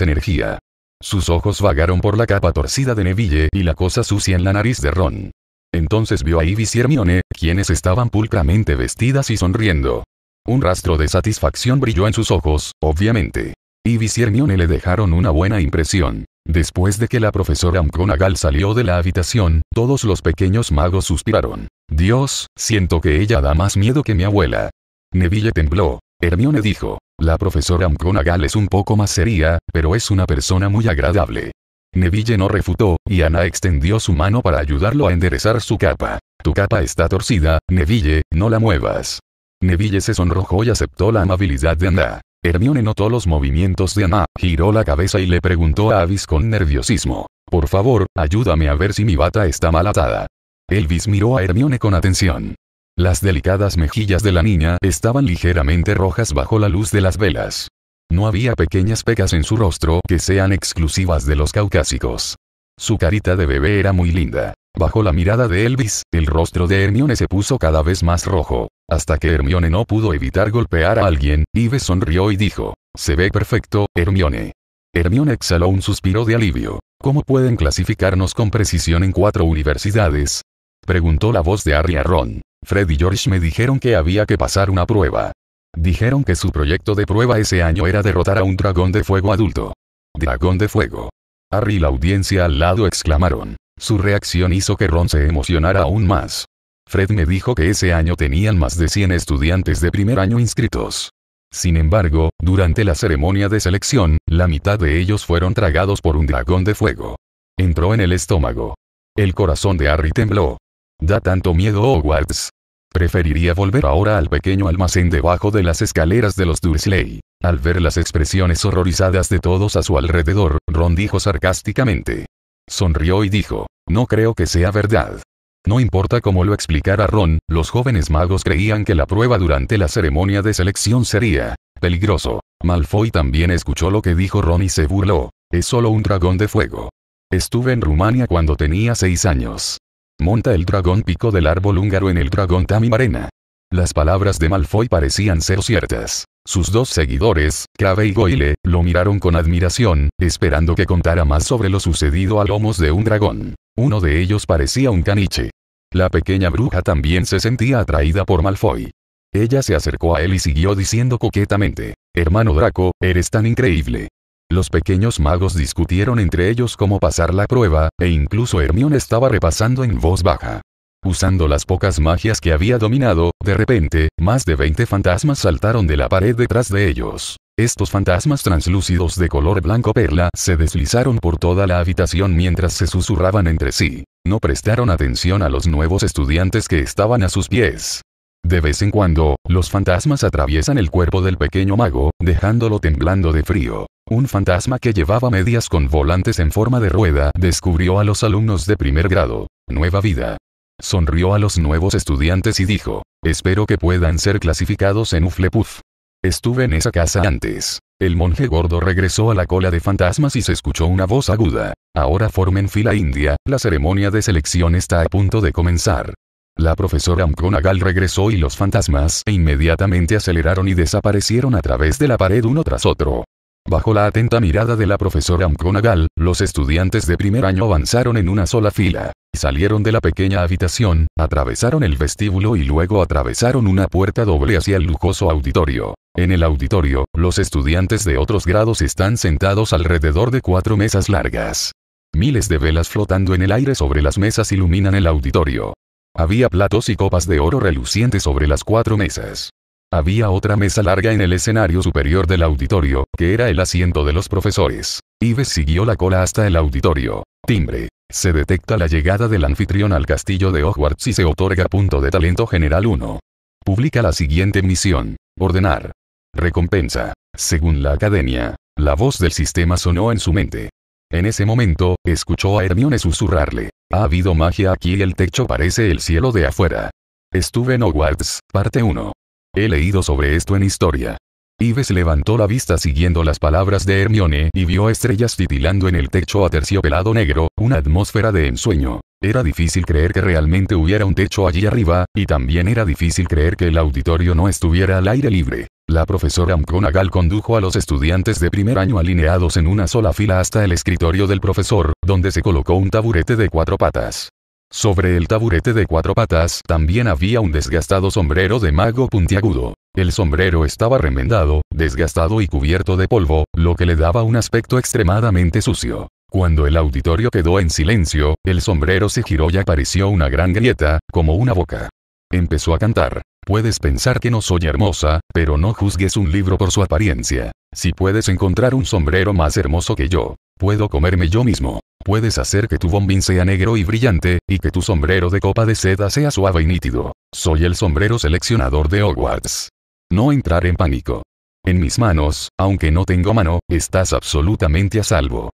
energía. Sus ojos vagaron por la capa torcida de Neville y la cosa sucia en la nariz de Ron. Entonces vio a Ibis y Hermione, quienes estaban pulcramente vestidas y sonriendo. Un rastro de satisfacción brilló en sus ojos, obviamente. Ibis y Hermione le dejaron una buena impresión. Después de que la profesora McGonagall salió de la habitación, todos los pequeños magos suspiraron. Dios, siento que ella da más miedo que mi abuela. Neville tembló. Hermione dijo, la profesora McGonagall es un poco más seria, pero es una persona muy agradable. Neville no refutó, y Ana extendió su mano para ayudarlo a enderezar su capa. Tu capa está torcida, Neville, no la muevas. Neville se sonrojó y aceptó la amabilidad de Ana. Hermione notó los movimientos de Ana, giró la cabeza y le preguntó a Avis con nerviosismo. Por favor, ayúdame a ver si mi bata está mal atada. Elvis miró a Hermione con atención. Las delicadas mejillas de la niña estaban ligeramente rojas bajo la luz de las velas. No había pequeñas pecas en su rostro que sean exclusivas de los caucásicos. Su carita de bebé era muy linda. Bajo la mirada de Elvis, el rostro de Hermione se puso cada vez más rojo, hasta que Hermione no pudo evitar golpear a alguien, Ives sonrió y dijo, se ve perfecto, Hermione. Hermione exhaló un suspiro de alivio. ¿Cómo pueden clasificarnos con precisión en cuatro universidades? Preguntó la voz de Harry a Ron. Fred y George me dijeron que había que pasar una prueba. Dijeron que su proyecto de prueba ese año era derrotar a un dragón de fuego adulto. Dragón de fuego. Harry y la audiencia al lado exclamaron. Su reacción hizo que Ron se emocionara aún más. Fred me dijo que ese año tenían más de 100 estudiantes de primer año inscritos. Sin embargo, durante la ceremonia de selección, la mitad de ellos fueron tragados por un dragón de fuego. Entró en el estómago. El corazón de Harry tembló. Da tanto miedo Hogwarts, Preferiría volver ahora al pequeño almacén debajo de las escaleras de los Dursley. Al ver las expresiones horrorizadas de todos a su alrededor, Ron dijo sarcásticamente. Sonrió y dijo, no creo que sea verdad. No importa cómo lo explicara Ron, los jóvenes magos creían que la prueba durante la ceremonia de selección sería peligroso. Malfoy también escuchó lo que dijo Ron y se burló. Es solo un dragón de fuego. Estuve en Rumania cuando tenía seis años. Monta el dragón pico del árbol húngaro en el dragón Tamimarena. Las palabras de Malfoy parecían ser ciertas. Sus dos seguidores, Crave y Goyle, lo miraron con admiración, esperando que contara más sobre lo sucedido a lomos de un dragón. Uno de ellos parecía un caniche. La pequeña bruja también se sentía atraída por Malfoy. Ella se acercó a él y siguió diciendo coquetamente, Hermano Draco, eres tan increíble. Los pequeños magos discutieron entre ellos cómo pasar la prueba, e incluso Hermione estaba repasando en voz baja. Usando las pocas magias que había dominado, de repente, más de 20 fantasmas saltaron de la pared detrás de ellos. Estos fantasmas translúcidos de color blanco perla se deslizaron por toda la habitación mientras se susurraban entre sí. No prestaron atención a los nuevos estudiantes que estaban a sus pies. De vez en cuando, los fantasmas atraviesan el cuerpo del pequeño mago, dejándolo temblando de frío. Un fantasma que llevaba medias con volantes en forma de rueda descubrió a los alumnos de primer grado. Nueva vida. Sonrió a los nuevos estudiantes y dijo, espero que puedan ser clasificados en Uflepuf. Estuve en esa casa antes. El monje gordo regresó a la cola de fantasmas y se escuchó una voz aguda. Ahora formen fila india, la ceremonia de selección está a punto de comenzar. La profesora Amkonagal regresó y los fantasmas inmediatamente aceleraron y desaparecieron a través de la pared uno tras otro. Bajo la atenta mirada de la profesora McGonagall, los estudiantes de primer año avanzaron en una sola fila. Salieron de la pequeña habitación, atravesaron el vestíbulo y luego atravesaron una puerta doble hacia el lujoso auditorio. En el auditorio, los estudiantes de otros grados están sentados alrededor de cuatro mesas largas. Miles de velas flotando en el aire sobre las mesas iluminan el auditorio. Había platos y copas de oro relucientes sobre las cuatro mesas. Había otra mesa larga en el escenario superior del auditorio, que era el asiento de los profesores. Ives siguió la cola hasta el auditorio. Timbre. Se detecta la llegada del anfitrión al castillo de Hogwarts y se otorga punto de talento general 1. Publica la siguiente misión. Ordenar. Recompensa. Según la academia, la voz del sistema sonó en su mente. En ese momento, escuchó a Hermione susurrarle. Ha habido magia aquí y el techo parece el cielo de afuera. Estuve en Hogwarts, parte 1. He leído sobre esto en historia. Ives levantó la vista siguiendo las palabras de Hermione y vio estrellas titilando en el techo aterciopelado negro, una atmósfera de ensueño. Era difícil creer que realmente hubiera un techo allí arriba, y también era difícil creer que el auditorio no estuviera al aire libre. La profesora McGonagall condujo a los estudiantes de primer año alineados en una sola fila hasta el escritorio del profesor, donde se colocó un taburete de cuatro patas. Sobre el taburete de cuatro patas también había un desgastado sombrero de mago puntiagudo. El sombrero estaba remendado, desgastado y cubierto de polvo, lo que le daba un aspecto extremadamente sucio. Cuando el auditorio quedó en silencio, el sombrero se giró y apareció una gran grieta, como una boca. Empezó a cantar. Puedes pensar que no soy hermosa, pero no juzgues un libro por su apariencia. Si puedes encontrar un sombrero más hermoso que yo, puedo comerme yo mismo. Puedes hacer que tu bombín sea negro y brillante, y que tu sombrero de copa de seda sea suave y nítido. Soy el sombrero seleccionador de Hogwarts. No entrar en pánico. En mis manos, aunque no tengo mano, estás absolutamente a salvo.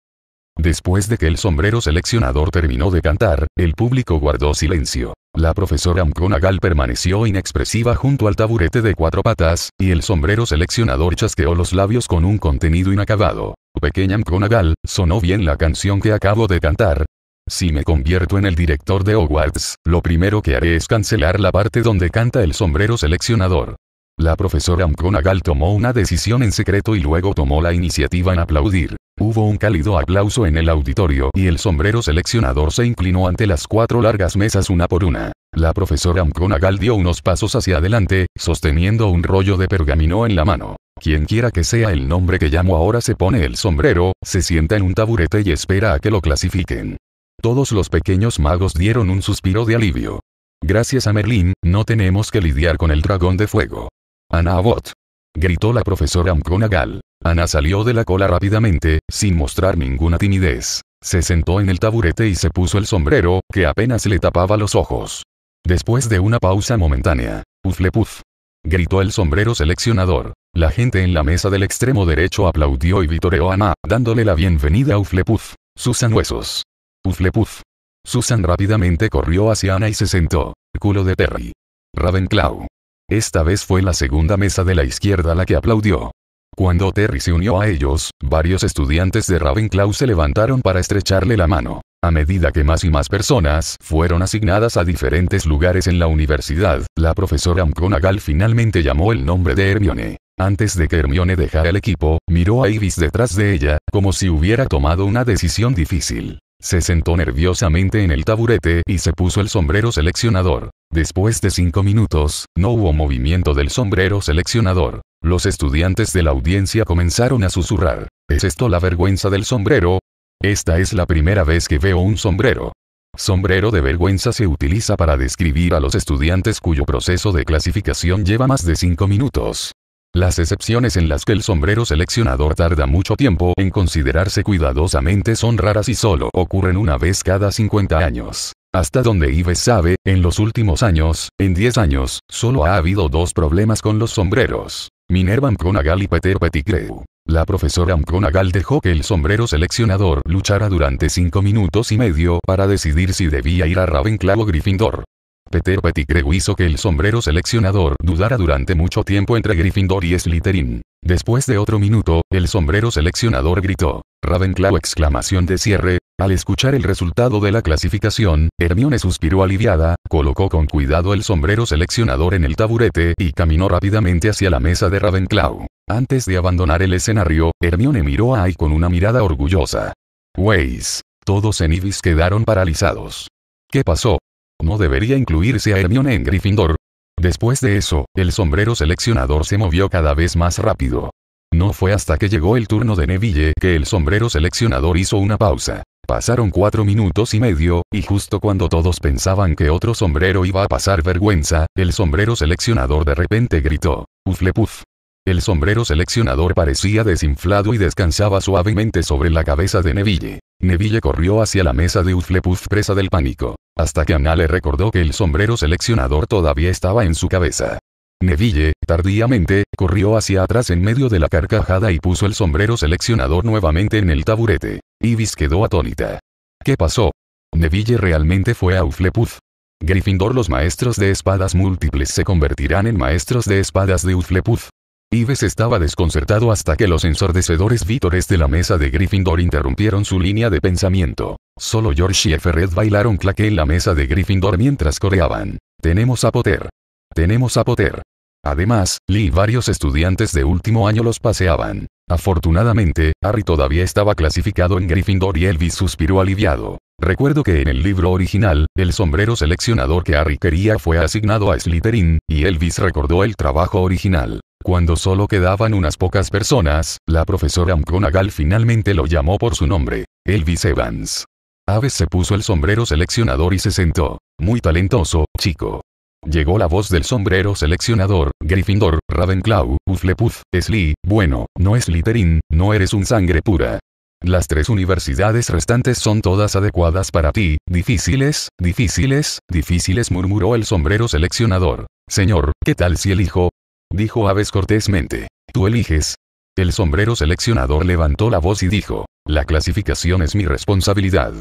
Después de que el sombrero seleccionador terminó de cantar, el público guardó silencio. La profesora McGonagall permaneció inexpresiva junto al taburete de cuatro patas, y el sombrero seleccionador chasqueó los labios con un contenido inacabado. Pequeña McGonagall, sonó bien la canción que acabo de cantar. Si me convierto en el director de Hogwarts, lo primero que haré es cancelar la parte donde canta el sombrero seleccionador. La profesora McGonagall tomó una decisión en secreto y luego tomó la iniciativa en aplaudir. Hubo un cálido aplauso en el auditorio y el sombrero seleccionador se inclinó ante las cuatro largas mesas una por una. La profesora McGonagall dio unos pasos hacia adelante, sosteniendo un rollo de pergamino en la mano. Quien quiera que sea el nombre que llamo ahora se pone el sombrero, se sienta en un taburete y espera a que lo clasifiquen. Todos los pequeños magos dieron un suspiro de alivio. Gracias a Merlín, no tenemos que lidiar con el dragón de fuego. Anabot. Gritó la profesora McGonagall. Ana salió de la cola rápidamente, sin mostrar ninguna timidez. Se sentó en el taburete y se puso el sombrero, que apenas le tapaba los ojos. Después de una pausa momentánea, Uflepuf gritó el sombrero seleccionador. La gente en la mesa del extremo derecho aplaudió y vitoreó a Ana, dándole la bienvenida a Uflepuf. Susan Huesos. Uflepuf. Susan rápidamente corrió hacia Ana y se sentó. Culo de Terry. Ravenclaw. Esta vez fue la segunda mesa de la izquierda la que aplaudió. Cuando Terry se unió a ellos, varios estudiantes de Ravenclaw se levantaron para estrecharle la mano. A medida que más y más personas fueron asignadas a diferentes lugares en la universidad, la profesora McGonagall finalmente llamó el nombre de Hermione. Antes de que Hermione dejara el equipo, miró a Iris detrás de ella, como si hubiera tomado una decisión difícil. Se sentó nerviosamente en el taburete y se puso el sombrero seleccionador. Después de cinco minutos, no hubo movimiento del sombrero seleccionador. Los estudiantes de la audiencia comenzaron a susurrar. ¿Es esto la vergüenza del sombrero? Esta es la primera vez que veo un sombrero. Sombrero de vergüenza se utiliza para describir a los estudiantes cuyo proceso de clasificación lleva más de cinco minutos. Las excepciones en las que el sombrero seleccionador tarda mucho tiempo en considerarse cuidadosamente son raras y solo ocurren una vez cada 50 años. Hasta donde Ives sabe, en los últimos años, en 10 años, solo ha habido dos problemas con los sombreros. Minerva McGonagall y Peter Pettigrew. La profesora McGonagall dejó que el sombrero seleccionador luchara durante 5 minutos y medio para decidir si debía ir a Ravenclaw o Gryffindor. Peter Pettigrew hizo que el sombrero seleccionador dudara durante mucho tiempo entre Gryffindor y Slytherin. Después de otro minuto, el sombrero seleccionador gritó, Ravenclaw exclamación de cierre, al escuchar el resultado de la clasificación, Hermione suspiró aliviada, colocó con cuidado el sombrero seleccionador en el taburete y caminó rápidamente hacia la mesa de Ravenclaw. Antes de abandonar el escenario, Hermione miró a Ai con una mirada orgullosa. Weiss. Todos en Ibis quedaron paralizados. ¿Qué pasó? ¿No debería incluirse a Hermione en Gryffindor? Después de eso, el sombrero seleccionador se movió cada vez más rápido. No fue hasta que llegó el turno de Neville que el sombrero seleccionador hizo una pausa. Pasaron cuatro minutos y medio, y justo cuando todos pensaban que otro sombrero iba a pasar vergüenza, el sombrero seleccionador de repente gritó, Uflepuf. El sombrero seleccionador parecía desinflado y descansaba suavemente sobre la cabeza de Neville. Neville corrió hacia la mesa de Uflepuf presa del pánico, hasta que Ana le recordó que el sombrero seleccionador todavía estaba en su cabeza. Neville, tardíamente, corrió hacia atrás en medio de la carcajada y puso el sombrero seleccionador nuevamente en el taburete. Ibis quedó atónita. ¿Qué pasó? Neville realmente fue a Uflepuz. Gryffindor los maestros de espadas múltiples se convertirán en maestros de espadas de Uflepuz. Ives estaba desconcertado hasta que los ensordecedores vítores de la mesa de Gryffindor interrumpieron su línea de pensamiento. Solo George y Fred bailaron claque en la mesa de Gryffindor mientras coreaban. Tenemos a Potter. Tenemos a Potter. Además, Lee y varios estudiantes de último año los paseaban. Afortunadamente, Harry todavía estaba clasificado en Gryffindor y Elvis suspiró aliviado. Recuerdo que en el libro original, el sombrero seleccionador que Harry quería fue asignado a Slytherin, y Elvis recordó el trabajo original. Cuando solo quedaban unas pocas personas, la profesora McGonagall finalmente lo llamó por su nombre, Elvis Evans. Aves se puso el sombrero seleccionador y se sentó. Muy talentoso, chico. Llegó la voz del sombrero seleccionador, Gryffindor, Ravenclaw, Hufflepuff, Slee, bueno, no es Slytherin, no eres un sangre pura. Las tres universidades restantes son todas adecuadas para ti, difíciles, difíciles, difíciles murmuró el sombrero seleccionador. Señor, ¿qué tal si elijo? Dijo Aves cortésmente. Tú eliges. El sombrero seleccionador levantó la voz y dijo, la clasificación es mi responsabilidad.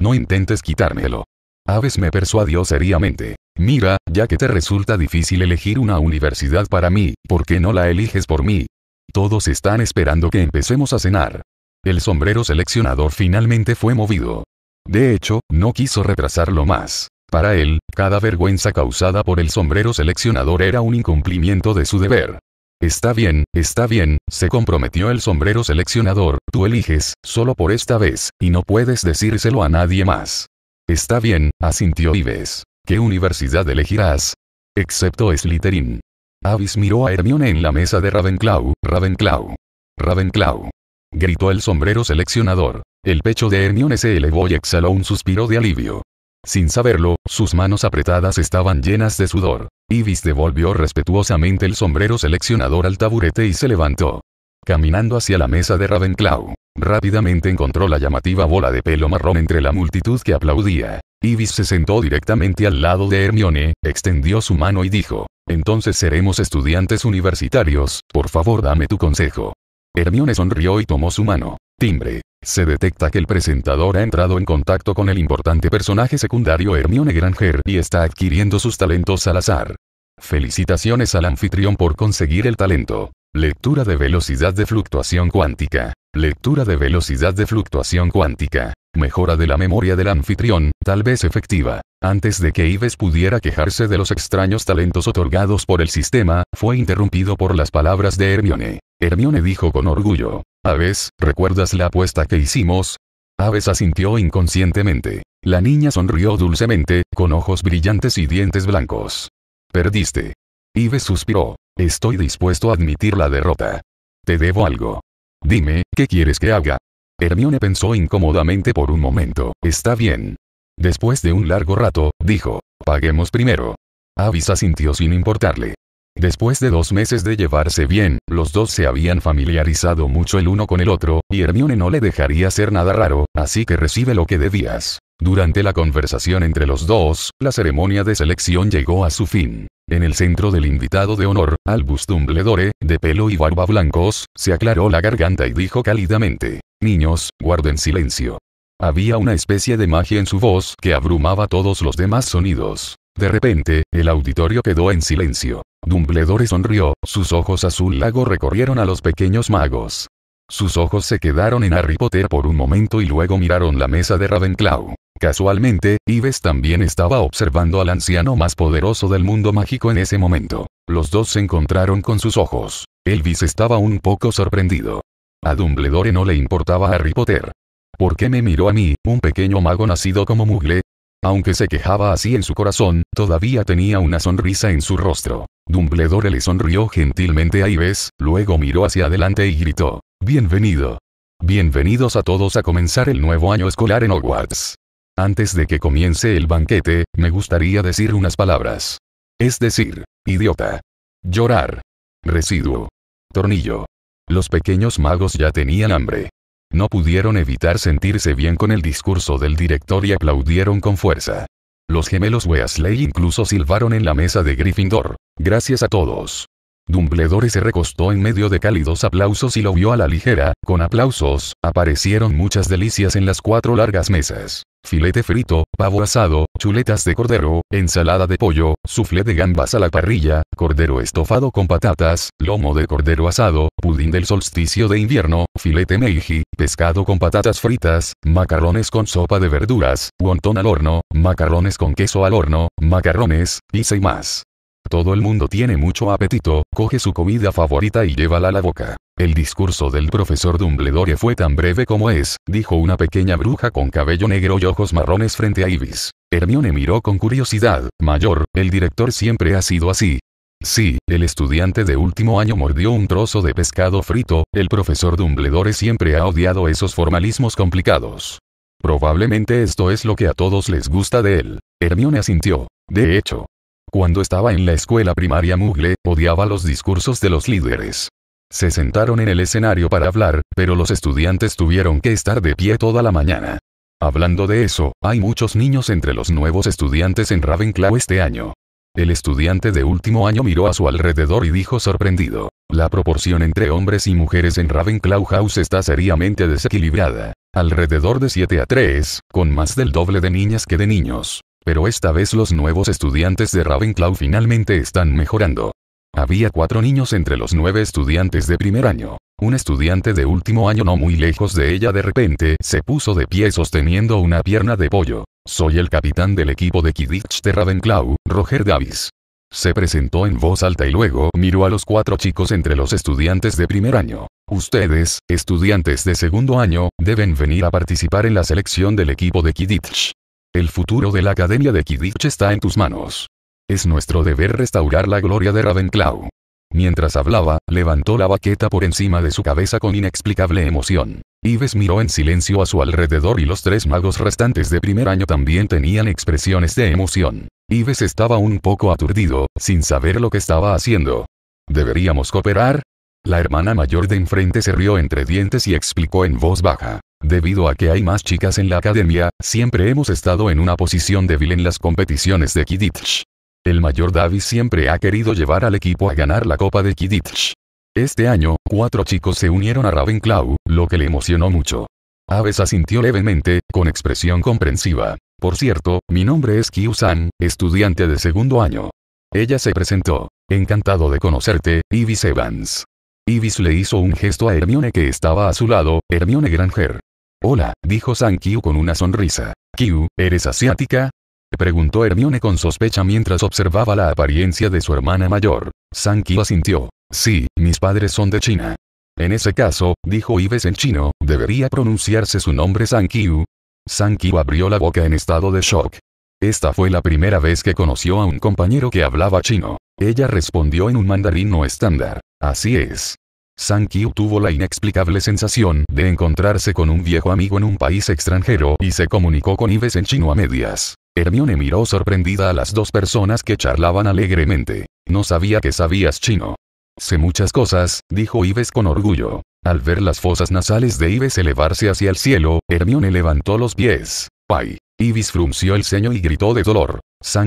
No intentes quitármelo. Aves me persuadió seriamente. Mira, ya que te resulta difícil elegir una universidad para mí, ¿por qué no la eliges por mí? Todos están esperando que empecemos a cenar. El sombrero seleccionador finalmente fue movido. De hecho, no quiso retrasarlo más. Para él, cada vergüenza causada por el sombrero seleccionador era un incumplimiento de su deber. Está bien, está bien, se comprometió el sombrero seleccionador, tú eliges, solo por esta vez, y no puedes decírselo a nadie más. Está bien, asintió Ives. ¿Qué universidad elegirás? Excepto Slytherin. Avis miró a Hermione en la mesa de Ravenclaw, Ravenclaw. Ravenclaw. Gritó el sombrero seleccionador. El pecho de Hermione se elevó y exhaló un suspiro de alivio. Sin saberlo, sus manos apretadas estaban llenas de sudor. Ibis devolvió respetuosamente el sombrero seleccionador al taburete y se levantó. Caminando hacia la mesa de Ravenclaw. Rápidamente encontró la llamativa bola de pelo marrón entre la multitud que aplaudía. Ibis se sentó directamente al lado de Hermione, extendió su mano y dijo, entonces seremos estudiantes universitarios, por favor dame tu consejo. Hermione sonrió y tomó su mano. Timbre. Se detecta que el presentador ha entrado en contacto con el importante personaje secundario Hermione Granger y está adquiriendo sus talentos al azar. Felicitaciones al anfitrión por conseguir el talento. Lectura de velocidad de fluctuación cuántica. Lectura de velocidad de fluctuación cuántica. Mejora de la memoria del anfitrión, tal vez efectiva. Antes de que Ives pudiera quejarse de los extraños talentos otorgados por el sistema, fue interrumpido por las palabras de Hermione. Hermione dijo con orgullo. Aves, ¿recuerdas la apuesta que hicimos? Aves asintió inconscientemente. La niña sonrió dulcemente, con ojos brillantes y dientes blancos. Perdiste. Ives suspiró. Estoy dispuesto a admitir la derrota. Te debo algo. Dime, ¿qué quieres que haga? Hermione pensó incómodamente por un momento. Está bien. Después de un largo rato, dijo, paguemos primero. Avis sintió sin importarle. Después de dos meses de llevarse bien, los dos se habían familiarizado mucho el uno con el otro, y Hermione no le dejaría hacer nada raro, así que recibe lo que debías. Durante la conversación entre los dos, la ceremonia de selección llegó a su fin. En el centro del invitado de honor, Albus Dumbledore, de pelo y barba blancos, se aclaró la garganta y dijo cálidamente, Niños, guarden silencio. Había una especie de magia en su voz que abrumaba todos los demás sonidos. De repente, el auditorio quedó en silencio. Dumbledore sonrió, sus ojos azul lago recorrieron a los pequeños magos. Sus ojos se quedaron en Harry Potter por un momento y luego miraron la mesa de Ravenclaw. Casualmente, Ives también estaba observando al anciano más poderoso del mundo mágico en ese momento. Los dos se encontraron con sus ojos. Elvis estaba un poco sorprendido. A Dumbledore no le importaba Harry Potter. ¿Por qué me miró a mí, un pequeño mago nacido como Mugle? Aunque se quejaba así en su corazón, todavía tenía una sonrisa en su rostro. Dumbledore le sonrió gentilmente a Ives, luego miró hacia adelante y gritó, Bienvenido. Bienvenidos a todos a comenzar el nuevo año escolar en Hogwarts. Antes de que comience el banquete, me gustaría decir unas palabras. Es decir, idiota. Llorar. Residuo. Tornillo. Los pequeños magos ya tenían hambre. No pudieron evitar sentirse bien con el discurso del director y aplaudieron con fuerza. Los gemelos Weasley incluso silbaron en la mesa de Gryffindor. Gracias a todos. Dumbledore se recostó en medio de cálidos aplausos y lo vio a la ligera, con aplausos, aparecieron muchas delicias en las cuatro largas mesas. Filete frito, pavo asado, chuletas de cordero, ensalada de pollo, suflé de gambas a la parrilla, cordero estofado con patatas, lomo de cordero asado, pudín del solsticio de invierno, filete meiji, pescado con patatas fritas, macarrones con sopa de verduras, guantón al horno, macarrones con queso al horno, macarrones, pizza y más. Todo el mundo tiene mucho apetito, coge su comida favorita y llévala a la boca. El discurso del profesor Dumbledore fue tan breve como es, dijo una pequeña bruja con cabello negro y ojos marrones frente a Ibis. Hermione miró con curiosidad, mayor, el director siempre ha sido así. Sí, el estudiante de último año mordió un trozo de pescado frito, el profesor Dumbledore siempre ha odiado esos formalismos complicados. Probablemente esto es lo que a todos les gusta de él. Hermione asintió. De hecho, cuando estaba en la escuela primaria Mugle, odiaba los discursos de los líderes. Se sentaron en el escenario para hablar, pero los estudiantes tuvieron que estar de pie toda la mañana. Hablando de eso, hay muchos niños entre los nuevos estudiantes en Ravenclaw este año. El estudiante de último año miró a su alrededor y dijo sorprendido. La proporción entre hombres y mujeres en Ravenclaw House está seriamente desequilibrada. Alrededor de 7 a 3, con más del doble de niñas que de niños. Pero esta vez los nuevos estudiantes de Ravenclaw finalmente están mejorando. Había cuatro niños entre los nueve estudiantes de primer año. Un estudiante de último año no muy lejos de ella de repente se puso de pie sosteniendo una pierna de pollo. Soy el capitán del equipo de Kidditch de Ravenclaw, Roger Davis. Se presentó en voz alta y luego miró a los cuatro chicos entre los estudiantes de primer año. Ustedes, estudiantes de segundo año, deben venir a participar en la selección del equipo de Kidditch. El futuro de la Academia de Kidditch está en tus manos. Es nuestro deber restaurar la gloria de Ravenclaw. Mientras hablaba, levantó la baqueta por encima de su cabeza con inexplicable emoción. Ives miró en silencio a su alrededor y los tres magos restantes de primer año también tenían expresiones de emoción. Ives estaba un poco aturdido, sin saber lo que estaba haciendo. ¿Deberíamos cooperar? La hermana mayor de enfrente se rió entre dientes y explicó en voz baja. Debido a que hay más chicas en la academia, siempre hemos estado en una posición débil en las competiciones de Kidditch. El mayor Davis siempre ha querido llevar al equipo a ganar la Copa de Kidditch. Este año, cuatro chicos se unieron a Ravenclaw, lo que le emocionó mucho. Aves asintió levemente, con expresión comprensiva. Por cierto, mi nombre es Kiu-san, estudiante de segundo año. Ella se presentó. Encantado de conocerte, Ibis Evans. Ibis le hizo un gesto a Hermione que estaba a su lado, Hermione Granger. Hola, dijo Kyu con una sonrisa. Kyu, ¿eres asiática? Preguntó Hermione con sospecha mientras observaba la apariencia de su hermana mayor. Kyu asintió. Sí, mis padres son de China. En ese caso, dijo Ives en chino, debería pronunciarse su nombre San Kyu abrió la boca en estado de shock. Esta fue la primera vez que conoció a un compañero que hablaba chino. Ella respondió en un mandarín no estándar. Así es. San tuvo la inexplicable sensación de encontrarse con un viejo amigo en un país extranjero y se comunicó con Ives en chino a medias. Hermione miró sorprendida a las dos personas que charlaban alegremente. No sabía que sabías chino. Sé muchas cosas, dijo Ives con orgullo. Al ver las fosas nasales de Ives elevarse hacia el cielo, Hermione levantó los pies. ¡Ay! Ives frunció el ceño y gritó de dolor.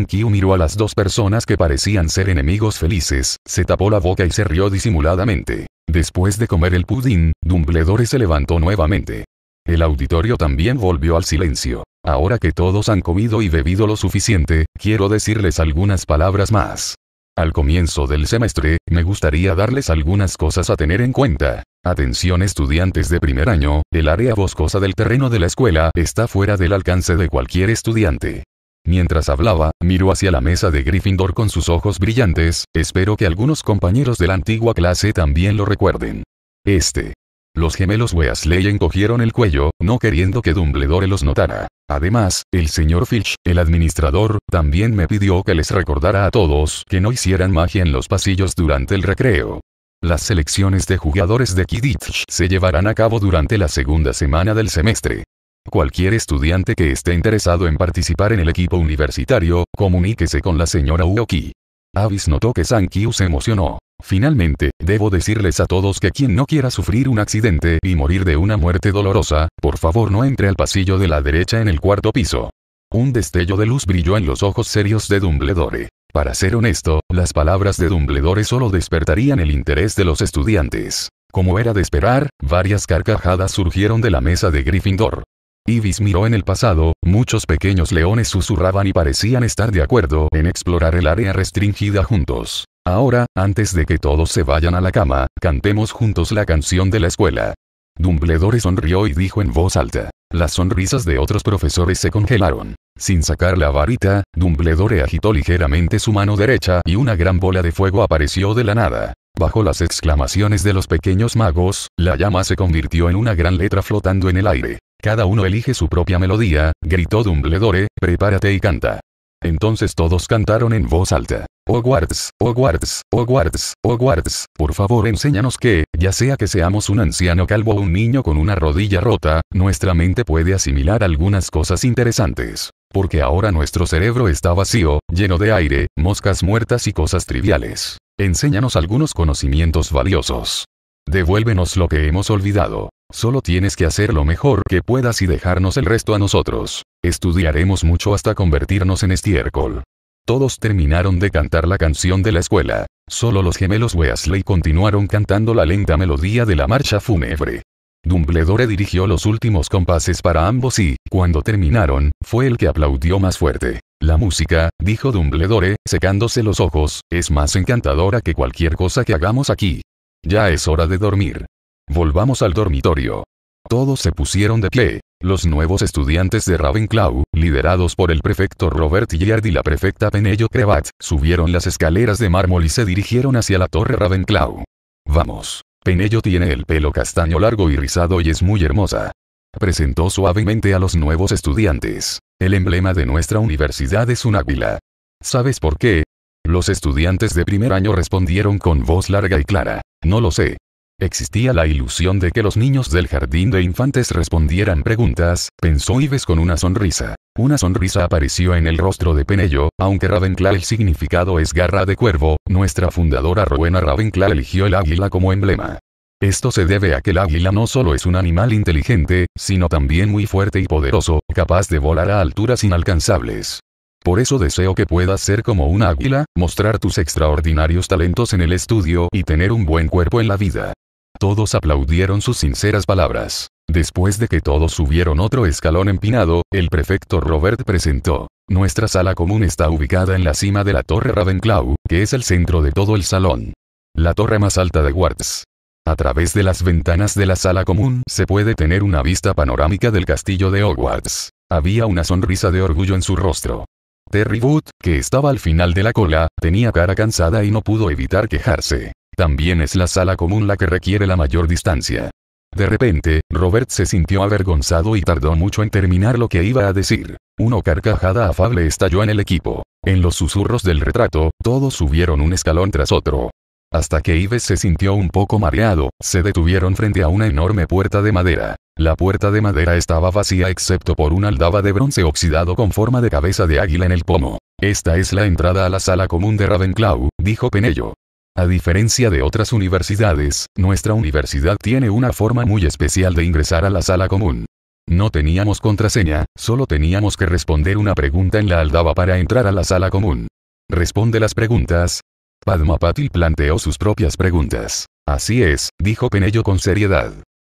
Kyu miró a las dos personas que parecían ser enemigos felices, se tapó la boca y se rió disimuladamente. Después de comer el pudín, Dumbledore se levantó nuevamente. El auditorio también volvió al silencio. Ahora que todos han comido y bebido lo suficiente, quiero decirles algunas palabras más. Al comienzo del semestre, me gustaría darles algunas cosas a tener en cuenta. Atención estudiantes de primer año, el área boscosa del terreno de la escuela está fuera del alcance de cualquier estudiante. Mientras hablaba, miró hacia la mesa de Gryffindor con sus ojos brillantes, espero que algunos compañeros de la antigua clase también lo recuerden. Este. Los gemelos Weasley encogieron el cuello, no queriendo que Dumbledore los notara. Además, el señor Filch, el administrador, también me pidió que les recordara a todos que no hicieran magia en los pasillos durante el recreo. Las selecciones de jugadores de Kidditch se llevarán a cabo durante la segunda semana del semestre. Cualquier estudiante que esté interesado en participar en el equipo universitario, comuníquese con la señora Uoki. Avis notó que Sankyu se emocionó. Finalmente, debo decirles a todos que quien no quiera sufrir un accidente y morir de una muerte dolorosa, por favor no entre al pasillo de la derecha en el cuarto piso. Un destello de luz brilló en los ojos serios de Dumbledore. Para ser honesto, las palabras de Dumbledore solo despertarían el interés de los estudiantes. Como era de esperar, varias carcajadas surgieron de la mesa de Gryffindor. Ibis miró en el pasado, muchos pequeños leones susurraban y parecían estar de acuerdo en explorar el área restringida juntos. Ahora, antes de que todos se vayan a la cama, cantemos juntos la canción de la escuela. Dumbledore sonrió y dijo en voz alta. Las sonrisas de otros profesores se congelaron. Sin sacar la varita, Dumbledore agitó ligeramente su mano derecha y una gran bola de fuego apareció de la nada. Bajo las exclamaciones de los pequeños magos, la llama se convirtió en una gran letra flotando en el aire. Cada uno elige su propia melodía, gritó Dumbledore, prepárate y canta. Entonces todos cantaron en voz alta. Hogwarts, Hogwarts, Hogwarts, Hogwarts, por favor enséñanos que, ya sea que seamos un anciano calvo o un niño con una rodilla rota, nuestra mente puede asimilar algunas cosas interesantes. Porque ahora nuestro cerebro está vacío, lleno de aire, moscas muertas y cosas triviales. Enséñanos algunos conocimientos valiosos. Devuélvenos lo que hemos olvidado. Solo tienes que hacer lo mejor que puedas y dejarnos el resto a nosotros. Estudiaremos mucho hasta convertirnos en estiércol. Todos terminaron de cantar la canción de la escuela. Solo los gemelos Weasley continuaron cantando la lenta melodía de la marcha fúnebre. Dumbledore dirigió los últimos compases para ambos y, cuando terminaron, fue el que aplaudió más fuerte. La música, dijo Dumbledore, secándose los ojos, es más encantadora que cualquier cosa que hagamos aquí. Ya es hora de dormir. Volvamos al dormitorio. Todos se pusieron de pie. Los nuevos estudiantes de Ravenclaw, liderados por el prefecto Robert Yard y la prefecta Penello Crevat, subieron las escaleras de mármol y se dirigieron hacia la torre Ravenclaw. Vamos. Penello tiene el pelo castaño largo y rizado y es muy hermosa. Presentó suavemente a los nuevos estudiantes. El emblema de nuestra universidad es un águila. ¿Sabes por qué? Los estudiantes de primer año respondieron con voz larga y clara. No lo sé. Existía la ilusión de que los niños del jardín de infantes respondieran preguntas, pensó Ives con una sonrisa. Una sonrisa apareció en el rostro de Penello, aunque Ravenclaw el significado es garra de cuervo, nuestra fundadora Rowena Ravenclaw eligió el águila como emblema. Esto se debe a que el águila no solo es un animal inteligente, sino también muy fuerte y poderoso, capaz de volar a alturas inalcanzables. Por eso deseo que puedas ser como un águila, mostrar tus extraordinarios talentos en el estudio y tener un buen cuerpo en la vida. Todos aplaudieron sus sinceras palabras. Después de que todos subieron otro escalón empinado, el prefecto Robert presentó. Nuestra sala común está ubicada en la cima de la Torre Ravenclaw, que es el centro de todo el salón. La torre más alta de Hogwarts. A través de las ventanas de la sala común se puede tener una vista panorámica del castillo de Hogwarts. Había una sonrisa de orgullo en su rostro. Terry Wood, que estaba al final de la cola, tenía cara cansada y no pudo evitar quejarse. También es la sala común la que requiere la mayor distancia. De repente, Robert se sintió avergonzado y tardó mucho en terminar lo que iba a decir. Una carcajada afable estalló en el equipo. En los susurros del retrato, todos subieron un escalón tras otro. Hasta que Ives se sintió un poco mareado, se detuvieron frente a una enorme puerta de madera. La puerta de madera estaba vacía excepto por una aldaba de bronce oxidado con forma de cabeza de águila en el pomo. Esta es la entrada a la sala común de Ravenclaw, dijo Penello. A diferencia de otras universidades, nuestra universidad tiene una forma muy especial de ingresar a la sala común. No teníamos contraseña, solo teníamos que responder una pregunta en la aldaba para entrar a la sala común. Responde las preguntas. Padma Patil planteó sus propias preguntas. Así es, dijo Penello con seriedad.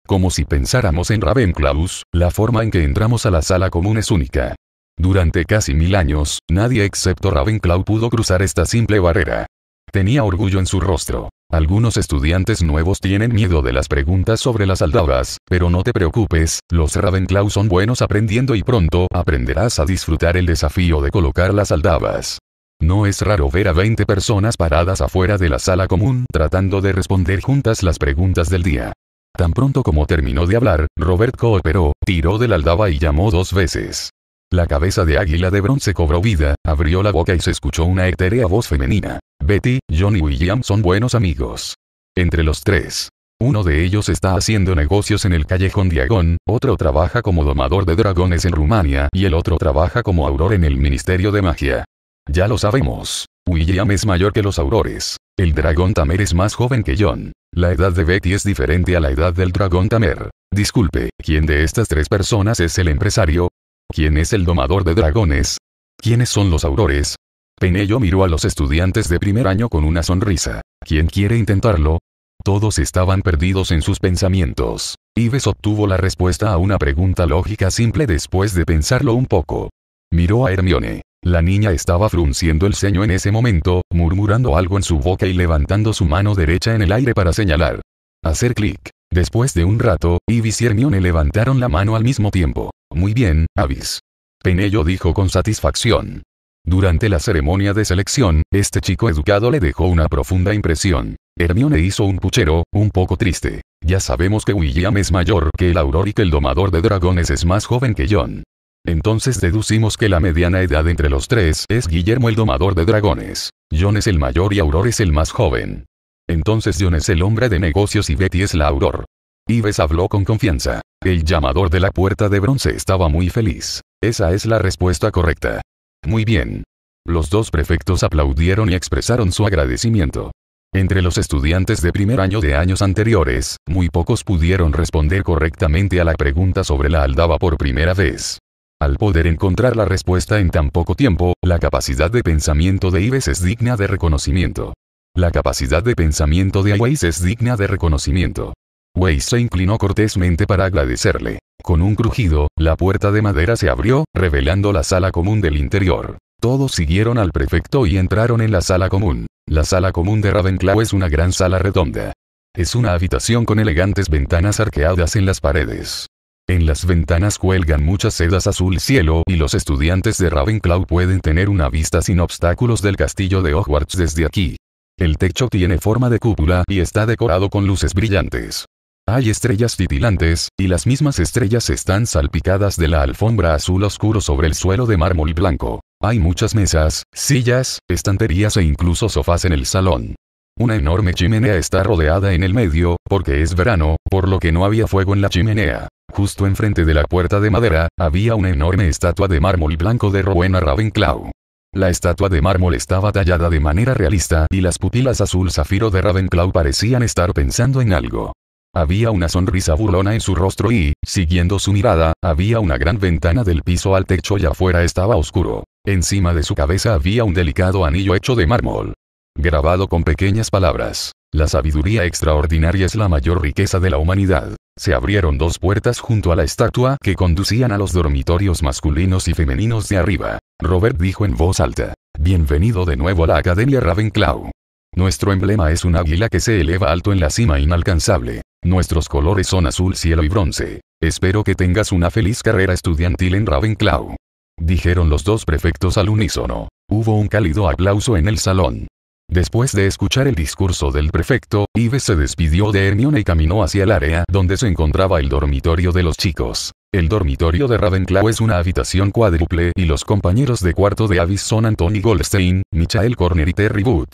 Como si pensáramos en Ravenclaw, la forma en que entramos a la sala común es única. Durante casi mil años, nadie excepto Ravenclaw pudo cruzar esta simple barrera. Tenía orgullo en su rostro. Algunos estudiantes nuevos tienen miedo de las preguntas sobre las aldabas, pero no te preocupes, los Ravenclaw son buenos aprendiendo y pronto aprenderás a disfrutar el desafío de colocar las aldabas. No es raro ver a 20 personas paradas afuera de la sala común tratando de responder juntas las preguntas del día. Tan pronto como terminó de hablar, Robert cooperó, tiró de la aldaba y llamó dos veces. La cabeza de águila de bronce cobró vida, abrió la boca y se escuchó una etérea voz femenina. Betty, John y William son buenos amigos. Entre los tres. Uno de ellos está haciendo negocios en el callejón Diagón, otro trabaja como domador de dragones en Rumania y el otro trabaja como auror en el Ministerio de Magia. Ya lo sabemos. William es mayor que los aurores. El dragón Tamer es más joven que John. La edad de Betty es diferente a la edad del dragón Tamer. Disculpe, ¿quién de estas tres personas es el empresario? ¿Quién es el domador de dragones? ¿Quiénes son los aurores? Penello miró a los estudiantes de primer año con una sonrisa. ¿Quién quiere intentarlo? Todos estaban perdidos en sus pensamientos. Ives obtuvo la respuesta a una pregunta lógica simple después de pensarlo un poco. Miró a Hermione. La niña estaba frunciendo el ceño en ese momento, murmurando algo en su boca y levantando su mano derecha en el aire para señalar. Hacer clic. Después de un rato, Ives y Hermione levantaron la mano al mismo tiempo. Muy bien, Avis. Penello dijo con satisfacción. Durante la ceremonia de selección, este chico educado le dejó una profunda impresión. Hermione hizo un puchero, un poco triste. Ya sabemos que William es mayor que el Auror y que el domador de dragones es más joven que John. Entonces deducimos que la mediana edad entre los tres es Guillermo el domador de dragones. John es el mayor y Auror es el más joven. Entonces John es el hombre de negocios y Betty es la Auror. Ives habló con confianza. El llamador de la puerta de bronce estaba muy feliz. Esa es la respuesta correcta. Muy bien. Los dos prefectos aplaudieron y expresaron su agradecimiento. Entre los estudiantes de primer año de años anteriores, muy pocos pudieron responder correctamente a la pregunta sobre la aldaba por primera vez. Al poder encontrar la respuesta en tan poco tiempo, la capacidad de pensamiento de Ives es digna de reconocimiento. La capacidad de pensamiento de Weiss es digna de reconocimiento. Weiss se inclinó cortésmente para agradecerle. Con un crujido, la puerta de madera se abrió, revelando la sala común del interior. Todos siguieron al prefecto y entraron en la sala común. La sala común de Ravenclaw es una gran sala redonda. Es una habitación con elegantes ventanas arqueadas en las paredes. En las ventanas cuelgan muchas sedas azul cielo y los estudiantes de Ravenclaw pueden tener una vista sin obstáculos del castillo de Hogwarts desde aquí. El techo tiene forma de cúpula y está decorado con luces brillantes. Hay estrellas titilantes, y las mismas estrellas están salpicadas de la alfombra azul oscuro sobre el suelo de mármol blanco. Hay muchas mesas, sillas, estanterías e incluso sofás en el salón. Una enorme chimenea está rodeada en el medio, porque es verano, por lo que no había fuego en la chimenea. Justo enfrente de la puerta de madera, había una enorme estatua de mármol blanco de Rowena Ravenclaw. La estatua de mármol estaba tallada de manera realista y las pupilas azul zafiro de Ravenclaw parecían estar pensando en algo. Había una sonrisa burlona en su rostro y, siguiendo su mirada, había una gran ventana del piso al techo y afuera estaba oscuro. Encima de su cabeza había un delicado anillo hecho de mármol. Grabado con pequeñas palabras. La sabiduría extraordinaria es la mayor riqueza de la humanidad. Se abrieron dos puertas junto a la estatua que conducían a los dormitorios masculinos y femeninos de arriba. Robert dijo en voz alta. Bienvenido de nuevo a la Academia Ravenclaw. Nuestro emblema es un águila que se eleva alto en la cima inalcanzable. Nuestros colores son azul cielo y bronce. Espero que tengas una feliz carrera estudiantil en Ravenclaw. Dijeron los dos prefectos al unísono. Hubo un cálido aplauso en el salón. Después de escuchar el discurso del prefecto, Ives se despidió de Hermione y caminó hacia el área donde se encontraba el dormitorio de los chicos. El dormitorio de Ravenclaw es una habitación cuádruple y los compañeros de cuarto de Avis son Anthony Goldstein, Michael Corner y Terry Wood.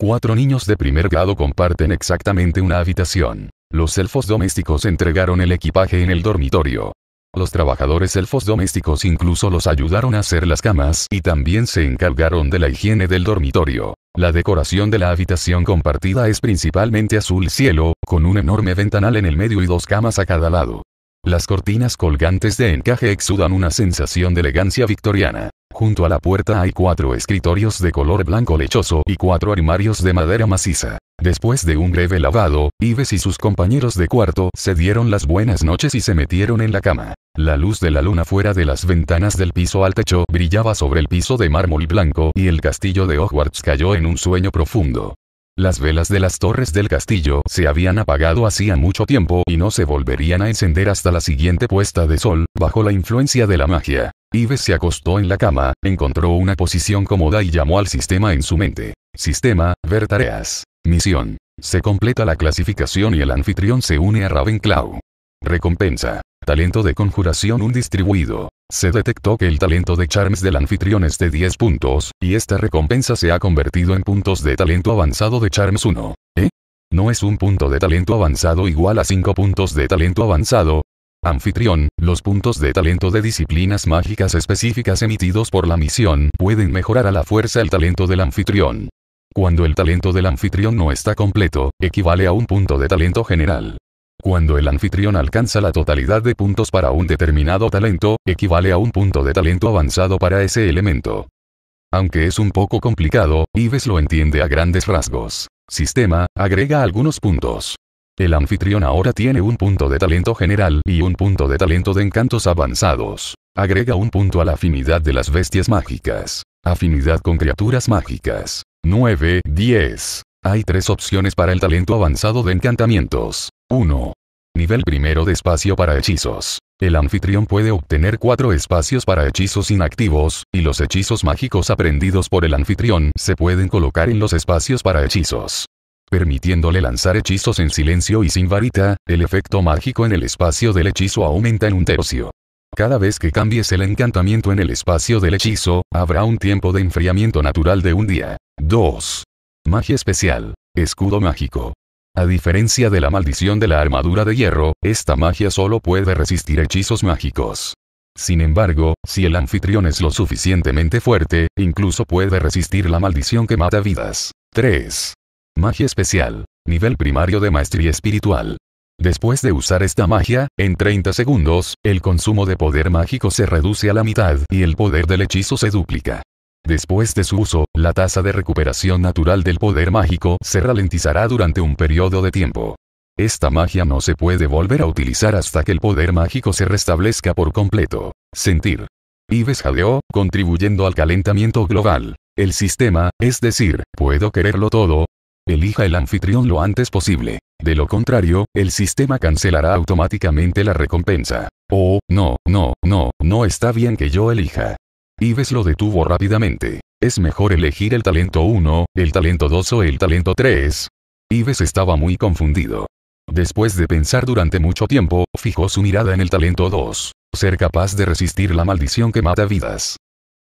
Cuatro niños de primer grado comparten exactamente una habitación. Los elfos domésticos entregaron el equipaje en el dormitorio. Los trabajadores elfos domésticos incluso los ayudaron a hacer las camas y también se encargaron de la higiene del dormitorio. La decoración de la habitación compartida es principalmente azul cielo, con un enorme ventanal en el medio y dos camas a cada lado. Las cortinas colgantes de encaje exudan una sensación de elegancia victoriana. Junto a la puerta hay cuatro escritorios de color blanco lechoso y cuatro armarios de madera maciza. Después de un breve lavado, Ives y sus compañeros de cuarto se dieron las buenas noches y se metieron en la cama. La luz de la luna fuera de las ventanas del piso al techo brillaba sobre el piso de mármol blanco y el castillo de Hogwarts cayó en un sueño profundo. Las velas de las torres del castillo se habían apagado hacía mucho tiempo y no se volverían a encender hasta la siguiente puesta de sol, bajo la influencia de la magia. Ives se acostó en la cama, encontró una posición cómoda y llamó al sistema en su mente. Sistema, ver tareas. Misión. Se completa la clasificación y el anfitrión se une a Ravenclaw. Recompensa. Talento de conjuración un distribuido. Se detectó que el talento de Charms del anfitrión es de 10 puntos, y esta recompensa se ha convertido en puntos de talento avanzado de Charms 1. ¿Eh? ¿No es un punto de talento avanzado igual a 5 puntos de talento avanzado? Anfitrión, los puntos de talento de disciplinas mágicas específicas emitidos por la misión pueden mejorar a la fuerza el talento del anfitrión. Cuando el talento del anfitrión no está completo, equivale a un punto de talento general. Cuando el anfitrión alcanza la totalidad de puntos para un determinado talento, equivale a un punto de talento avanzado para ese elemento. Aunque es un poco complicado, Ives lo entiende a grandes rasgos. Sistema, agrega algunos puntos. El anfitrión ahora tiene un punto de talento general y un punto de talento de encantos avanzados. Agrega un punto a la afinidad de las bestias mágicas. Afinidad con criaturas mágicas. 9, 10. Hay tres opciones para el talento avanzado de encantamientos. 1. Nivel primero de espacio para hechizos. El anfitrión puede obtener cuatro espacios para hechizos inactivos, y los hechizos mágicos aprendidos por el anfitrión se pueden colocar en los espacios para hechizos. Permitiéndole lanzar hechizos en silencio y sin varita, el efecto mágico en el espacio del hechizo aumenta en un tercio. Cada vez que cambies el encantamiento en el espacio del hechizo, habrá un tiempo de enfriamiento natural de un día. 2. Magia especial. Escudo mágico. A diferencia de la maldición de la armadura de hierro, esta magia solo puede resistir hechizos mágicos. Sin embargo, si el anfitrión es lo suficientemente fuerte, incluso puede resistir la maldición que mata vidas. 3. Magia especial. Nivel primario de maestría espiritual. Después de usar esta magia, en 30 segundos, el consumo de poder mágico se reduce a la mitad y el poder del hechizo se duplica. Después de su uso, la tasa de recuperación natural del poder mágico se ralentizará durante un periodo de tiempo. Esta magia no se puede volver a utilizar hasta que el poder mágico se restablezca por completo. Sentir. Ives jadeó, contribuyendo al calentamiento global. El sistema, es decir, puedo quererlo todo. Elija el anfitrión lo antes posible. De lo contrario, el sistema cancelará automáticamente la recompensa. Oh, no, no, no, no está bien que yo elija. Ives lo detuvo rápidamente. Es mejor elegir el talento 1, el talento 2 o el talento 3. Ives estaba muy confundido. Después de pensar durante mucho tiempo, fijó su mirada en el talento 2. Ser capaz de resistir la maldición que mata vidas.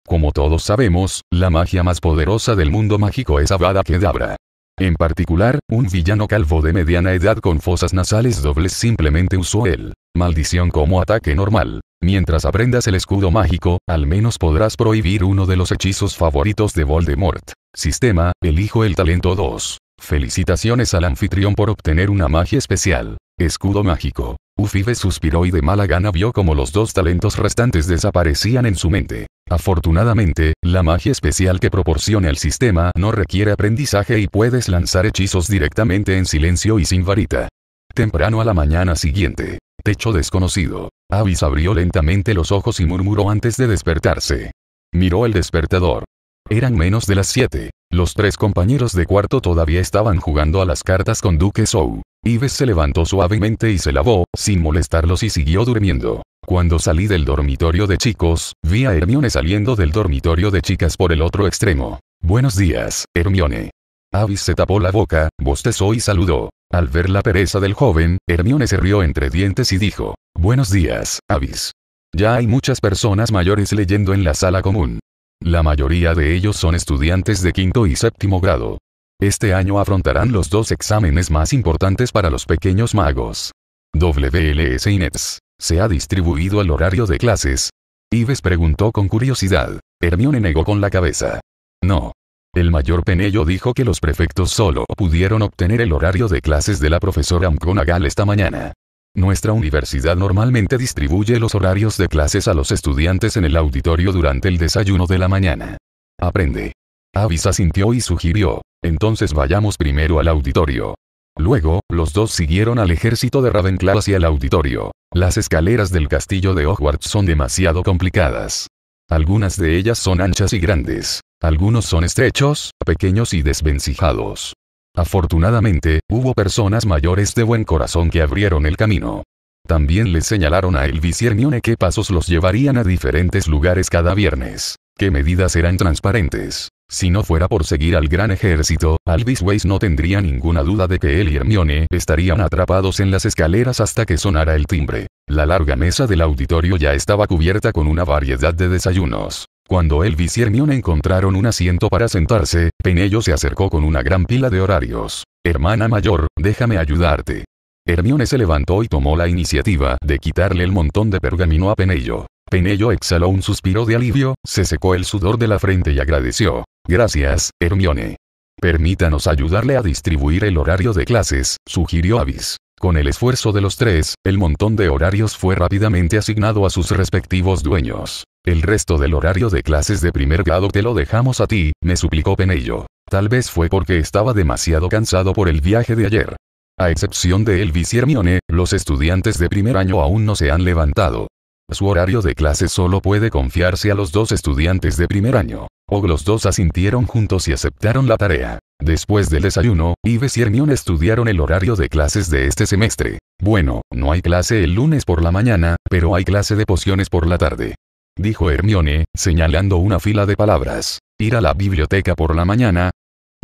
Como todos sabemos, la magia más poderosa del mundo mágico es Avada Kedabra. En particular, un villano calvo de mediana edad con fosas nasales dobles simplemente usó el maldición como ataque normal. Mientras aprendas el escudo mágico, al menos podrás prohibir uno de los hechizos favoritos de Voldemort. Sistema, elijo el talento 2. Felicitaciones al anfitrión por obtener una magia especial. Escudo mágico. Ufive suspiró y de mala gana vio como los dos talentos restantes desaparecían en su mente. Afortunadamente, la magia especial que proporciona el sistema no requiere aprendizaje y puedes lanzar hechizos directamente en silencio y sin varita. Temprano a la mañana siguiente, Techo desconocido. Avis abrió lentamente los ojos y murmuró antes de despertarse. Miró el despertador. Eran menos de las siete. Los tres compañeros de cuarto todavía estaban jugando a las cartas con Duque Sou. Ives se levantó suavemente y se lavó, sin molestarlos y siguió durmiendo. Cuando salí del dormitorio de chicos, vi a Hermione saliendo del dormitorio de chicas por el otro extremo. Buenos días, Hermione. Avis se tapó la boca, bostezó y saludó. Al ver la pereza del joven, Hermione se rió entre dientes y dijo, Buenos días, Avis. Ya hay muchas personas mayores leyendo en la sala común. La mayoría de ellos son estudiantes de quinto y séptimo grado. Este año afrontarán los dos exámenes más importantes para los pequeños magos. WLS Se ha distribuido el horario de clases. Ives preguntó con curiosidad. Hermione negó con la cabeza. No, el mayor Penello dijo que los prefectos solo pudieron obtener el horario de clases de la profesora McGonagall esta mañana. Nuestra universidad normalmente distribuye los horarios de clases a los estudiantes en el auditorio durante el desayuno de la mañana. Aprende. Avis asintió y sugirió, entonces vayamos primero al auditorio. Luego, los dos siguieron al ejército de Ravenclaw hacia el auditorio. Las escaleras del castillo de Hogwarts son demasiado complicadas. Algunas de ellas son anchas y grandes. Algunos son estrechos, pequeños y desvencijados. Afortunadamente, hubo personas mayores de buen corazón que abrieron el camino. También le señalaron a Elvis y Hermione qué pasos los llevarían a diferentes lugares cada viernes, qué medidas eran transparentes. Si no fuera por seguir al gran ejército, Alvis Weiss no tendría ninguna duda de que él y Hermione estarían atrapados en las escaleras hasta que sonara el timbre. La larga mesa del auditorio ya estaba cubierta con una variedad de desayunos. Cuando Elvis y Hermione encontraron un asiento para sentarse, Penello se acercó con una gran pila de horarios. Hermana mayor, déjame ayudarte. Hermione se levantó y tomó la iniciativa de quitarle el montón de pergamino a Penello. Penello exhaló un suspiro de alivio, se secó el sudor de la frente y agradeció. Gracias, Hermione. Permítanos ayudarle a distribuir el horario de clases, sugirió Avis. Con el esfuerzo de los tres, el montón de horarios fue rápidamente asignado a sus respectivos dueños. El resto del horario de clases de primer grado te lo dejamos a ti, me suplicó Penello. Tal vez fue porque estaba demasiado cansado por el viaje de ayer. A excepción de Elvis y Hermione, los estudiantes de primer año aún no se han levantado. Su horario de clases solo puede confiarse a los dos estudiantes de primer año. O los dos asintieron juntos y aceptaron la tarea. Después del desayuno, Ives y Hermione estudiaron el horario de clases de este semestre. Bueno, no hay clase el lunes por la mañana, pero hay clase de pociones por la tarde dijo Hermione, señalando una fila de palabras. ¿Ir a la biblioteca por la mañana?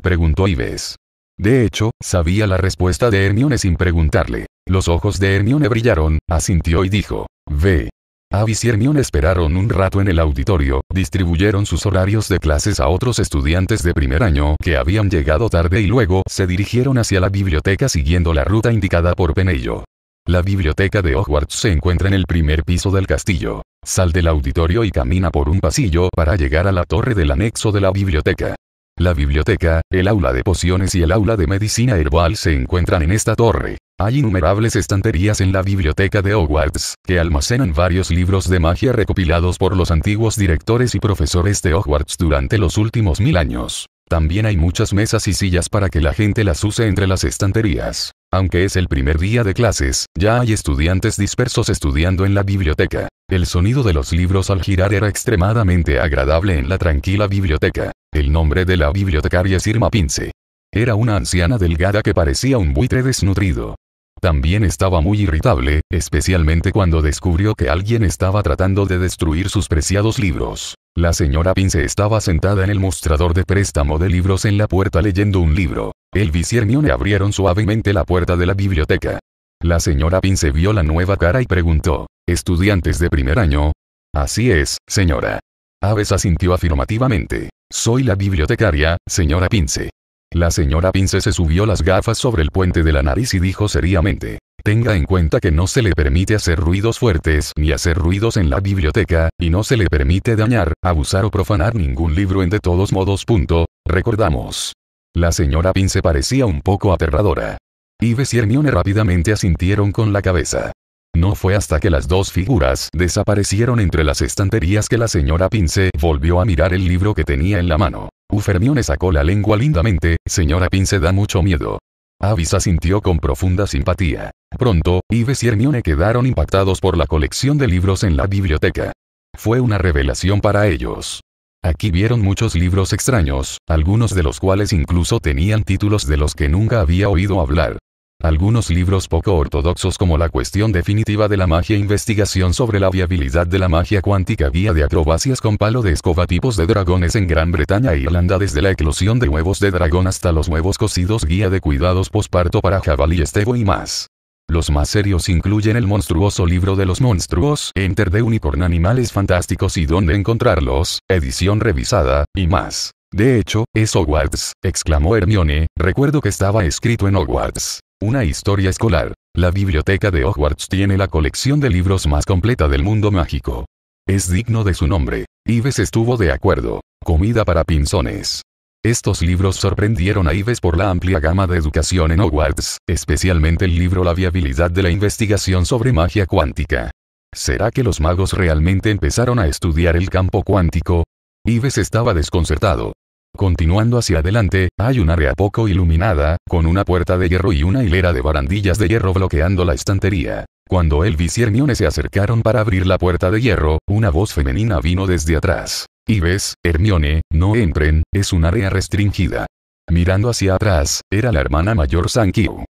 preguntó Ives. De hecho, sabía la respuesta de Hermione sin preguntarle. Los ojos de Hermione brillaron, asintió y dijo, Ve. Avis y Hermione esperaron un rato en el auditorio, distribuyeron sus horarios de clases a otros estudiantes de primer año que habían llegado tarde y luego se dirigieron hacia la biblioteca siguiendo la ruta indicada por Penello. La biblioteca de Hogwarts se encuentra en el primer piso del castillo. Sal del auditorio y camina por un pasillo para llegar a la torre del anexo de la biblioteca. La biblioteca, el aula de pociones y el aula de medicina herbal se encuentran en esta torre. Hay innumerables estanterías en la biblioteca de Hogwarts, que almacenan varios libros de magia recopilados por los antiguos directores y profesores de Hogwarts durante los últimos mil años. También hay muchas mesas y sillas para que la gente las use entre las estanterías. Aunque es el primer día de clases, ya hay estudiantes dispersos estudiando en la biblioteca. El sonido de los libros al girar era extremadamente agradable en la tranquila biblioteca. El nombre de la bibliotecaria es Irma Pince. Era una anciana delgada que parecía un buitre desnutrido. También estaba muy irritable, especialmente cuando descubrió que alguien estaba tratando de destruir sus preciados libros. La señora Pince estaba sentada en el mostrador de préstamo de libros en la puerta leyendo un libro. El y le abrieron suavemente la puerta de la biblioteca. La señora Pince vio la nueva cara y preguntó, ¿estudiantes de primer año? Así es, señora. Aves asintió afirmativamente. Soy la bibliotecaria, señora Pince. La señora Pince se subió las gafas sobre el puente de la nariz y dijo seriamente, Tenga en cuenta que no se le permite hacer ruidos fuertes ni hacer ruidos en la biblioteca, y no se le permite dañar, abusar o profanar ningún libro en de todos modos. Punto. Recordamos. La señora Pince parecía un poco aterradora. Ives y Hermione rápidamente asintieron con la cabeza. No fue hasta que las dos figuras desaparecieron entre las estanterías que la señora Pince volvió a mirar el libro que tenía en la mano. Ufermione sacó la lengua lindamente, señora Pince da mucho miedo. Avis asintió con profunda simpatía. Pronto, Ives y Hermione quedaron impactados por la colección de libros en la biblioteca. Fue una revelación para ellos. Aquí vieron muchos libros extraños, algunos de los cuales incluso tenían títulos de los que nunca había oído hablar. Algunos libros poco ortodoxos como La cuestión definitiva de la magia Investigación sobre la viabilidad de la magia cuántica Guía de acrobacias con palo de escoba Tipos de dragones en Gran Bretaña e Irlanda Desde la eclosión de huevos de dragón hasta los huevos cocidos Guía de cuidados posparto para jabalí Estego y más. Los más serios incluyen el monstruoso libro de los monstruos, Enter de Unicorn Animales Fantásticos y Dónde Encontrarlos, edición revisada, y más. De hecho, es Hogwarts, exclamó Hermione, recuerdo que estaba escrito en Hogwarts. Una historia escolar. La biblioteca de Hogwarts tiene la colección de libros más completa del mundo mágico. Es digno de su nombre. Ives estuvo de acuerdo. Comida para pinzones. Estos libros sorprendieron a Ives por la amplia gama de educación en Hogwarts, especialmente el libro La viabilidad de la investigación sobre magia cuántica. ¿Será que los magos realmente empezaron a estudiar el campo cuántico? Ives estaba desconcertado. Continuando hacia adelante, hay un área poco iluminada, con una puerta de hierro y una hilera de barandillas de hierro bloqueando la estantería. Cuando Elvis y Hermione se acercaron para abrir la puerta de hierro, una voz femenina vino desde atrás. Y ves, Hermione, no entren, es un área restringida. Mirando hacia atrás, era la hermana mayor San Q.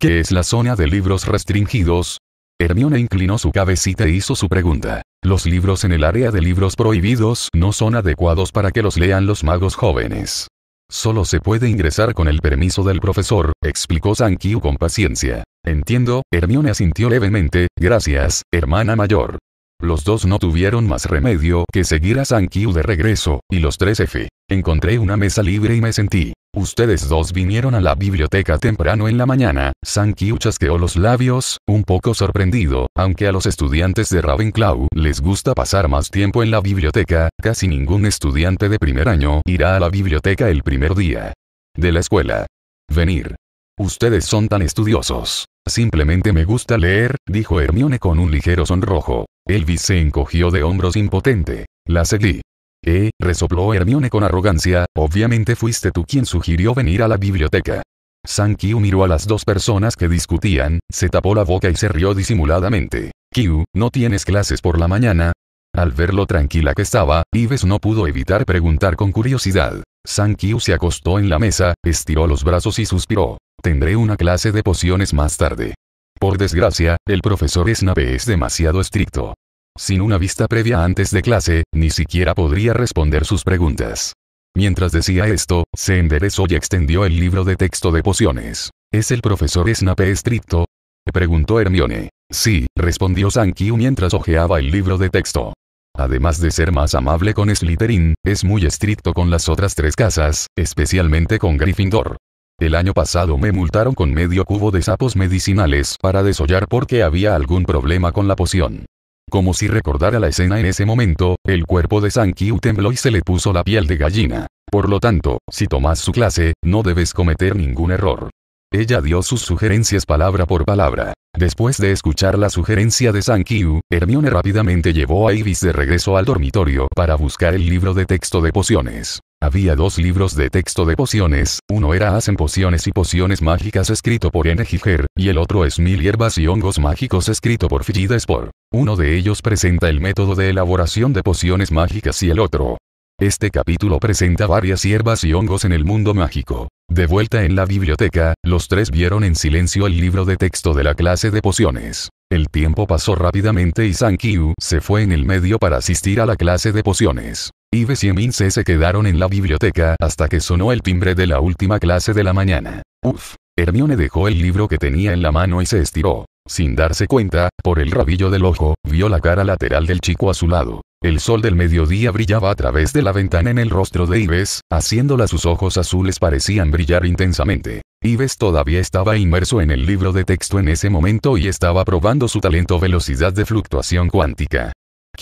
es la zona de libros restringidos. Hermione inclinó su cabecita e hizo su pregunta. Los libros en el área de libros prohibidos no son adecuados para que los lean los magos jóvenes. Solo se puede ingresar con el permiso del profesor, explicó Sankyu con paciencia. Entiendo, Hermione asintió levemente, gracias, hermana mayor. Los dos no tuvieron más remedio que seguir a Kyu de regreso, y los tres F. Encontré una mesa libre y me sentí. Ustedes dos vinieron a la biblioteca temprano en la mañana. Kyu chasqueó los labios, un poco sorprendido, aunque a los estudiantes de Ravenclaw les gusta pasar más tiempo en la biblioteca, casi ningún estudiante de primer año irá a la biblioteca el primer día de la escuela. Venir. Ustedes son tan estudiosos. Simplemente me gusta leer, dijo Hermione con un ligero sonrojo. Elvis se encogió de hombros impotente. La seguí. Eh, resopló Hermione con arrogancia, obviamente fuiste tú quien sugirió venir a la biblioteca. San miró a las dos personas que discutían, se tapó la boca y se rió disimuladamente. ¿Kyu, ¿no tienes clases por la mañana? Al ver lo tranquila que estaba, Ives no pudo evitar preguntar con curiosidad. San se acostó en la mesa, estiró los brazos y suspiró. Tendré una clase de pociones más tarde. Por desgracia, el profesor Snape es demasiado estricto. Sin una vista previa antes de clase, ni siquiera podría responder sus preguntas. Mientras decía esto, se enderezó y extendió el libro de texto de pociones. ¿Es el profesor Snape estricto? Preguntó Hermione. Sí, respondió Sankyu mientras hojeaba el libro de texto. Además de ser más amable con Slytherin, es muy estricto con las otras tres casas, especialmente con Gryffindor. El año pasado me multaron con medio cubo de sapos medicinales para desollar porque había algún problema con la poción. Como si recordara la escena en ese momento, el cuerpo de Sankyu tembló y se le puso la piel de gallina. Por lo tanto, si tomas su clase, no debes cometer ningún error. Ella dio sus sugerencias palabra por palabra. Después de escuchar la sugerencia de Sankyu, Hermione rápidamente llevó a Iris de regreso al dormitorio para buscar el libro de texto de pociones. Había dos libros de texto de pociones, uno era Hacen pociones y pociones mágicas escrito por N. y el otro es Mil hierbas y hongos mágicos escrito por Fiji Spor. Uno de ellos presenta el método de elaboración de pociones mágicas y el otro. Este capítulo presenta varias hierbas y hongos en el mundo mágico. De vuelta en la biblioteca, los tres vieron en silencio el libro de texto de la clase de pociones. El tiempo pasó rápidamente y Sankyu se fue en el medio para asistir a la clase de pociones. Ives y Mince se quedaron en la biblioteca hasta que sonó el timbre de la última clase de la mañana. Uf. Hermione dejó el libro que tenía en la mano y se estiró. Sin darse cuenta, por el rabillo del ojo, vio la cara lateral del chico a su lado. El sol del mediodía brillaba a través de la ventana en el rostro de Ives, haciéndola sus ojos azules parecían brillar intensamente. Ives todavía estaba inmerso en el libro de texto en ese momento y estaba probando su talento velocidad de fluctuación cuántica.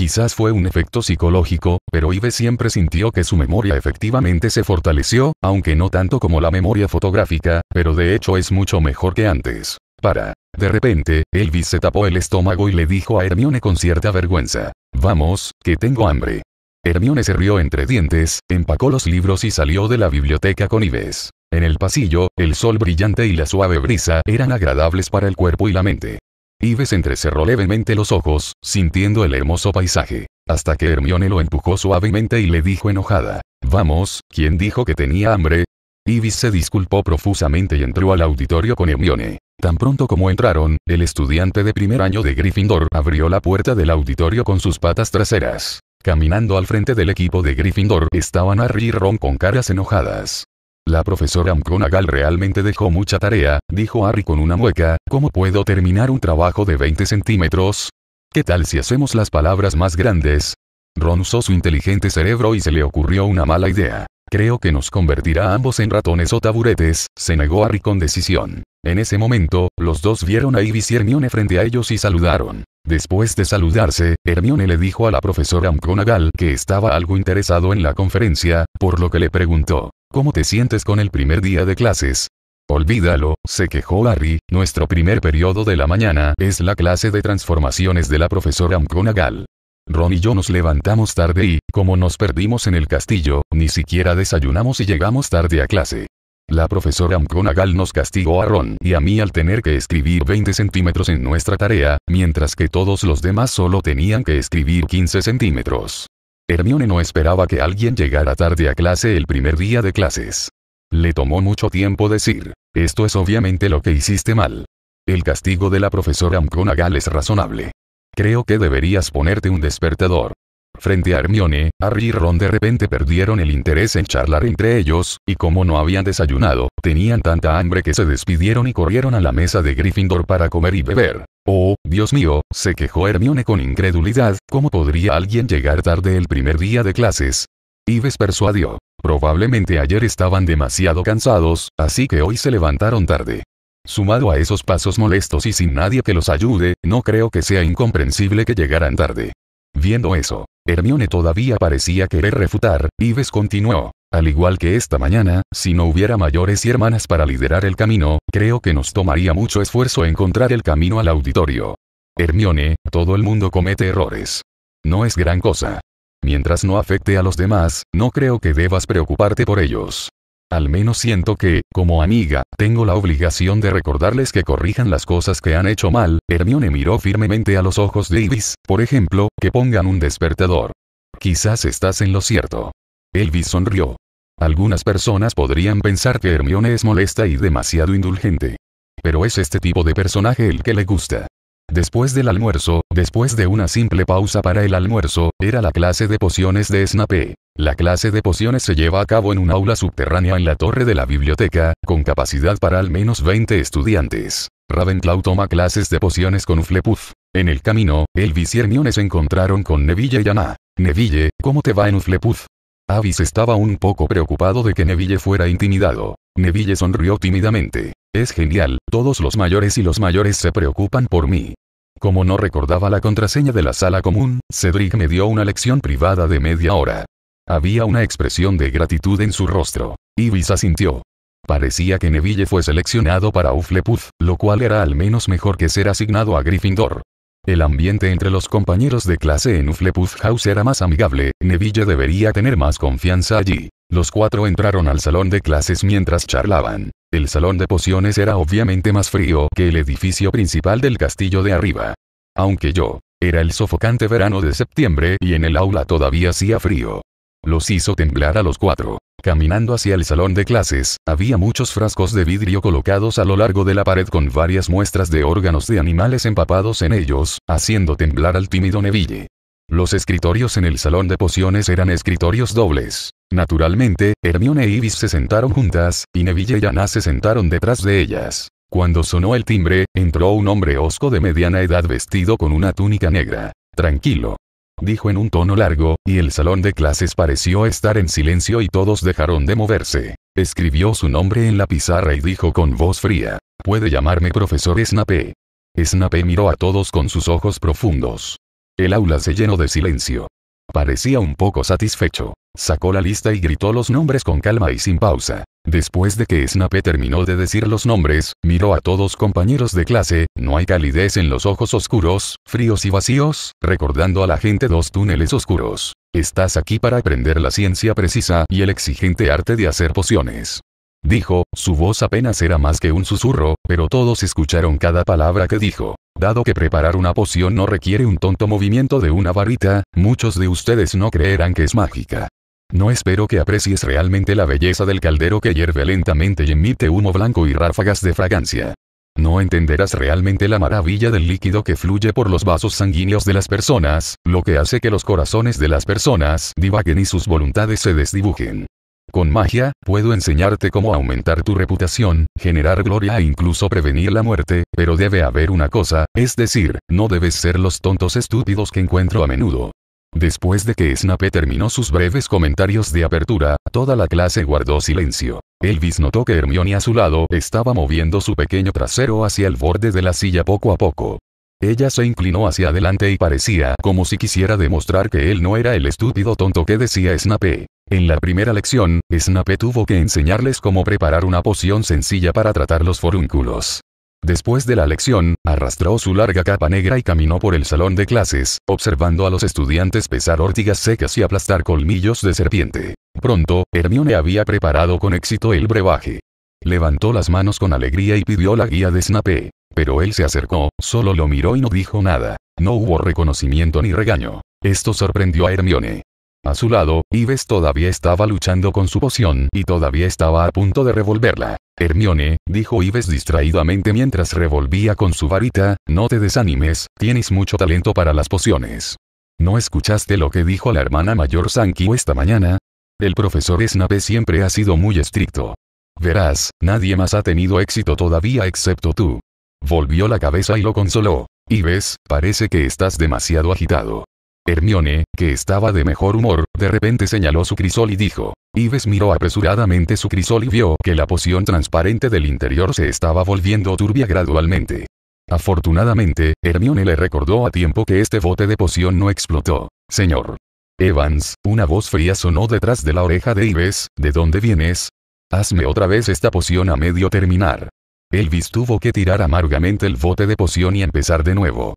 Quizás fue un efecto psicológico, pero Ives siempre sintió que su memoria efectivamente se fortaleció, aunque no tanto como la memoria fotográfica, pero de hecho es mucho mejor que antes. Para. De repente, Elvis se tapó el estómago y le dijo a Hermione con cierta vergüenza. Vamos, que tengo hambre. Hermione se rió entre dientes, empacó los libros y salió de la biblioteca con Ives. En el pasillo, el sol brillante y la suave brisa eran agradables para el cuerpo y la mente. Ives entrecerró levemente los ojos, sintiendo el hermoso paisaje, hasta que Hermione lo empujó suavemente y le dijo enojada, Vamos, ¿quién dijo que tenía hambre? Ibis se disculpó profusamente y entró al auditorio con Hermione. Tan pronto como entraron, el estudiante de primer año de Gryffindor abrió la puerta del auditorio con sus patas traseras. Caminando al frente del equipo de Gryffindor estaban Harry y Ron con caras enojadas. La profesora McGonagall realmente dejó mucha tarea, dijo Harry con una mueca, ¿cómo puedo terminar un trabajo de 20 centímetros? ¿Qué tal si hacemos las palabras más grandes? Ron usó su inteligente cerebro y se le ocurrió una mala idea. Creo que nos convertirá ambos en ratones o taburetes, se negó Harry con decisión. En ese momento, los dos vieron a Ivy y Hermione frente a ellos y saludaron. Después de saludarse, Hermione le dijo a la profesora McGonagall que estaba algo interesado en la conferencia, por lo que le preguntó, ¿Cómo te sientes con el primer día de clases? Olvídalo, se quejó Harry, nuestro primer periodo de la mañana es la clase de transformaciones de la profesora McGonagall. Ron y yo nos levantamos tarde y, como nos perdimos en el castillo, ni siquiera desayunamos y llegamos tarde a clase. La profesora McGonagall nos castigó a Ron y a mí al tener que escribir 20 centímetros en nuestra tarea, mientras que todos los demás solo tenían que escribir 15 centímetros. Hermione no esperaba que alguien llegara tarde a clase el primer día de clases. Le tomó mucho tiempo decir, esto es obviamente lo que hiciste mal. El castigo de la profesora McGonagall es razonable. Creo que deberías ponerte un despertador. Frente a Hermione, Harry y Ron de repente perdieron el interés en charlar entre ellos, y como no habían desayunado, tenían tanta hambre que se despidieron y corrieron a la mesa de Gryffindor para comer y beber. Oh, Dios mío, se quejó Hermione con incredulidad, ¿cómo podría alguien llegar tarde el primer día de clases? Ives persuadió. Probablemente ayer estaban demasiado cansados, así que hoy se levantaron tarde. Sumado a esos pasos molestos y sin nadie que los ayude, no creo que sea incomprensible que llegaran tarde. Viendo eso, Hermione todavía parecía querer refutar, Ives continuó. Al igual que esta mañana, si no hubiera mayores y hermanas para liderar el camino, creo que nos tomaría mucho esfuerzo encontrar el camino al auditorio. Hermione, todo el mundo comete errores. No es gran cosa. Mientras no afecte a los demás, no creo que debas preocuparte por ellos. Al menos siento que, como amiga, tengo la obligación de recordarles que corrijan las cosas que han hecho mal. Hermione miró firmemente a los ojos de Elvis, por ejemplo, que pongan un despertador. Quizás estás en lo cierto. Elvis sonrió. Algunas personas podrían pensar que Hermione es molesta y demasiado indulgente. Pero es este tipo de personaje el que le gusta. Después del almuerzo, después de una simple pausa para el almuerzo, era la clase de pociones de Snape. La clase de pociones se lleva a cabo en un aula subterránea en la torre de la biblioteca, con capacidad para al menos 20 estudiantes. Ravenclaw toma clases de pociones con Uflepuff. En el camino, el y Hermione se encontraron con Neville y Ana. Neville, ¿cómo te va en Uflepuff? Avis estaba un poco preocupado de que Neville fuera intimidado. Neville sonrió tímidamente. Es genial, todos los mayores y los mayores se preocupan por mí. Como no recordaba la contraseña de la sala común, Cedric me dio una lección privada de media hora. Había una expresión de gratitud en su rostro. Ibis asintió. Parecía que Neville fue seleccionado para Uflepuff, lo cual era al menos mejor que ser asignado a Gryffindor. El ambiente entre los compañeros de clase en Uflepuff House era más amigable, Neville debería tener más confianza allí. Los cuatro entraron al salón de clases mientras charlaban. El salón de pociones era obviamente más frío que el edificio principal del castillo de arriba. Aunque yo, era el sofocante verano de septiembre y en el aula todavía hacía frío. Los hizo temblar a los cuatro. Caminando hacia el salón de clases, había muchos frascos de vidrio colocados a lo largo de la pared con varias muestras de órganos de animales empapados en ellos, haciendo temblar al tímido Neville. Los escritorios en el salón de pociones eran escritorios dobles. Naturalmente, Hermione y Ibis se sentaron juntas, y Neville y Anna se sentaron detrás de ellas. Cuando sonó el timbre, entró un hombre osco de mediana edad vestido con una túnica negra. Tranquilo. Dijo en un tono largo, y el salón de clases pareció estar en silencio y todos dejaron de moverse. Escribió su nombre en la pizarra y dijo con voz fría. Puede llamarme profesor Snape. Snape miró a todos con sus ojos profundos. El aula se llenó de silencio. Parecía un poco satisfecho. Sacó la lista y gritó los nombres con calma y sin pausa. Después de que Snape terminó de decir los nombres, miró a todos compañeros de clase, no hay calidez en los ojos oscuros, fríos y vacíos, recordando a la gente dos túneles oscuros. Estás aquí para aprender la ciencia precisa y el exigente arte de hacer pociones. Dijo, su voz apenas era más que un susurro, pero todos escucharon cada palabra que dijo. Dado que preparar una poción no requiere un tonto movimiento de una varita, muchos de ustedes no creerán que es mágica. No espero que aprecies realmente la belleza del caldero que hierve lentamente y emite humo blanco y ráfagas de fragancia. No entenderás realmente la maravilla del líquido que fluye por los vasos sanguíneos de las personas, lo que hace que los corazones de las personas divaguen y sus voluntades se desdibujen. Con magia, puedo enseñarte cómo aumentar tu reputación, generar gloria e incluso prevenir la muerte, pero debe haber una cosa, es decir, no debes ser los tontos estúpidos que encuentro a menudo. Después de que Snape terminó sus breves comentarios de apertura, toda la clase guardó silencio. Elvis notó que Hermione a su lado estaba moviendo su pequeño trasero hacia el borde de la silla poco a poco. Ella se inclinó hacia adelante y parecía como si quisiera demostrar que él no era el estúpido tonto que decía Snape. En la primera lección, Snape tuvo que enseñarles cómo preparar una poción sencilla para tratar los forúnculos. Después de la lección, arrastró su larga capa negra y caminó por el salón de clases, observando a los estudiantes pesar órtigas secas y aplastar colmillos de serpiente. Pronto, Hermione había preparado con éxito el brebaje. Levantó las manos con alegría y pidió la guía de Snape. Pero él se acercó, solo lo miró y no dijo nada. No hubo reconocimiento ni regaño. Esto sorprendió a Hermione. A su lado, Ives todavía estaba luchando con su poción y todavía estaba a punto de revolverla. Hermione, dijo Ives distraídamente mientras revolvía con su varita, no te desanimes, tienes mucho talento para las pociones. ¿No escuchaste lo que dijo la hermana mayor Sankyu esta mañana? El profesor Snape siempre ha sido muy estricto. Verás, nadie más ha tenido éxito todavía excepto tú. Volvió la cabeza y lo consoló. Y parece que estás demasiado agitado. Hermione, que estaba de mejor humor, de repente señaló su crisol y dijo. Ives miró apresuradamente su crisol y vio que la poción transparente del interior se estaba volviendo turbia gradualmente. Afortunadamente, Hermione le recordó a tiempo que este bote de poción no explotó. Señor. Evans, una voz fría sonó detrás de la oreja de Ives, ¿de dónde vienes? Hazme otra vez esta poción a medio terminar. Elvis tuvo que tirar amargamente el bote de poción y empezar de nuevo.